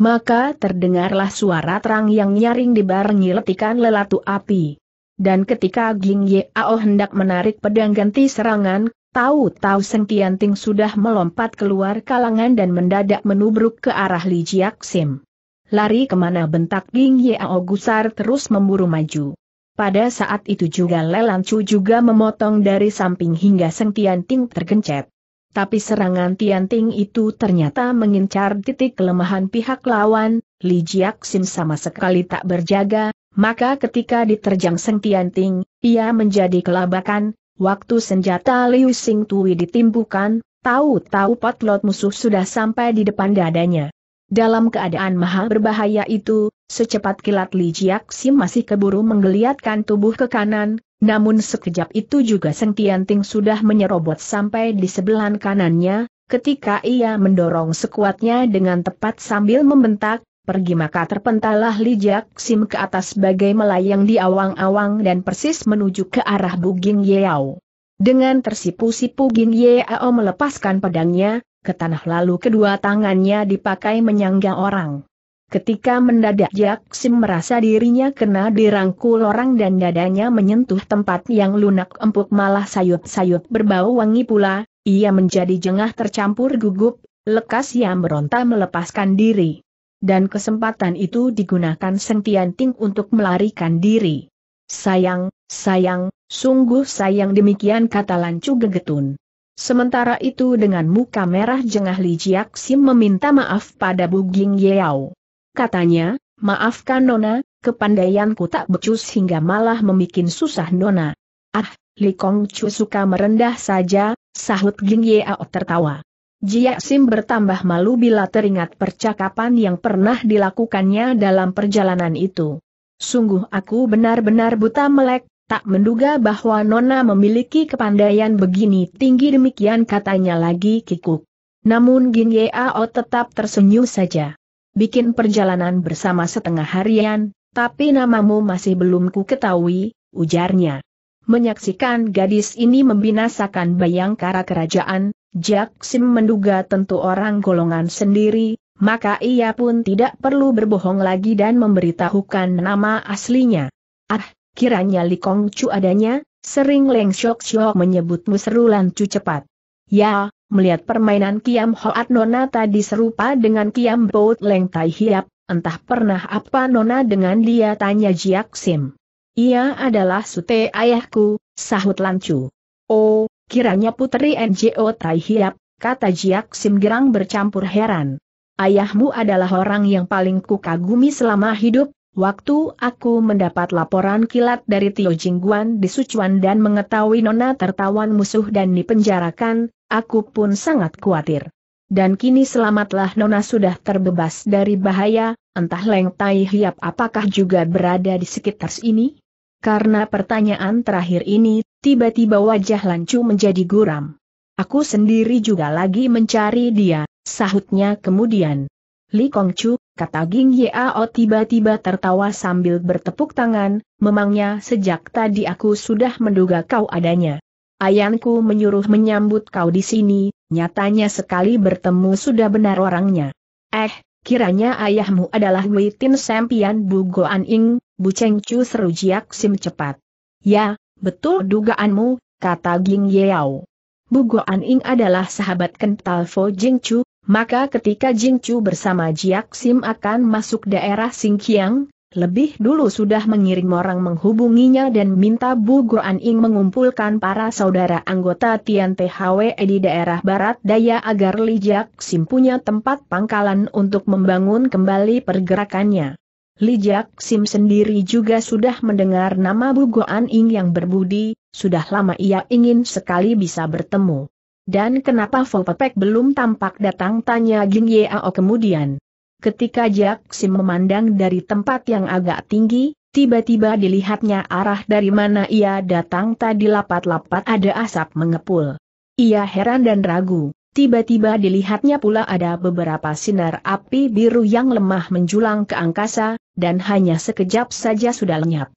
Maka terdengarlah suara terang yang nyaring dibarengi letikan lelatu api. Dan ketika Ging Ao hendak menarik pedang ganti serangan, tahu-tahu Seng Ting sudah melompat keluar kalangan dan mendadak menubruk ke arah Li Jiak Sim. Lari kemana bentak Ging Ao gusar terus memburu maju. Pada saat itu juga Lelan Chu juga memotong dari samping hingga Seng Tian Ting tergencet. Tapi serangan Tian Ting itu ternyata mengincar titik kelemahan pihak lawan, Li Jiak Sim sama sekali tak berjaga, maka ketika diterjang Seng Tian Ting, ia menjadi kelabakan, waktu senjata Liu Sing Tui ditimbukan, tahu-tahu potlot musuh sudah sampai di depan dadanya. Dalam keadaan maha berbahaya itu, Secepat kilat Li Sim masih keburu menggeliatkan tubuh ke kanan, namun sekejap itu juga Seng Tianting sudah menyerobot sampai di sebelah kanannya, ketika ia mendorong sekuatnya dengan tepat sambil membentak, pergi maka terpentalah Li Sim ke atas bagai melayang di awang-awang dan persis menuju ke arah Buging Yeao. Dengan tersipu-sipu Ging Yeao melepaskan pedangnya, ke tanah lalu kedua tangannya dipakai menyangga orang. Ketika mendadak Sim merasa dirinya kena dirangkul orang dan dadanya menyentuh tempat yang lunak empuk malah sayup-sayup berbau wangi pula, ia menjadi jengah tercampur gugup, lekas ia meronta melepaskan diri. Dan kesempatan itu digunakan Seng Ting untuk melarikan diri. Sayang, sayang, sungguh sayang demikian kata Lancu Gegetun. Sementara itu dengan muka merah jengah Li Jiak meminta maaf pada Ging Yeo katanya, maafkan Nona, kepandaianku tak becus hingga malah membuat susah Nona. Ah, Li Kong Chu suka merendah saja, sahut Ging Yeo tertawa. Jia Sim bertambah malu bila teringat percakapan yang pernah dilakukannya dalam perjalanan itu. Sungguh aku benar-benar buta melek, tak menduga bahwa Nona memiliki kepandaian begini tinggi demikian katanya lagi kikuk. Namun Ging Yeo tetap tersenyum saja bikin perjalanan bersama setengah harian, tapi namamu masih belum ku ketahui, ujarnya. Menyaksikan gadis ini membinasakan bayangkara kerajaan, Jaksim menduga tentu orang golongan sendiri, maka ia pun tidak perlu berbohong lagi dan memberitahukan nama aslinya. Ah, kiranya Li Kong Chu adanya, sering Leng Shok Shok menyebutmu serulan cu cepat. Ya, melihat permainan Kiam Hoat Nona tadi serupa dengan Kiam Boat Leng Tai Hiap, entah pernah apa Nona dengan dia tanya Jiak Sim. Ia adalah sute ayahku, sahut Lancu. Oh, kiranya putri NGO Tai Hiap, kata Jiak Sim Gerang bercampur heran. Ayahmu adalah orang yang paling kukagumi selama hidup, Waktu aku mendapat laporan kilat dari Tio Jingguan di Sichuan dan mengetahui Nona tertawan musuh dan dipenjarakan, aku pun sangat khawatir. Dan kini selamatlah Nona sudah terbebas dari bahaya, entah Leng Tai Hiap apakah juga berada di sekitar sini? Karena pertanyaan terakhir ini, tiba-tiba wajah Lancu menjadi guram. Aku sendiri juga lagi mencari dia, sahutnya kemudian. Li Kongchu kata Ging Yao oh, tiba-tiba tertawa sambil bertepuk tangan, memangnya sejak tadi aku sudah menduga kau adanya. Ayanku menyuruh menyambut kau di sini, nyatanya sekali bertemu sudah benar orangnya. Eh, kiranya ayahmu adalah Wei Tin Sempian Bu Goan Ing, Bu Cheng Chu seru Jiak Sim cepat. Ya, betul dugaanmu, kata Ging Yao. Bu Goan Ing adalah sahabat kental Fo Jing Chu, maka ketika Jing Chu bersama Jiak Sim akan masuk daerah Singkiang, lebih dulu sudah mengirim orang menghubunginya dan minta Bu Guan Ing mengumpulkan para saudara anggota Tian THW di daerah barat daya agar Lijak Sim punya tempat pangkalan untuk membangun kembali pergerakannya. Lijak Sim sendiri juga sudah mendengar nama Bu Guan Ing yang berbudi, sudah lama ia ingin sekali bisa bertemu. Dan kenapa Volpepek belum tampak datang tanya Jing Yao kemudian. Ketika Sim memandang dari tempat yang agak tinggi, tiba-tiba dilihatnya arah dari mana ia datang tadi lapat-lapat ada asap mengepul. Ia heran dan ragu, tiba-tiba dilihatnya pula ada beberapa sinar api biru yang lemah menjulang ke angkasa, dan hanya sekejap saja sudah lenyap.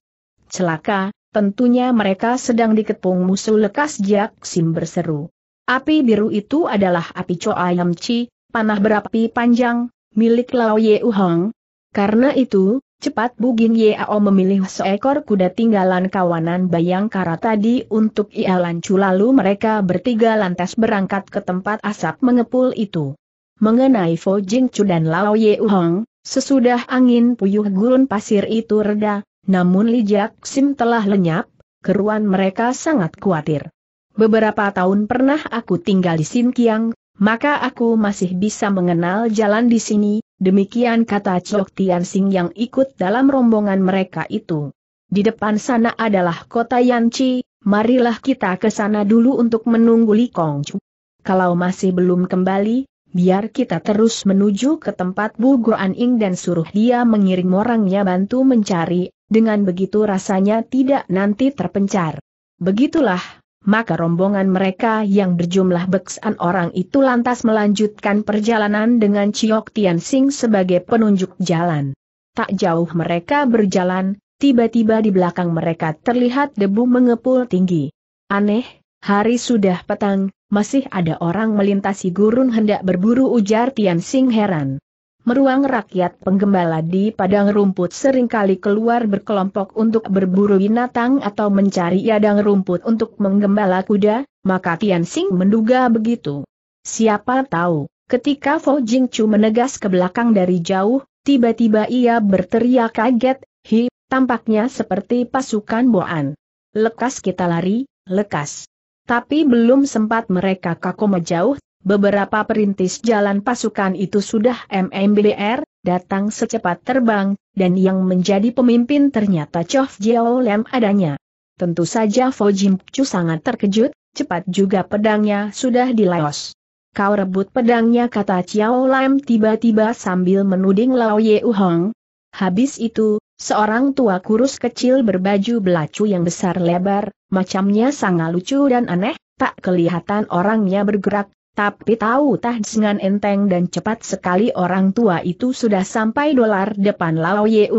Celaka, tentunya mereka sedang dikepung musuh lekas Sim berseru. Api biru itu adalah api yang Chi, panah berapi panjang, milik Lao Ye Uhong. Karena itu, cepat Bugin Yao memilih seekor kuda tinggalan kawanan Bayangkara tadi untuk ia lancu lalu mereka bertiga lantas berangkat ke tempat asap mengepul itu. Mengenai Fo Jing Chu dan Lao Ye Uhong, sesudah angin puyuh gurun pasir itu reda, namun Li Sim telah lenyap, keruan mereka sangat khawatir. Beberapa tahun pernah aku tinggal di Sinkiang, maka aku masih bisa mengenal jalan di sini, demikian kata Chok Tian Sing yang ikut dalam rombongan mereka itu. Di depan sana adalah kota Yanchi, marilah kita ke sana dulu untuk menunggu Li Chu. Kalau masih belum kembali, biar kita terus menuju ke tempat Bu Guan Ing dan suruh dia mengirim orangnya bantu mencari, dengan begitu rasanya tidak nanti terpencar. Begitulah, maka rombongan mereka yang berjumlah beksan orang itu lantas melanjutkan perjalanan dengan Chiok Tian Sing sebagai penunjuk jalan. Tak jauh mereka berjalan, tiba-tiba di belakang mereka terlihat debu mengepul tinggi. Aneh, hari sudah petang, masih ada orang melintasi gurun hendak berburu ujar Tian Sing heran. Meruang rakyat penggembala di padang rumput seringkali keluar berkelompok untuk berburu binatang atau mencari adang rumput untuk menggembala kuda, maka Tian Xing menduga begitu. Siapa tahu, ketika Fo Jing Chu menegas ke belakang dari jauh, tiba-tiba ia berteriak kaget, hi, tampaknya seperti pasukan Boan. Lekas kita lari, lekas. Tapi belum sempat mereka kaku jauh beberapa perintis jalan pasukan itu sudah MMBR, datang secepat terbang, dan yang menjadi pemimpin ternyata Chow Jiao Lem adanya. Tentu saja Fo Jim Chu sangat terkejut, cepat juga pedangnya sudah dilaos. Kau rebut pedangnya kata Chiao Lam tiba-tiba sambil menuding Lao Ye Hong. Habis itu, seorang tua kurus kecil berbaju belacu yang besar lebar, macamnya sangat lucu dan aneh, tak kelihatan orangnya bergerak, tapi tahu tah dengan enteng dan cepat sekali orang tua itu sudah sampai dolar depan Lao Ye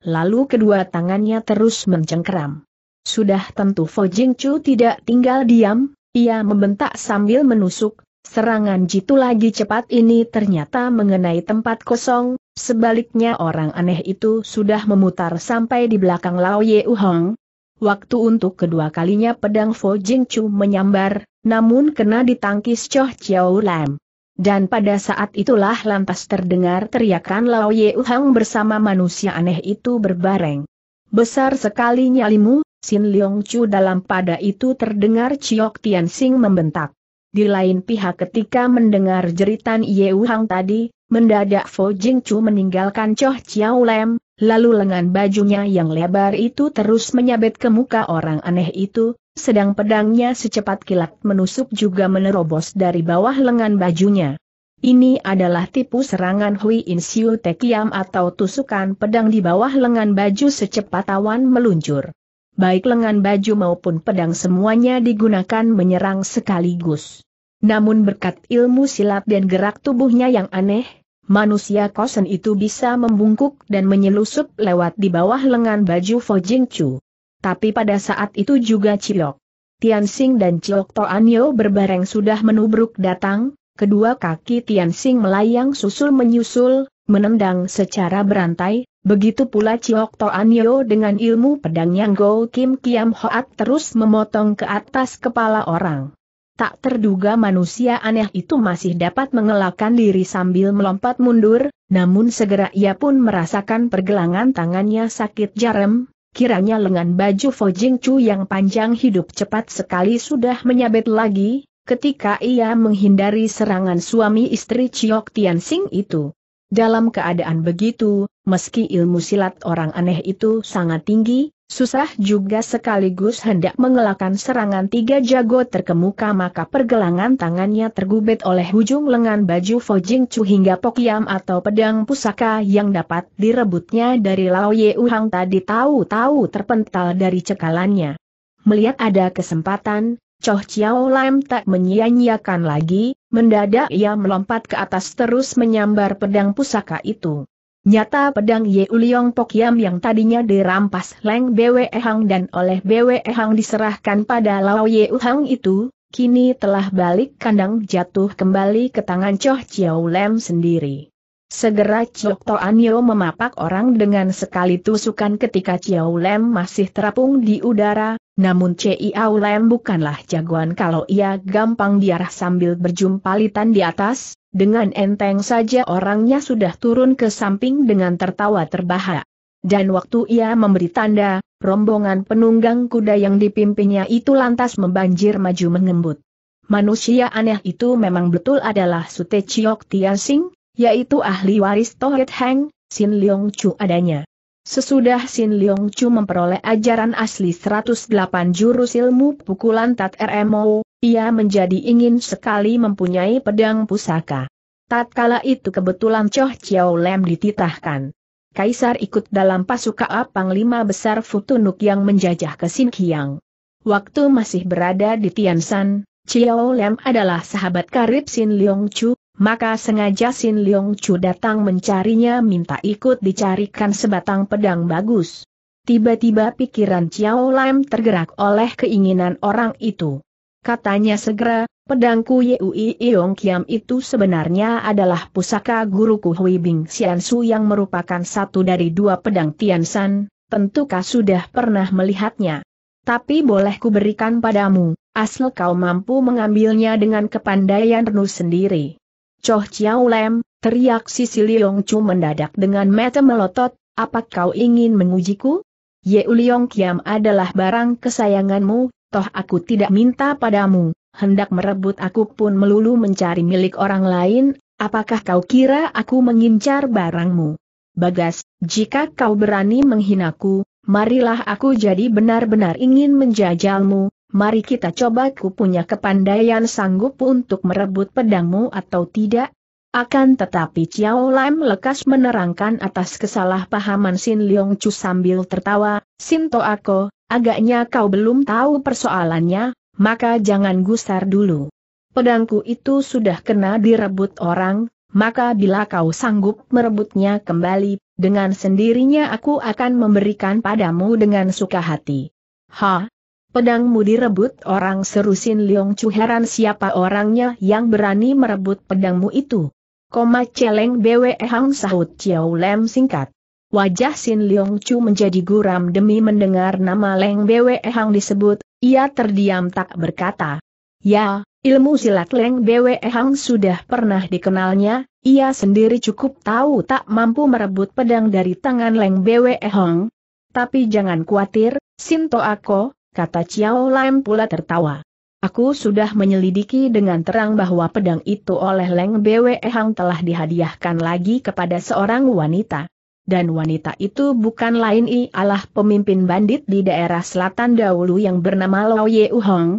lalu kedua tangannya terus mencengkeram. Sudah tentu Fo Jing Chu tidak tinggal diam, ia membentak sambil menusuk, serangan jitu lagi cepat ini ternyata mengenai tempat kosong, sebaliknya orang aneh itu sudah memutar sampai di belakang Lao Ye Waktu untuk kedua kalinya pedang Fo Jing Chu menyambar, namun kena ditangkis Choh Chiao Lam. Dan pada saat itulah lantas terdengar teriakan Lao Ye Uhang bersama manusia aneh itu berbareng. Besar sekali nyalimu, Sin Leong Chu dalam pada itu terdengar Chiok Tian Sing membentak. Di lain pihak ketika mendengar jeritan Ye Uhang tadi, mendadak Fo Jing Chu meninggalkan Choh Chiao Lam, lalu lengan bajunya yang lebar itu terus menyabet ke muka orang aneh itu, sedang pedangnya secepat kilat menusuk juga menerobos dari bawah lengan bajunya. Ini adalah tipu serangan Hui In Siu Tekiam atau tusukan pedang di bawah lengan baju secepat awan meluncur. Baik lengan baju maupun pedang semuanya digunakan menyerang sekaligus. Namun berkat ilmu silat dan gerak tubuhnya yang aneh, manusia kosen itu bisa membungkuk dan menyelusup lewat di bawah lengan baju Fo Jing Chu. Tapi pada saat itu juga Cilok, Tian Xing dan Ciok Anyo berbareng sudah menubruk datang, kedua kaki Tian Xing melayang susul menyusul, menendang secara berantai, begitu pula Ciok Anyo dengan ilmu pedangnya Go Kim Kiam Hoat terus memotong ke atas kepala orang tak terduga manusia aneh itu masih dapat mengelakkan diri sambil melompat mundur, namun segera ia pun merasakan pergelangan tangannya sakit jarem, kiranya lengan baju Fo Chu yang panjang hidup cepat sekali sudah menyabet lagi, ketika ia menghindari serangan suami istri Chiok Tian Sing itu. Dalam keadaan begitu, meski ilmu silat orang aneh itu sangat tinggi, Susah juga sekaligus hendak mengelakkan serangan tiga jago terkemuka maka pergelangan tangannya tergubet oleh ujung lengan baju Fojing Chu hingga pokiam atau pedang pusaka yang dapat direbutnya dari Lao Ye Uhang tadi tahu-tahu terpental dari cekalannya. Melihat ada kesempatan, Choh Chiao Lam tak menyia-nyiakan lagi, mendadak ia melompat ke atas terus menyambar pedang pusaka itu. Nyata pedang Ye Uliong Pokyam yang tadinya dirampas Leng Bwe Hang dan oleh Bwe Hang diserahkan pada Lao Ye Uhang itu, kini telah balik kandang jatuh kembali ke tangan Choh Chiao Lem sendiri. Segera Chok Toanyo memapak orang dengan sekali tusukan ketika Chiao Lem masih terapung di udara, namun Chiao Lem bukanlah jagoan kalau ia gampang diarah sambil berjumpalitan di atas, dengan enteng saja orangnya sudah turun ke samping dengan tertawa terbahak. Dan waktu ia memberi tanda, rombongan penunggang kuda yang dipimpinnya itu lantas membanjir maju mengembut. Manusia aneh itu memang betul adalah Sute Chiok Tiansing, yaitu ahli waris Tohit Heng, Sin Leong Chu adanya. Sesudah Sin Leong Chu memperoleh ajaran asli 108 jurus ilmu pukulan Tat RMO, ia menjadi ingin sekali mempunyai pedang pusaka. Tatkala itu kebetulan Choh Chiao Lem dititahkan. Kaisar ikut dalam pasukan lima Besar Futunuk yang menjajah ke Kiang. Waktu masih berada di Tian Tiansan, Chiao Lem adalah sahabat karib Sin Leong Chu, maka sengaja Sin Leong Chu datang mencarinya minta ikut dicarikan sebatang pedang bagus. Tiba-tiba pikiran Chiao Lem tergerak oleh keinginan orang itu. Katanya segera, pedangku Yui Iong Kiam itu sebenarnya adalah pusaka guruku Hui Bing Sian Su yang merupakan satu dari dua pedang Tian San, tentukah sudah pernah melihatnya. Tapi boleh kuberikan padamu, asal kau mampu mengambilnya dengan kepandaian renu sendiri. Choh Chiao Lem, teriak Sisi Liong Chu mendadak dengan mata melotot, apa kau ingin mengujiku? Ye Uliong Kiam adalah barang kesayanganmu, toh aku tidak minta padamu, hendak merebut aku pun melulu mencari milik orang lain, apakah kau kira aku mengincar barangmu? Bagas, jika kau berani menghinaku, marilah aku jadi benar-benar ingin menjajalmu, mari kita coba ku punya kepandaian sanggup untuk merebut pedangmu atau tidak? Akan tetapi Chiao Lam lekas menerangkan atas kesalahpahaman Sin Leong Chu sambil tertawa, Sinto Ako, agaknya kau belum tahu persoalannya, maka jangan gusar dulu. Pedangku itu sudah kena direbut orang, maka bila kau sanggup merebutnya kembali, dengan sendirinya aku akan memberikan padamu dengan suka hati. Ha, Pedangmu direbut orang seru Sin Leong Chu heran siapa orangnya yang berani merebut pedangmu itu. Koma celeng BWE Hang sahut Ciao Lem singkat. Wajah Sin Leong Chu menjadi guram demi mendengar nama Leng BWE Hang disebut, ia terdiam tak berkata. Ya, ilmu silat Leng BWE Hang sudah pernah dikenalnya, ia sendiri cukup tahu tak mampu merebut pedang dari tangan Leng BWE Hang. Tapi jangan khawatir, Sinto aku, kata Xiao Lam pula tertawa. Aku sudah menyelidiki dengan terang bahwa pedang itu oleh Leng Bwe Hang telah dihadiahkan lagi kepada seorang wanita. Dan wanita itu bukan lain ialah pemimpin bandit di daerah selatan dahulu yang bernama Lao Ye Hong.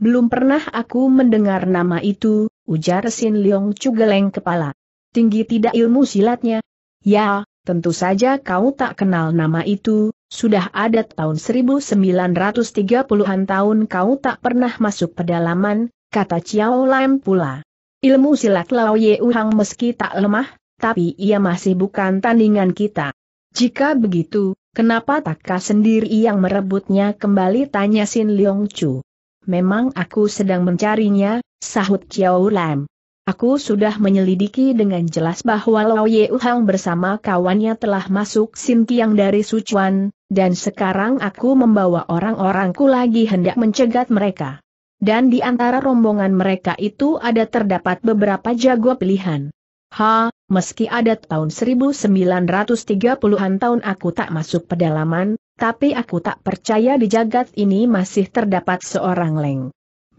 Belum pernah aku mendengar nama itu, ujar Sin Leong Cugeleng kepala. Tinggi tidak ilmu silatnya? Ya, tentu saja kau tak kenal nama itu, sudah ada tahun 1930-an tahun kau tak pernah masuk pedalaman, kata Chiao Lam pula. Ilmu silat Lao Ye Uhang meski tak lemah, tapi ia masih bukan tandingan kita. Jika begitu, kenapa takkah sendiri yang merebutnya kembali tanya Sin Leong Chu. Memang aku sedang mencarinya, sahut Chiao Lam. Aku sudah menyelidiki dengan jelas bahwa Lao Ye Uhang bersama kawannya telah masuk Sintiang dari Sichuan, dan sekarang aku membawa orang-orangku lagi hendak mencegat mereka. Dan di antara rombongan mereka itu ada terdapat beberapa jago pilihan. Ha, meski ada tahun 1930-an tahun aku tak masuk pedalaman, tapi aku tak percaya di jagat ini masih terdapat seorang leng.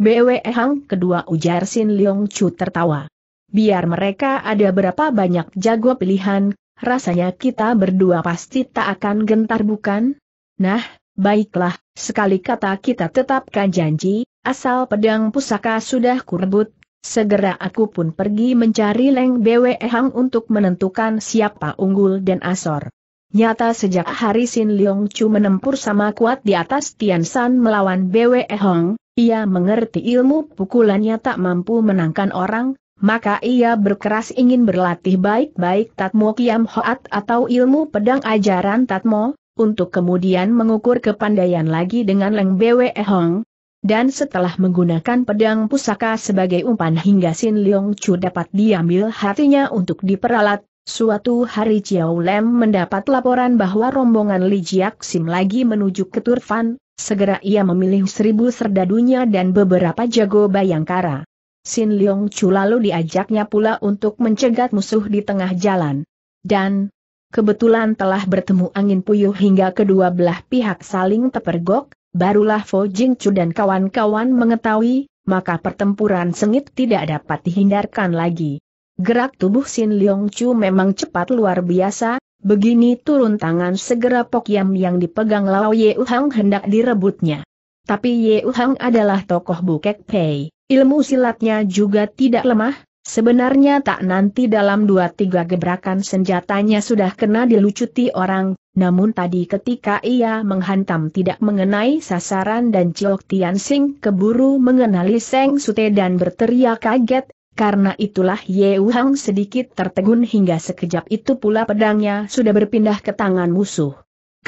BWE Hang kedua ujar Sin Leong Chu tertawa. Biar mereka ada berapa banyak jago pilihan, rasanya kita berdua pasti tak akan gentar bukan? Nah, baiklah, sekali kata kita tetapkan janji, asal pedang pusaka sudah kurebut, segera aku pun pergi mencari Leng Bwe Hang untuk menentukan siapa unggul dan asor. Nyata sejak hari Sin Leong Chu menempur sama kuat di atas Tian San melawan BWE Hong, ia mengerti ilmu pukulannya tak mampu menangkan orang, maka ia berkeras ingin berlatih baik-baik Tatmo Kiam Hoat atau ilmu pedang ajaran Tatmo, untuk kemudian mengukur kepandaian lagi dengan Leng Bwe Hong. Dan setelah menggunakan pedang pusaka sebagai umpan hingga Sin Leong Chu dapat diambil hatinya untuk diperalat, Suatu hari Chiao Lem mendapat laporan bahwa rombongan Li Jiak Sim lagi menuju ke Turfan, Segera ia memilih seribu serdadunya dan beberapa jago bayangkara. Sin Leong Chu lalu diajaknya pula untuk mencegat musuh di tengah jalan. Dan, kebetulan telah bertemu angin puyuh hingga kedua belah pihak saling tepergok, barulah Fo Jing Chu dan kawan-kawan mengetahui, maka pertempuran sengit tidak dapat dihindarkan lagi. Gerak tubuh Sin Leong Chu memang cepat luar biasa, Begini turun tangan segera Pok Yam yang dipegang Lao Ye Uhang hendak direbutnya. Tapi Ye Uhang adalah tokoh Bukek Pei, ilmu silatnya juga tidak lemah, sebenarnya tak nanti dalam dua tiga gebrakan senjatanya sudah kena dilucuti orang, namun tadi ketika ia menghantam tidak mengenai sasaran dan Chiok Tian Sing keburu mengenali Seng Sute dan berteriak kaget, karena itulah Ye Hang sedikit tertegun hingga sekejap itu pula pedangnya sudah berpindah ke tangan musuh.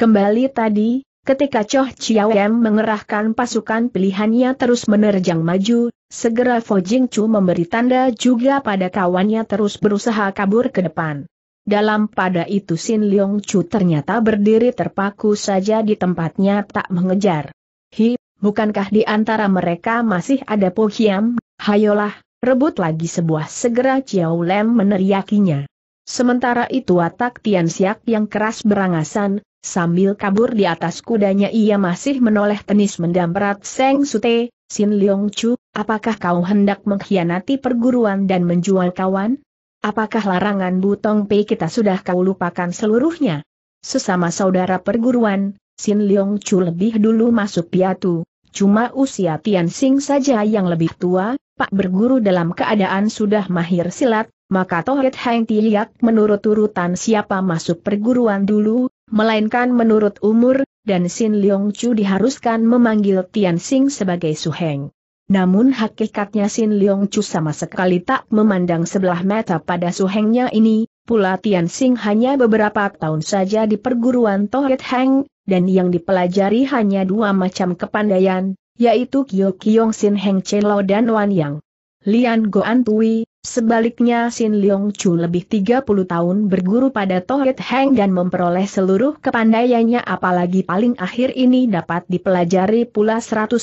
Kembali tadi, ketika Choh Chiawem mengerahkan pasukan pilihannya terus menerjang maju, segera Fo Jing Chu memberi tanda juga pada kawannya terus berusaha kabur ke depan. Dalam pada itu Sin Leong Chu ternyata berdiri terpaku saja di tempatnya tak mengejar. Hi, bukankah di antara mereka masih ada Po Hiam? Hayolah, Rebut lagi sebuah segera Chiao Lem meneriakinya. Sementara itu watak Tian Siak yang keras berangasan, sambil kabur di atas kudanya ia masih menoleh tenis mendamprat Seng Sute, Sin Leong Chu, apakah kau hendak mengkhianati perguruan dan menjual kawan? Apakah larangan Butong Pei kita sudah kau lupakan seluruhnya? Sesama saudara perguruan, Sin Leong Chu lebih dulu masuk piatu, cuma usia Tian Sing saja yang lebih tua, Pak berguru dalam keadaan sudah mahir silat, maka Tohit Hang Tiyak menurut urutan siapa masuk perguruan dulu, melainkan menurut umur, dan Sin Leong Chu diharuskan memanggil Tian Sing sebagai Su Heng. Namun hakikatnya Sin Leong Chu sama sekali tak memandang sebelah mata pada Su Hengnya ini, pula Tian Sing hanya beberapa tahun saja di perguruan Tohit Hang, dan yang dipelajari hanya dua macam kepandaian, yaitu Kyo Kyong Sin Heng Chelo dan Wan Yang. Lian Goan Tui, sebaliknya Sin Leong Chu lebih 30 tahun berguru pada Tohit Heng dan memperoleh seluruh kepandaiannya apalagi paling akhir ini dapat dipelajari pula 108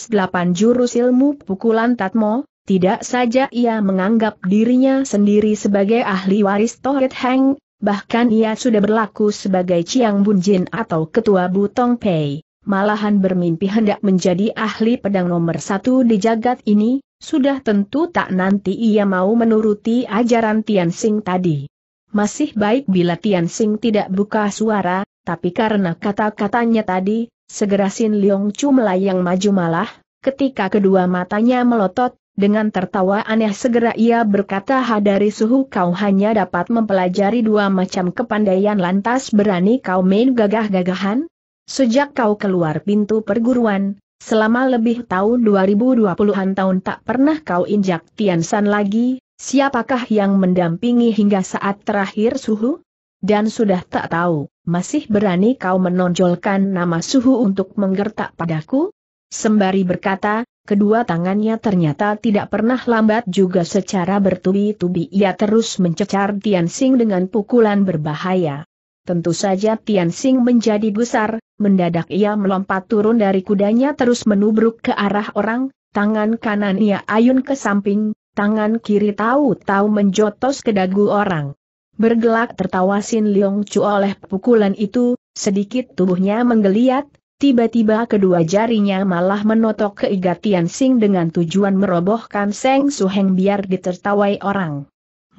jurus ilmu pukulan Tatmo, tidak saja ia menganggap dirinya sendiri sebagai ahli waris Tohit Heng, bahkan ia sudah berlaku sebagai Chiang Jin atau Ketua Butong Pei malahan bermimpi hendak menjadi ahli pedang nomor satu di jagat ini, sudah tentu tak nanti ia mau menuruti ajaran Tian Sing tadi. Masih baik bila Tian Sing tidak buka suara, tapi karena kata-katanya tadi, segera Sin Leong Chu melayang maju malah, ketika kedua matanya melotot, dengan tertawa aneh segera ia berkata hadari suhu kau hanya dapat mempelajari dua macam kepandaian lantas berani kau main gagah-gagahan, Sejak kau keluar pintu perguruan, selama lebih tahun 2020-an tahun tak pernah kau injak Tiansan lagi, siapakah yang mendampingi hingga saat terakhir suhu? Dan sudah tak tahu, masih berani kau menonjolkan nama suhu untuk menggertak padaku? Sembari berkata, kedua tangannya ternyata tidak pernah lambat juga secara bertubi-tubi ia terus mencecar Tianxing dengan pukulan berbahaya. Tentu saja Tian Xing menjadi besar. mendadak ia melompat turun dari kudanya terus menubruk ke arah orang, tangan kanan ia ayun ke samping, tangan kiri tahu-tahu menjotos ke dagu orang. Bergelak tertawa Sin Leong Chu oleh pukulan itu, sedikit tubuhnya menggeliat, Tiba-tiba kedua jarinya malah menotok ke Iga Tian Xing dengan tujuan merobohkan Seng Su Heng biar ditertawai orang.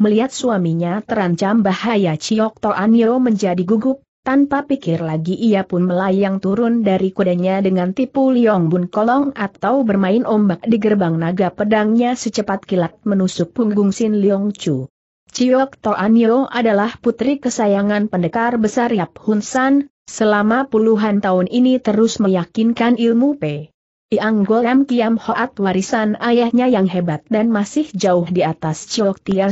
Melihat suaminya terancam bahaya Ciok Toanyo menjadi gugup, tanpa pikir lagi ia pun melayang turun dari kudanya dengan tipu liong bun kolong atau bermain ombak di gerbang naga pedangnya secepat kilat menusuk punggung Sin Liong Chu. Ciok Toanyo adalah putri kesayangan pendekar besar Yap Hun San, selama puluhan tahun ini terus meyakinkan ilmu Pei. Iang Golem Kiam Hoat warisan ayahnya yang hebat dan masih jauh di atas Chok Tia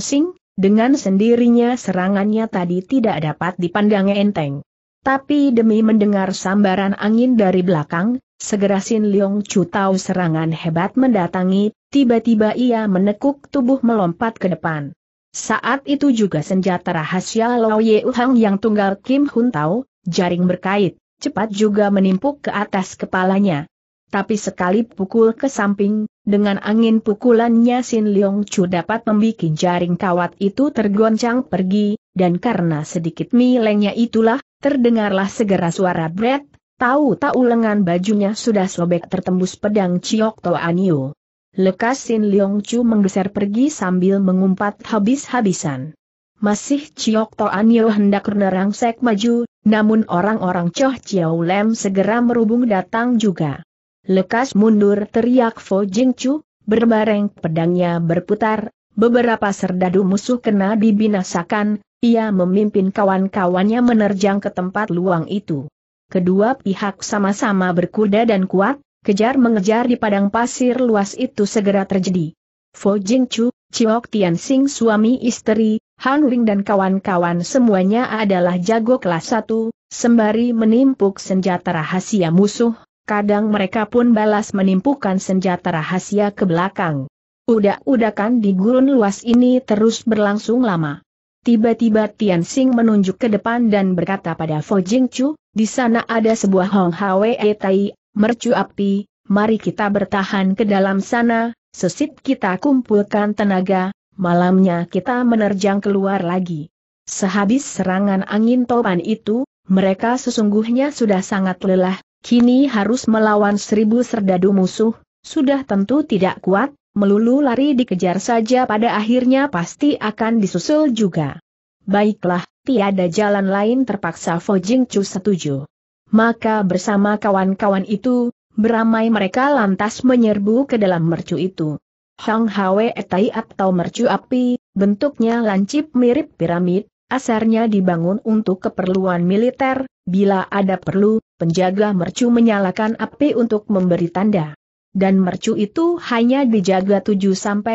dengan sendirinya serangannya tadi tidak dapat dipandang enteng. Tapi demi mendengar sambaran angin dari belakang, segera Sin Leong Chu tahu serangan hebat mendatangi, tiba-tiba ia menekuk tubuh melompat ke depan. Saat itu juga senjata rahasia Lo Ye Uhang yang tunggal Kim Hun tahu, jaring berkait, cepat juga menimpuk ke atas kepalanya. Tapi sekali pukul ke samping, dengan angin pukulannya Sin Leong Chu dapat membuat jaring kawat itu tergoncang pergi, dan karena sedikit milengnya itulah, terdengarlah segera suara bret, tahu-tahu lengan bajunya sudah sobek tertembus pedang Ciok Anio. Lekas Sin Leong Chu menggeser pergi sambil mengumpat habis-habisan. Masih Ciok Anio hendak nerangsek maju, namun orang-orang Choh Chiao Lem segera merubung datang juga. Lekas mundur teriak Fo Jingchu, berbareng pedangnya berputar, beberapa serdadu musuh kena dibinasakan, ia memimpin kawan-kawannya menerjang ke tempat luang itu. Kedua pihak sama-sama berkuda dan kuat, kejar mengejar di padang pasir luas itu segera terjadi. Fo Jingchu, Chiok Tian Sing suami istri, Han Wing dan kawan-kawan semuanya adalah jago kelas 1, sembari menimpuk senjata rahasia musuh, Kadang mereka pun balas menimpukan senjata rahasia ke belakang. Udak-udakan di gurun luas ini terus berlangsung lama. Tiba-tiba Tian Sing menunjuk ke depan dan berkata pada Fo Jing Chu, di sana ada sebuah Hong Hwe e Tai, mercu api, mari kita bertahan ke dalam sana, sesit kita kumpulkan tenaga, malamnya kita menerjang keluar lagi. Sehabis serangan angin topan itu, mereka sesungguhnya sudah sangat lelah, Kini harus melawan seribu serdadu musuh, sudah tentu tidak kuat, melulu lari dikejar saja pada akhirnya pasti akan disusul juga. Baiklah, tiada jalan lain terpaksa Fo Jing Chu setuju. Maka bersama kawan-kawan itu, beramai mereka lantas menyerbu ke dalam mercu itu. Hang Hwe Etai atau mercu api, bentuknya lancip mirip piramid, Asarnya dibangun untuk keperluan militer, bila ada perlu, penjaga mercu menyalakan api untuk memberi tanda. Dan mercu itu hanya dijaga 7-8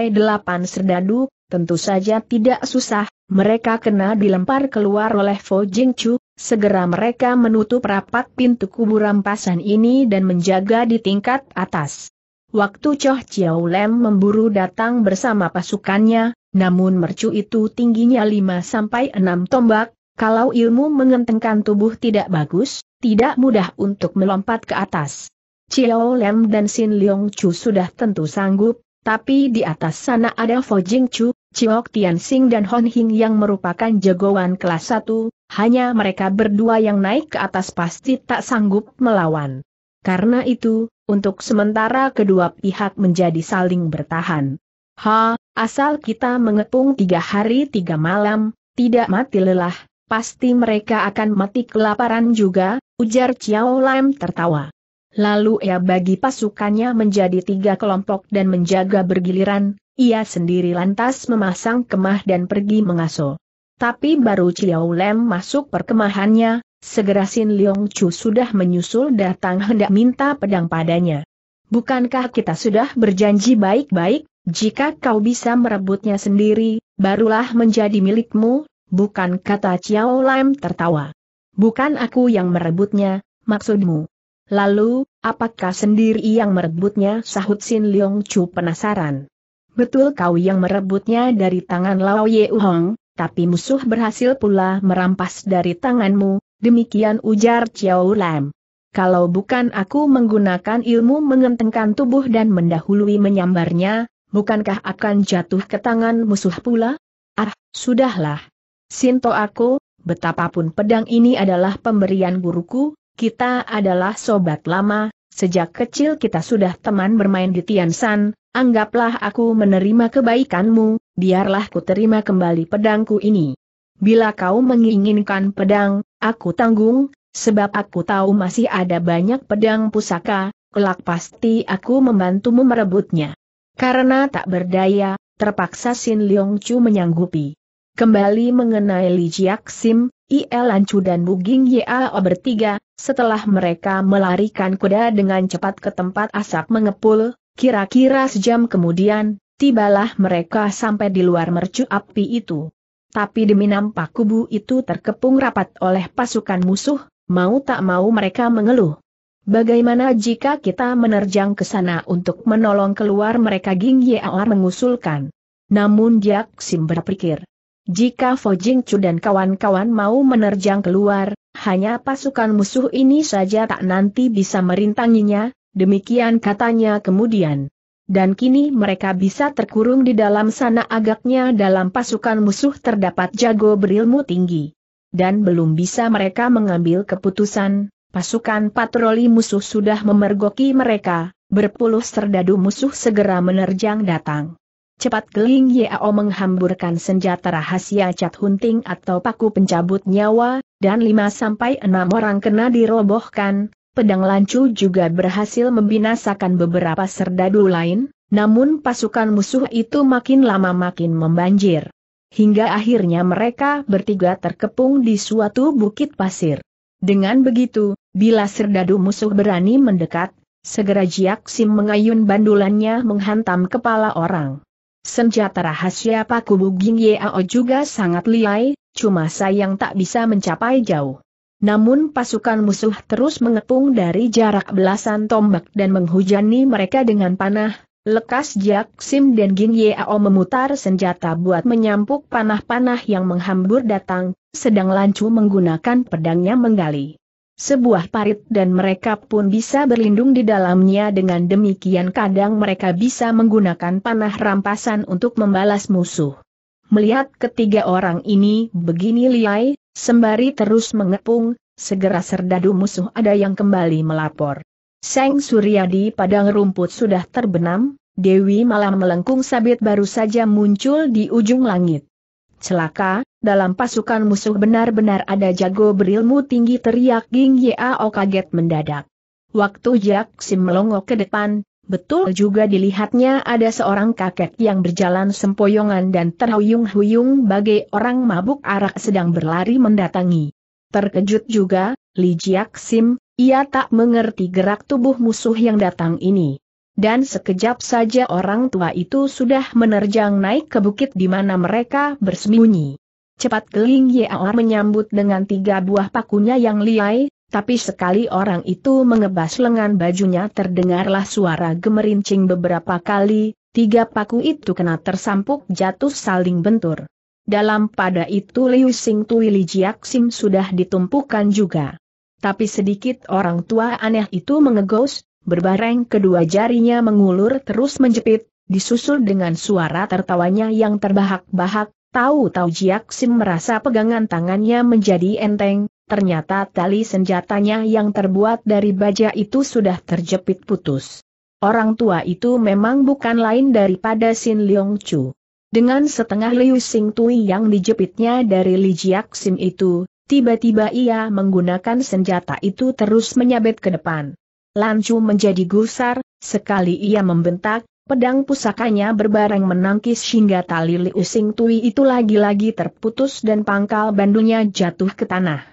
serdadu, tentu saja tidak susah, mereka kena dilempar keluar oleh Fo Chu, segera mereka menutup rapat pintu kubur rampasan ini dan menjaga di tingkat atas. Waktu Choh Chiao Lem memburu datang bersama pasukannya, namun mercu itu tingginya 5 sampai 6 tombak, kalau ilmu mengentengkan tubuh tidak bagus, tidak mudah untuk melompat ke atas. Chiao Lem dan Sin Leong Chu sudah tentu sanggup, tapi di atas sana ada Fo Jing Chu, Chiok Tian Sing dan Hon Hing yang merupakan jagoan kelas 1, hanya mereka berdua yang naik ke atas pasti tak sanggup melawan. Karena itu, untuk sementara kedua pihak menjadi saling bertahan. Ha, asal kita mengepung tiga hari tiga malam, tidak mati lelah, pasti mereka akan mati kelaparan juga, ujar Chiao Lam tertawa. Lalu ia bagi pasukannya menjadi tiga kelompok dan menjaga bergiliran, ia sendiri lantas memasang kemah dan pergi mengaso. Tapi baru Chiao Lam masuk perkemahannya, segera Sin Leong Chu sudah menyusul datang hendak minta pedang padanya. Bukankah kita sudah berjanji baik-baik, jika kau bisa merebutnya sendiri, barulah menjadi milikmu, bukan kata Chiao Lam tertawa. Bukan aku yang merebutnya, maksudmu. Lalu, apakah sendiri yang merebutnya sahut Sin Leong Chu penasaran. Betul kau yang merebutnya dari tangan Lao Ye Uhong, tapi musuh berhasil pula merampas dari tanganmu, demikian ujar Chiao Lam. Kalau bukan aku menggunakan ilmu mengentengkan tubuh dan mendahului menyambarnya, bukankah akan jatuh ke tangan musuh pula? Ah, sudahlah. Sinto aku, betapapun pedang ini adalah pemberian guruku, kita adalah sobat lama, sejak kecil kita sudah teman bermain di Tiansan, anggaplah aku menerima kebaikanmu, biarlah ku terima kembali pedangku ini. Bila kau menginginkan pedang, aku tanggung, sebab aku tahu masih ada banyak pedang pusaka, kelak pasti aku membantumu merebutnya. Karena tak berdaya, terpaksa Sin Leong Chu menyanggupi. Kembali mengenai Li Jiak Sim, I.E. Chu dan Buging Yao bertiga, setelah mereka melarikan kuda dengan cepat ke tempat asap mengepul, kira-kira sejam kemudian, tibalah mereka sampai di luar mercu api itu. Tapi demi nampak kubu itu terkepung rapat oleh pasukan musuh, mau tak mau mereka mengeluh. Bagaimana jika kita menerjang ke sana untuk menolong keluar mereka Ging Yaor mengusulkan. Namun dia Sim berpikir. Jika Fo Jing Chu dan kawan-kawan mau menerjang keluar, hanya pasukan musuh ini saja tak nanti bisa merintanginya, demikian katanya kemudian. Dan kini mereka bisa terkurung di dalam sana agaknya dalam pasukan musuh terdapat jago berilmu tinggi. Dan belum bisa mereka mengambil keputusan, pasukan patroli musuh sudah memergoki mereka, berpuluh serdadu musuh segera menerjang datang. Cepat Geling Yao menghamburkan senjata rahasia cat hunting atau paku pencabut nyawa, dan lima sampai enam orang kena dirobohkan, pedang lancu juga berhasil membinasakan beberapa serdadu lain, namun pasukan musuh itu makin lama makin membanjir. Hingga akhirnya mereka bertiga terkepung di suatu bukit pasir. Dengan begitu, Bila serdadu musuh berani mendekat, segera Jiak Sim mengayun bandulannya menghantam kepala orang. Senjata rahasia Paku Buging Yao juga sangat liai, cuma sayang tak bisa mencapai jauh. Namun pasukan musuh terus mengepung dari jarak belasan tombak dan menghujani mereka dengan panah, lekas Jiak Sim dan Ging Yeo memutar senjata buat menyampuk panah-panah yang menghambur datang, sedang Lancu menggunakan pedangnya menggali sebuah parit dan mereka pun bisa berlindung di dalamnya dengan demikian kadang mereka bisa menggunakan panah rampasan untuk membalas musuh. Melihat ketiga orang ini begini liai, sembari terus mengepung, segera serdadu musuh ada yang kembali melapor. Seng Suryadi padang rumput sudah terbenam, Dewi malah melengkung sabit baru saja muncul di ujung langit. Celaka, dalam pasukan musuh benar-benar ada jago berilmu tinggi teriak Ging Yao kaget mendadak. Waktu Jack Sim melongo ke depan, betul juga dilihatnya ada seorang kakek yang berjalan sempoyongan dan terhuyung-huyung bagai orang mabuk arak sedang berlari mendatangi. Terkejut juga, Li Jack Sim, ia tak mengerti gerak tubuh musuh yang datang ini. Dan sekejap saja orang tua itu sudah menerjang naik ke bukit di mana mereka bersembunyi. Cepat Geling Yaor menyambut dengan tiga buah pakunya yang liai, tapi sekali orang itu mengebas lengan bajunya terdengarlah suara gemerincing beberapa kali, tiga paku itu kena tersampuk jatuh saling bentur. Dalam pada itu Liu Sing Tui Li Jiak Sim sudah ditumpukan juga. Tapi sedikit orang tua aneh itu mengegos, berbareng kedua jarinya mengulur terus menjepit, disusul dengan suara tertawanya yang terbahak-bahak, tahu-tahu Jiak Sim merasa pegangan tangannya menjadi enteng, ternyata tali senjatanya yang terbuat dari baja itu sudah terjepit putus. Orang tua itu memang bukan lain daripada Sin Leong Chu. Dengan setengah Liu Sing Tui yang dijepitnya dari Li Jiak Sim itu, tiba-tiba ia menggunakan senjata itu terus menyabet ke depan. Lancu menjadi gusar, sekali ia membentak, pedang pusakanya berbareng menangkis hingga tali Liu Sing Tui itu lagi-lagi terputus dan pangkal bandunya jatuh ke tanah.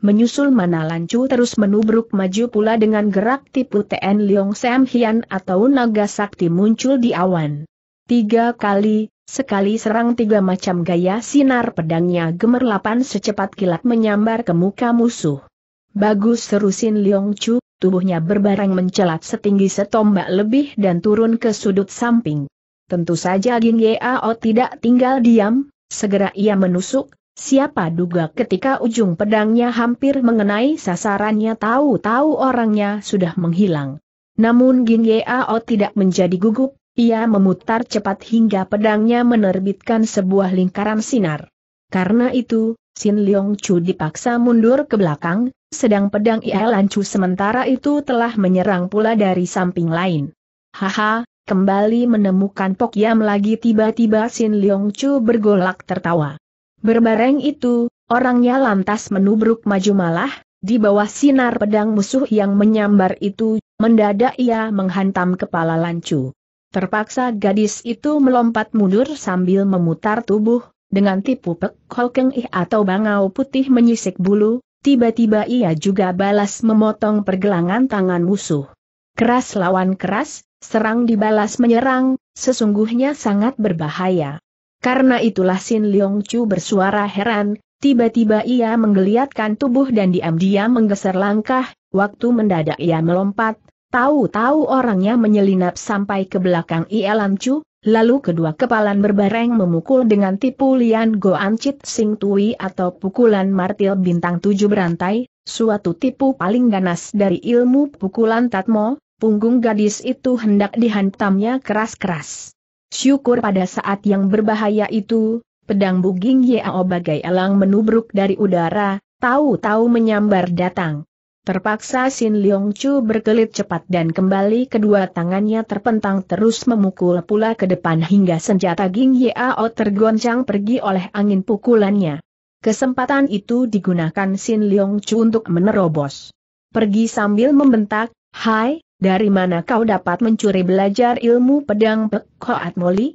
Menyusul mana Lancu terus menubruk maju pula dengan gerak tipu TN Leong Sam Hian atau naga sakti muncul di awan. Tiga kali, sekali serang tiga macam gaya sinar pedangnya gemerlapan secepat kilat menyambar ke muka musuh. Bagus seru Sin Leong Chu, tubuhnya berbarang mencelat setinggi setombak lebih dan turun ke sudut samping. Tentu saja Ging Yao tidak tinggal diam, segera ia menusuk, siapa duga ketika ujung pedangnya hampir mengenai sasarannya tahu-tahu orangnya sudah menghilang. Namun Ging Yao tidak menjadi gugup, ia memutar cepat hingga pedangnya menerbitkan sebuah lingkaran sinar. Karena itu, Sin Leong Chu dipaksa mundur ke belakang, sedang pedang Ia Lan sementara itu telah menyerang pula dari samping lain. Haha, kembali menemukan Pok Yam lagi tiba-tiba Sin Leong Chu bergolak tertawa. Berbareng itu, orangnya lantas menubruk maju malah, di bawah sinar pedang musuh yang menyambar itu, mendadak ia menghantam kepala lanchu. Terpaksa gadis itu melompat mundur sambil memutar tubuh, dengan tipu pek Hokeng Ih atau bangau putih menyisik bulu, tiba-tiba ia juga balas memotong pergelangan tangan musuh. Keras lawan keras, serang dibalas menyerang, sesungguhnya sangat berbahaya. Karena itulah Sin Leong Chu bersuara heran, tiba-tiba ia menggeliatkan tubuh dan diam-diam menggeser langkah, waktu mendadak ia melompat, tahu-tahu orangnya menyelinap sampai ke belakang Ia Lam Chu, Lalu kedua kepalan berbareng memukul dengan tipu lian Goan Chit Sing Tui atau pukulan martil bintang tujuh berantai, suatu tipu paling ganas dari ilmu pukulan Tatmo, punggung gadis itu hendak dihantamnya keras-keras. Syukur pada saat yang berbahaya itu, pedang Buging Yao bagai elang menubruk dari udara, tahu-tahu menyambar datang. Terpaksa Sin Leong Chu berkelit cepat dan kembali kedua tangannya terpentang terus memukul pula ke depan hingga senjata Ging Yao tergoncang pergi oleh angin pukulannya. Kesempatan itu digunakan Sin Leong Chu untuk menerobos. Pergi sambil membentak, Hai, dari mana kau dapat mencuri belajar ilmu pedang Pek Hoat Moli?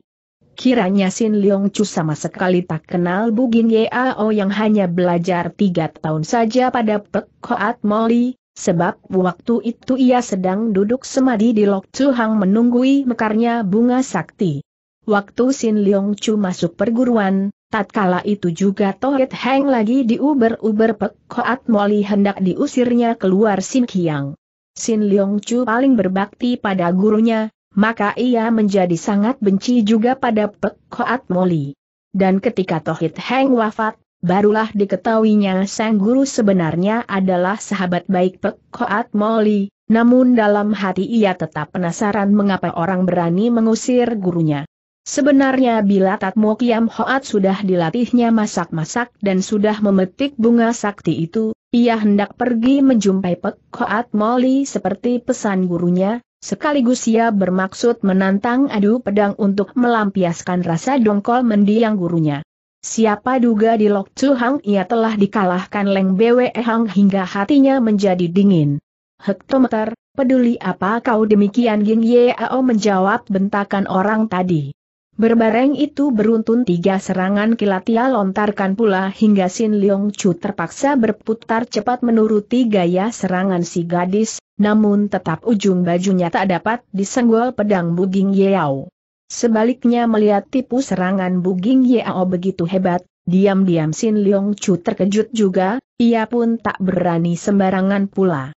Kiranya Sin Leong Chu sama sekali tak kenal Bugin Yao yang hanya belajar tiga tahun saja pada Pek Hoat Moli, sebab waktu itu ia sedang duduk semadi di Lok Chu Hang menunggui mekarnya bunga sakti. Waktu Sin Leong Chu masuk perguruan, tatkala itu juga Toet Heng lagi diuber-uber Pek Hoat Moli hendak diusirnya keluar Sin Kiang. Sin Leong Chu paling berbakti pada gurunya, maka ia menjadi sangat benci juga pada Pek Hoat Moli. Dan ketika Tohit Heng wafat, barulah diketahuinya sang guru sebenarnya adalah sahabat baik Pek Hoat Moli, namun dalam hati ia tetap penasaran mengapa orang berani mengusir gurunya. Sebenarnya bila Tatmo Kiam Hoat sudah dilatihnya masak-masak dan sudah memetik bunga sakti itu, ia hendak pergi menjumpai Pek Hoat Moli seperti pesan gurunya, Sekaligus ia bermaksud menantang adu pedang untuk melampiaskan rasa dongkol mendiang gurunya. Siapa duga di Lok Chu Hang ia telah dikalahkan Leng Bwe Hang hingga hatinya menjadi dingin. Hektometer, peduli apa kau demikian Ging Yeo menjawab bentakan orang tadi. Berbareng itu beruntun tiga serangan kilat ia lontarkan pula hingga Sin Leong Chu terpaksa berputar cepat menuruti gaya serangan si gadis, namun tetap ujung bajunya tak dapat disenggol pedang Buging Yeao. Sebaliknya melihat tipu serangan Buging Yeao begitu hebat, diam-diam Sin Leong Chu terkejut juga, ia pun tak berani sembarangan pula.